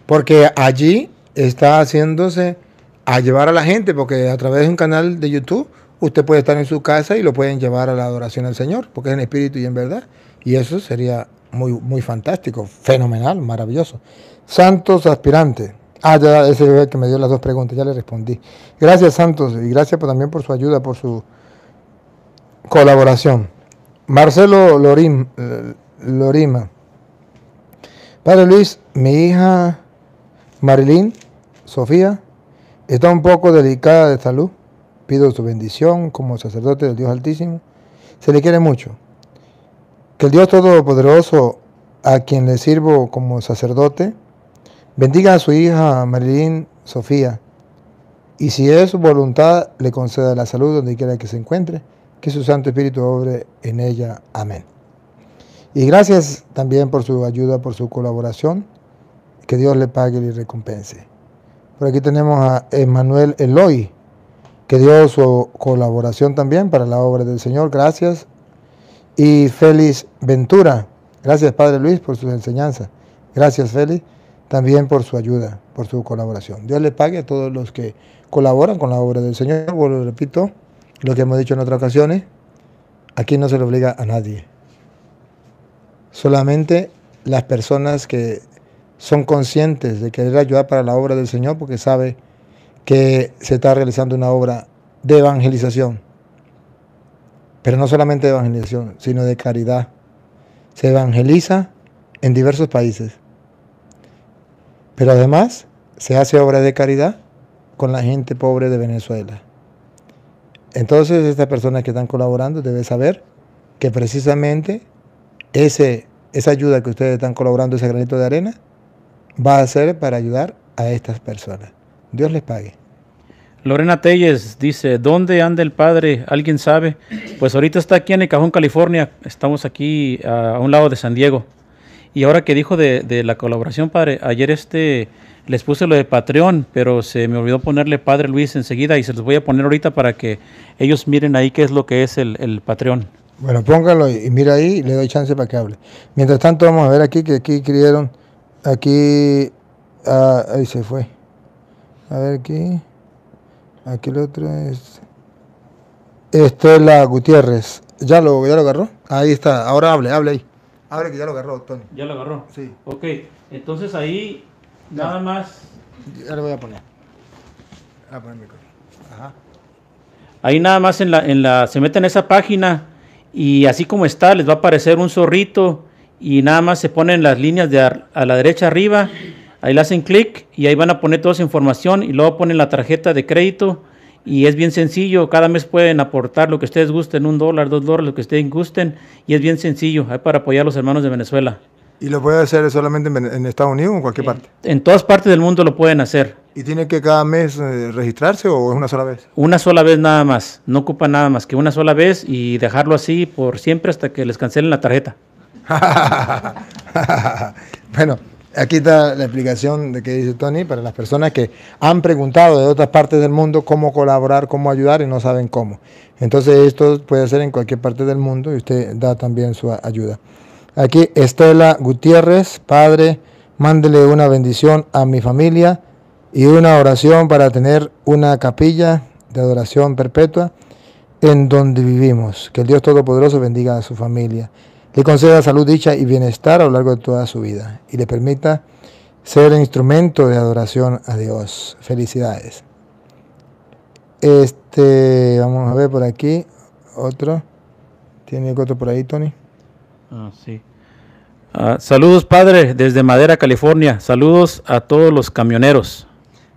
Porque allí está haciéndose a llevar a la gente, porque a través de un canal de YouTube usted puede estar en su casa y lo pueden llevar a la adoración al Señor, porque es en espíritu y en verdad. Y eso sería muy, fantástico, fenomenal, maravilloso. Santos aspirante. Ah, ya, ese el que me dio las dos preguntas, ya le respondí. Gracias Santos y gracias también por su ayuda, por su colaboración. Marcelo Lorim, eh, Lorima. Padre Luis, mi hija Marilyn, Sofía, está un poco delicada de salud. Pido su bendición como sacerdote del Dios Altísimo. Se le quiere mucho. Que el Dios Todopoderoso, a quien le sirvo como sacerdote, bendiga a su hija Marilyn Sofía, y si es su voluntad, le conceda la salud donde quiera que se encuentre, que su Santo Espíritu obre en ella. Amén. Y gracias también por su ayuda, por su colaboración, que Dios le pague y le recompense. Por aquí tenemos a Emanuel Eloy, que dio su colaboración también para la obra del Señor. Gracias y Félix Ventura. Gracias, Padre Luis, por sus enseñanzas. Gracias, Félix, también por su ayuda, por su colaboración. Dios le pague a todos los que colaboran con la obra del Señor. Vuelvo, repito, lo que hemos dicho en otras ocasiones, aquí no se le obliga a nadie. Solamente las personas que son conscientes de querer ayudar para la obra del Señor porque sabe que se está realizando una obra de evangelización pero no solamente de evangelización, sino de caridad. Se evangeliza en diversos países. Pero además se hace obra de caridad con la gente pobre de Venezuela. Entonces estas personas que están colaborando deben saber que precisamente ese, esa ayuda que ustedes están colaborando, ese granito de arena, va a ser para ayudar a estas personas. Dios les pague. Lorena Telles dice, ¿dónde anda el padre? ¿Alguien sabe? Pues ahorita está aquí en el Cajón, California. Estamos aquí a, un lado de San Diego. Y ahora que dijo de, la colaboración, padre, ayer este les puse lo de Patreon, pero se me olvidó ponerle Padre Luis enseguida y se los voy a poner ahorita para que ellos miren ahí qué es lo que es el, Patreon. Bueno, póngalo y mira ahí y le doy chance para que hable. Mientras tanto, vamos a ver aquí que aquí criaron, aquí, ah, ahí se fue. A ver aquí. Aquí el otro es Estela Gutiérrez. ¿Ya lo, ya lo agarró? Ahí está. Ahora hable, hable ahí. Hable que ya lo agarró, Tony. Ya lo agarró. Sí. Ok. Entonces ahí nada más. Ya voy a poner. A poner mi Ajá. Ahí nada más en la, en la, se mete en esa página y así como está les va a aparecer un zorrito y nada más se ponen las líneas de a la derecha arriba Ahí le hacen clic y ahí van a poner toda su información y luego ponen la tarjeta de crédito y es bien sencillo, cada mes pueden aportar lo que ustedes gusten, un dólar, dos dólares, lo que ustedes gusten y es bien sencillo, ahí para apoyar a los hermanos de Venezuela. ¿Y lo puede hacer solamente en, Estados Unidos o en cualquier parte? En, todas partes del mundo lo pueden hacer. ¿Y tiene que cada mes eh, registrarse o es una sola vez? Una sola vez nada más, no ocupa nada más que una sola vez y dejarlo así por siempre hasta que les cancelen la tarjeta. bueno, Aquí está la explicación de que dice Tony para las personas que han preguntado de otras partes del mundo cómo colaborar, cómo ayudar y no saben cómo. Entonces esto puede ser en cualquier parte del mundo y usted da también su ayuda. Aquí Estela Gutiérrez, padre, mándele una bendición a mi familia y una oración para tener una capilla de adoración perpetua en donde vivimos. Que el Dios Todopoderoso bendiga a su familia le conceda salud, dicha y bienestar a lo largo de toda su vida y le permita ser el instrumento de adoración a Dios. Felicidades. Este, vamos a ver por aquí, otro. ¿Tiene otro por ahí, Tony? Ah, sí. Ah, saludos, padre, desde Madera, California. Saludos a todos los camioneros.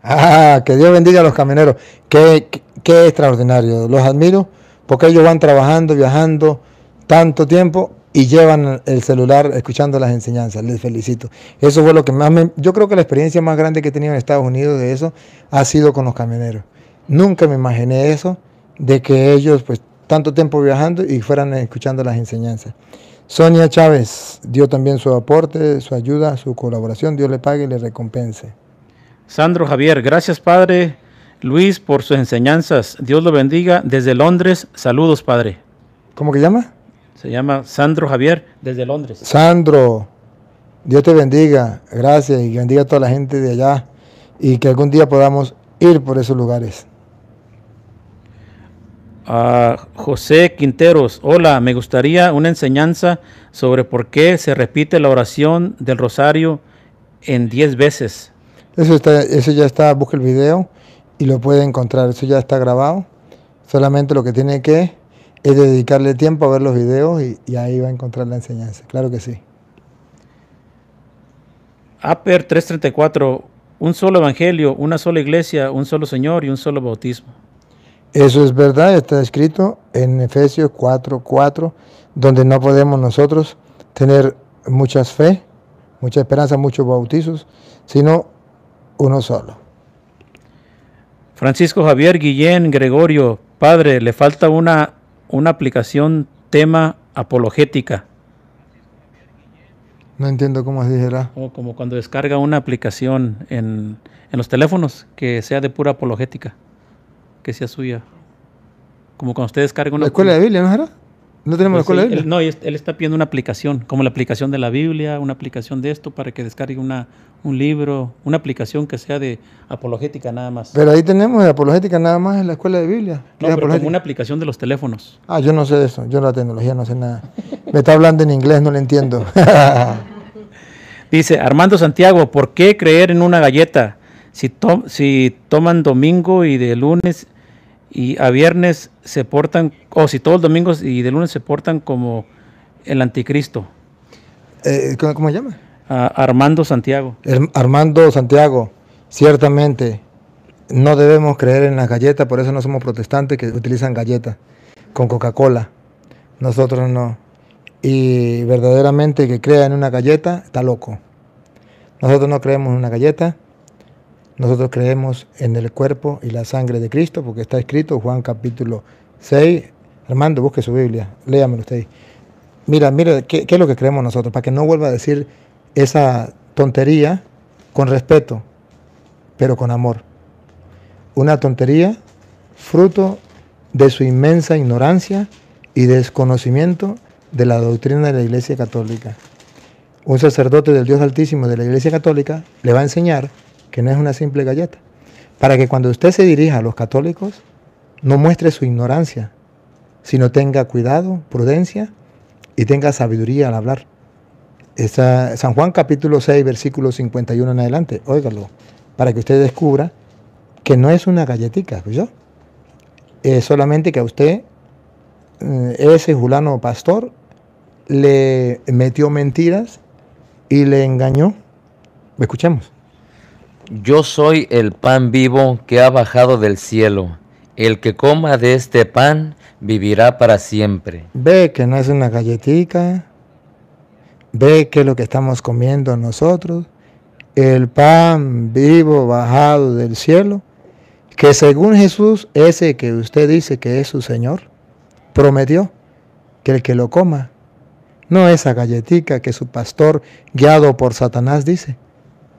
Ah, que Dios bendiga a los camioneros. qué extraordinario. Los admiro porque ellos van trabajando, viajando tanto tiempo y llevan el celular escuchando las enseñanzas. Les felicito. Eso fue lo que más me... Yo creo que la experiencia más grande que he tenido en Estados Unidos de eso ha sido con los camioneros. Nunca me imaginé eso, de que ellos, pues, tanto tiempo viajando y fueran escuchando las enseñanzas. Sonia Chávez dio también su aporte, su ayuda, su colaboración. Dios le pague y le recompense. Sandro Javier, gracias Padre Luis por sus enseñanzas. Dios lo bendiga. Desde Londres, saludos Padre. ¿Cómo que llama? Se llama Sandro Javier desde Londres. Sandro, Dios te bendiga. Gracias y bendiga a toda la gente de allá y que algún día podamos ir por esos lugares. José Quinteros, hola, me gustaría una enseñanza sobre por qué se repite la oración del rosario en 10 veces. Eso, está, eso ya está, busca el video y lo puede encontrar, eso ya está grabado. Solamente lo que tiene que es dedicarle tiempo a ver los videos y, ahí va a encontrar la enseñanza. Claro que sí. Aper 334, un solo evangelio, una sola iglesia, un solo Señor y un solo bautismo. Eso es verdad, está escrito en Efesios 4.4, donde no podemos nosotros tener muchas fe, mucha esperanza, muchos bautizos, sino uno solo. Francisco Javier Guillén Gregorio, padre, le falta una una aplicación tema apologética. No entiendo cómo se dijera. O como cuando descarga una aplicación en, en, los teléfonos que sea de pura apologética, que sea suya. Como cuando usted descarga una... escuela de Biblia, ¿no ¿No tenemos pues la escuela no, él está pidiendo una aplicación, como la aplicación de la Biblia, una aplicación de esto para que descargue una, un libro, una aplicación que sea de apologética nada más. Pero ahí tenemos de apologética nada más en la escuela de Biblia. No, pero como una aplicación de los teléfonos. Ah, yo no sé de eso, yo la tecnología no sé nada. Me está hablando en inglés, no le entiendo. Dice Armando Santiago, ¿por qué creer en una galleta? si toman domingo y de lunes y a viernes se portan, o si todos los domingos y de lunes se portan como el anticristo. Eh, ¿cómo, se llama? Armando Santiago. Armando Santiago, ciertamente, no debemos creer en las galletas, por eso no somos protestantes que utilizan galletas con Coca-Cola. Nosotros no. Y verdaderamente que crea en una galleta está loco. Nosotros no creemos en una galleta, nosotros creemos en el cuerpo y la sangre de Cristo, porque está escrito Juan capítulo 6. Armando, busque su Biblia, léamelo usted. Mira, mira, ¿qué, es lo que creemos nosotros? Para que no vuelva a decir esa tontería con respeto, pero con amor. Una tontería fruto de su inmensa ignorancia y desconocimiento de la doctrina de la Iglesia Católica. Un sacerdote del Dios Altísimo de la Iglesia Católica le va a enseñar que no es una simple galleta, para que cuando usted se dirija a los católicos no muestre su ignorancia, sino tenga cuidado, prudencia y tenga sabiduría al hablar. San Juan capítulo 6, versículo 51 en adelante, óigalo, para que usted descubra que no es una galletica, ¿yo? solamente que a usted, eh, ese julano pastor, le metió mentiras y le engañó. Escuchemos. Yo soy el pan vivo que ha bajado del cielo. El que coma de este pan vivirá para siempre. Ve que no es una galletita Ve que es lo que estamos comiendo nosotros. El pan vivo bajado del cielo. Que según Jesús, ese que usted dice que es su Señor, prometió que el que lo coma, no esa galletita que su pastor guiado por Satanás dice,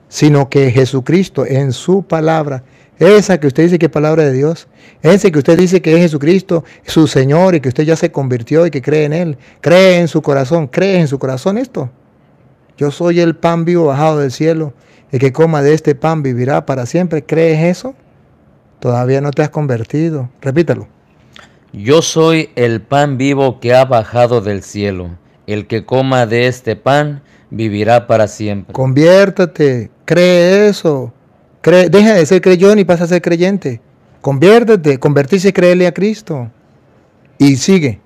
sino que Jesucristo en su palabra, esa que usted dice que es palabra de Dios, ese que usted dice que es Jesucristo, su Señor y que usted ya se convirtió y que cree en Él, cree en su corazón, cree en su corazón esto. Yo soy el pan vivo bajado del cielo, el que coma de este pan vivirá para siempre. ¿Crees eso? Todavía no te has convertido. Repítalo. Yo soy el pan vivo que ha bajado del cielo. El que coma de este pan vivirá para siempre. Conviértete, cree eso. deja de ser creyón y pasa a ser creyente. Conviértete, convertirse y créele a Cristo. Y sigue.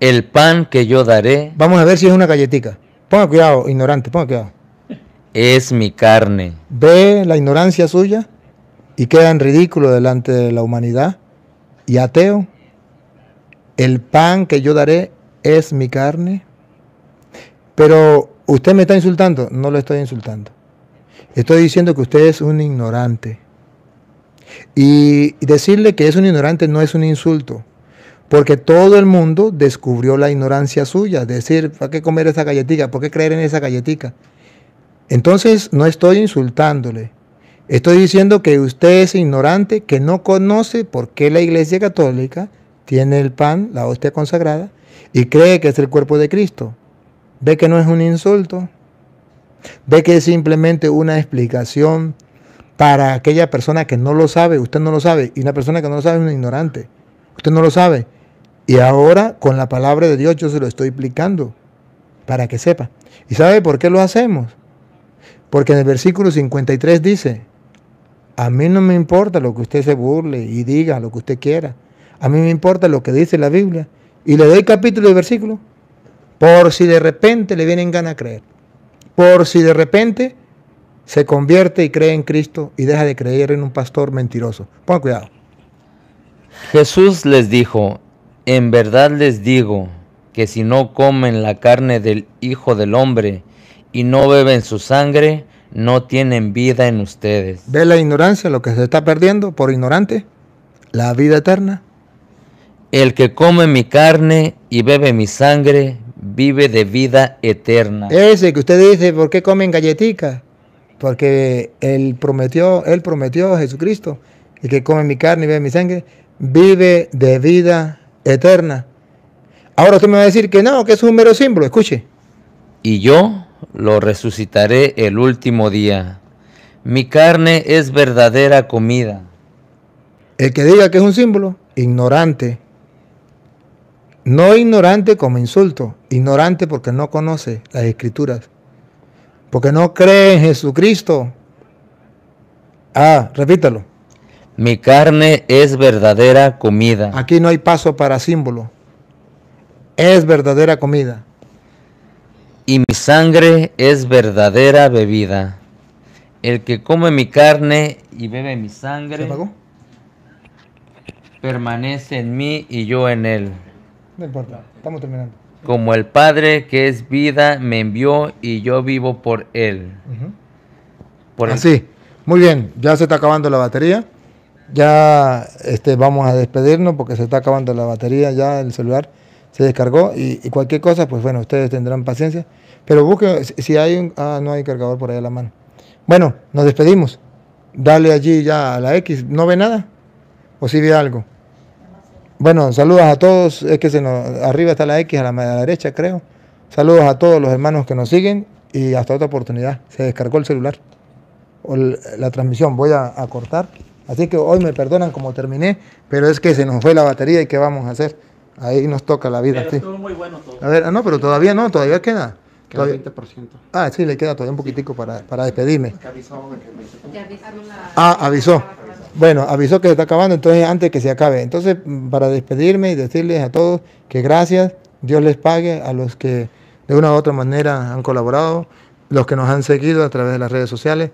El pan que yo daré. Vamos a ver si es una galletita Ponga cuidado, ignorante, ponga cuidado. Es mi carne. Ve la ignorancia suya y queda en ridículo delante de la humanidad. Y ateo. El pan que yo daré es mi carne. Pero usted me está insultando, no lo estoy insultando. Estoy diciendo que usted es un ignorante. Y decirle que es un ignorante no es un insulto, porque todo el mundo descubrió la ignorancia suya, decir, ¿para qué comer esa galletita? ¿Por qué creer en esa galletita? Entonces no estoy insultándole, estoy diciendo que usted es ignorante, que no conoce por qué la Iglesia Católica tiene el pan, la hostia consagrada, y cree que es el cuerpo de Cristo ve que no es un insulto, ve que es simplemente una explicación para aquella persona que no lo sabe, usted no lo sabe, y una persona que no lo sabe es un ignorante, usted no lo sabe. Y ahora con la palabra de Dios yo se lo estoy explicando para que sepa. ¿Y sabe por qué lo hacemos? Porque en el versículo 53 dice, a mí no me importa lo que usted se burle y diga lo que usted quiera, a mí me importa lo que dice la Biblia. Y le doy capítulo y versículo por si de repente le vienen ganas a creer, por si de repente se convierte y cree en Cristo y deja de creer en un pastor mentiroso. Pon cuidado. Jesús les dijo, en verdad les digo que si no comen la carne del Hijo del Hombre y no beben su sangre, no tienen vida en ustedes. ¿Ve la ignorancia, lo que se está perdiendo por ignorante? La vida eterna. El que come mi carne y bebe mi sangre vive de vida eterna. Ese que usted dice, ¿por qué comen galletitas? Porque él prometió, él prometió a Jesucristo, el que come mi carne y bebe mi sangre, vive de vida eterna. Ahora usted me va a decir que no, que es un mero símbolo, escuche. Y yo lo resucitaré el último día. Mi carne es verdadera comida. El que diga que es un símbolo, ignorante, no ignorante como insulto, ignorante porque no conoce las escrituras, porque no cree en Jesucristo. Ah, repítalo. Mi carne es verdadera comida. Aquí no hay paso para símbolo. Es verdadera comida. Y mi sangre es verdadera bebida. El que come mi carne y bebe mi sangre permanece en mí y yo en él importa, estamos terminando. Como el Padre que es vida me envió y yo vivo por Él. por Así, muy bien, ya se está acabando la batería. Ya este, vamos a despedirnos porque se está acabando la batería, ya el celular se descargó y, cualquier cosa, pues bueno, ustedes tendrán paciencia. Pero busque si hay Ah, no hay cargador por ahí a la mano. Bueno, nos despedimos. Dale allí ya a la X, ¿no ve nada? ¿O si ve algo? Bueno, saludos a todos. Es que se nos, arriba está la X a la, derecha, creo. Saludos a todos los hermanos que nos siguen y hasta otra oportunidad. Se descargó el celular o la, transmisión. Voy a, cortar. Así que hoy me perdonan como terminé, pero es que se nos fue la batería y qué vamos a hacer. Ahí nos toca la vida. estuvo muy bueno todo. A ver, ah, no, pero todavía no, todavía queda. Queda 20%. Ah, sí, le queda todavía un poquitico para, despedirme. Ah, avisó. Bueno, avisó que se está acabando, entonces antes que se acabe. Entonces, mm, para despedirme y decirles a todos que gracias, Dios les pague a los que de una u otra manera han colaborado, los que nos han seguido a través de las redes sociales.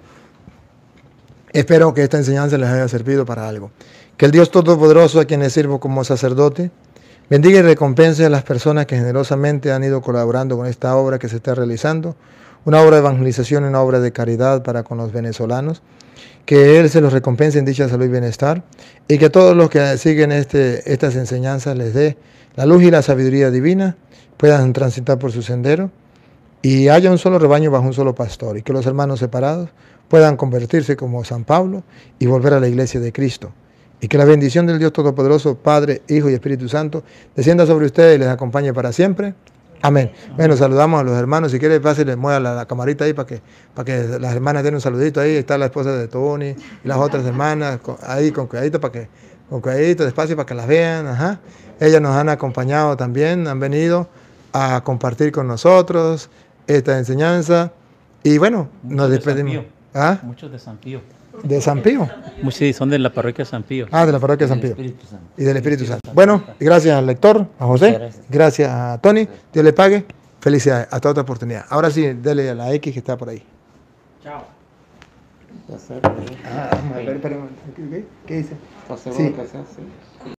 Espero que esta enseñanza les haya servido para algo. Que el Dios Todopoderoso a quien sirvo como sacerdote, bendiga y recompense a las personas que generosamente han ido colaborando con esta obra que se está realizando, una obra de evangelización, una obra de caridad para con los venezolanos que Él se los recompense en dicha salud y bienestar, y que todos los que siguen este, estas enseñanzas les dé la luz y la sabiduría divina, puedan transitar por su sendero, y haya un solo rebaño bajo un solo pastor, y que los hermanos separados puedan convertirse como San Pablo y volver a la iglesia de Cristo. Y que la bendición del Dios Todopoderoso, Padre, Hijo y Espíritu Santo, descienda sobre ustedes y les acompañe para siempre. Amén. Bueno, saludamos a los hermanos. Si quiere, fácil les mueva la, camarita ahí para que, para que las hermanas den un saludito. Ahí está la esposa de Tony y las otras hermanas. ahí con cuidadito, para que, con cuidadito, despacio, para que las vean. Ajá. Ellas nos han acompañado también, han venido a compartir con nosotros esta enseñanza. Y bueno, nos despedimos. muchos de Muchos de San Pío. Sí, son de la parroquia de San Pío. Ah, de la parroquia de San Pío. Y del Espíritu Santo. Bueno, gracias al lector, a José, gracias a Tony, Dios le pague. Felicidades, hasta otra oportunidad. Ahora sí, dale a la X que está por ahí. Chao. Ah, ¿Qué dice? Sí.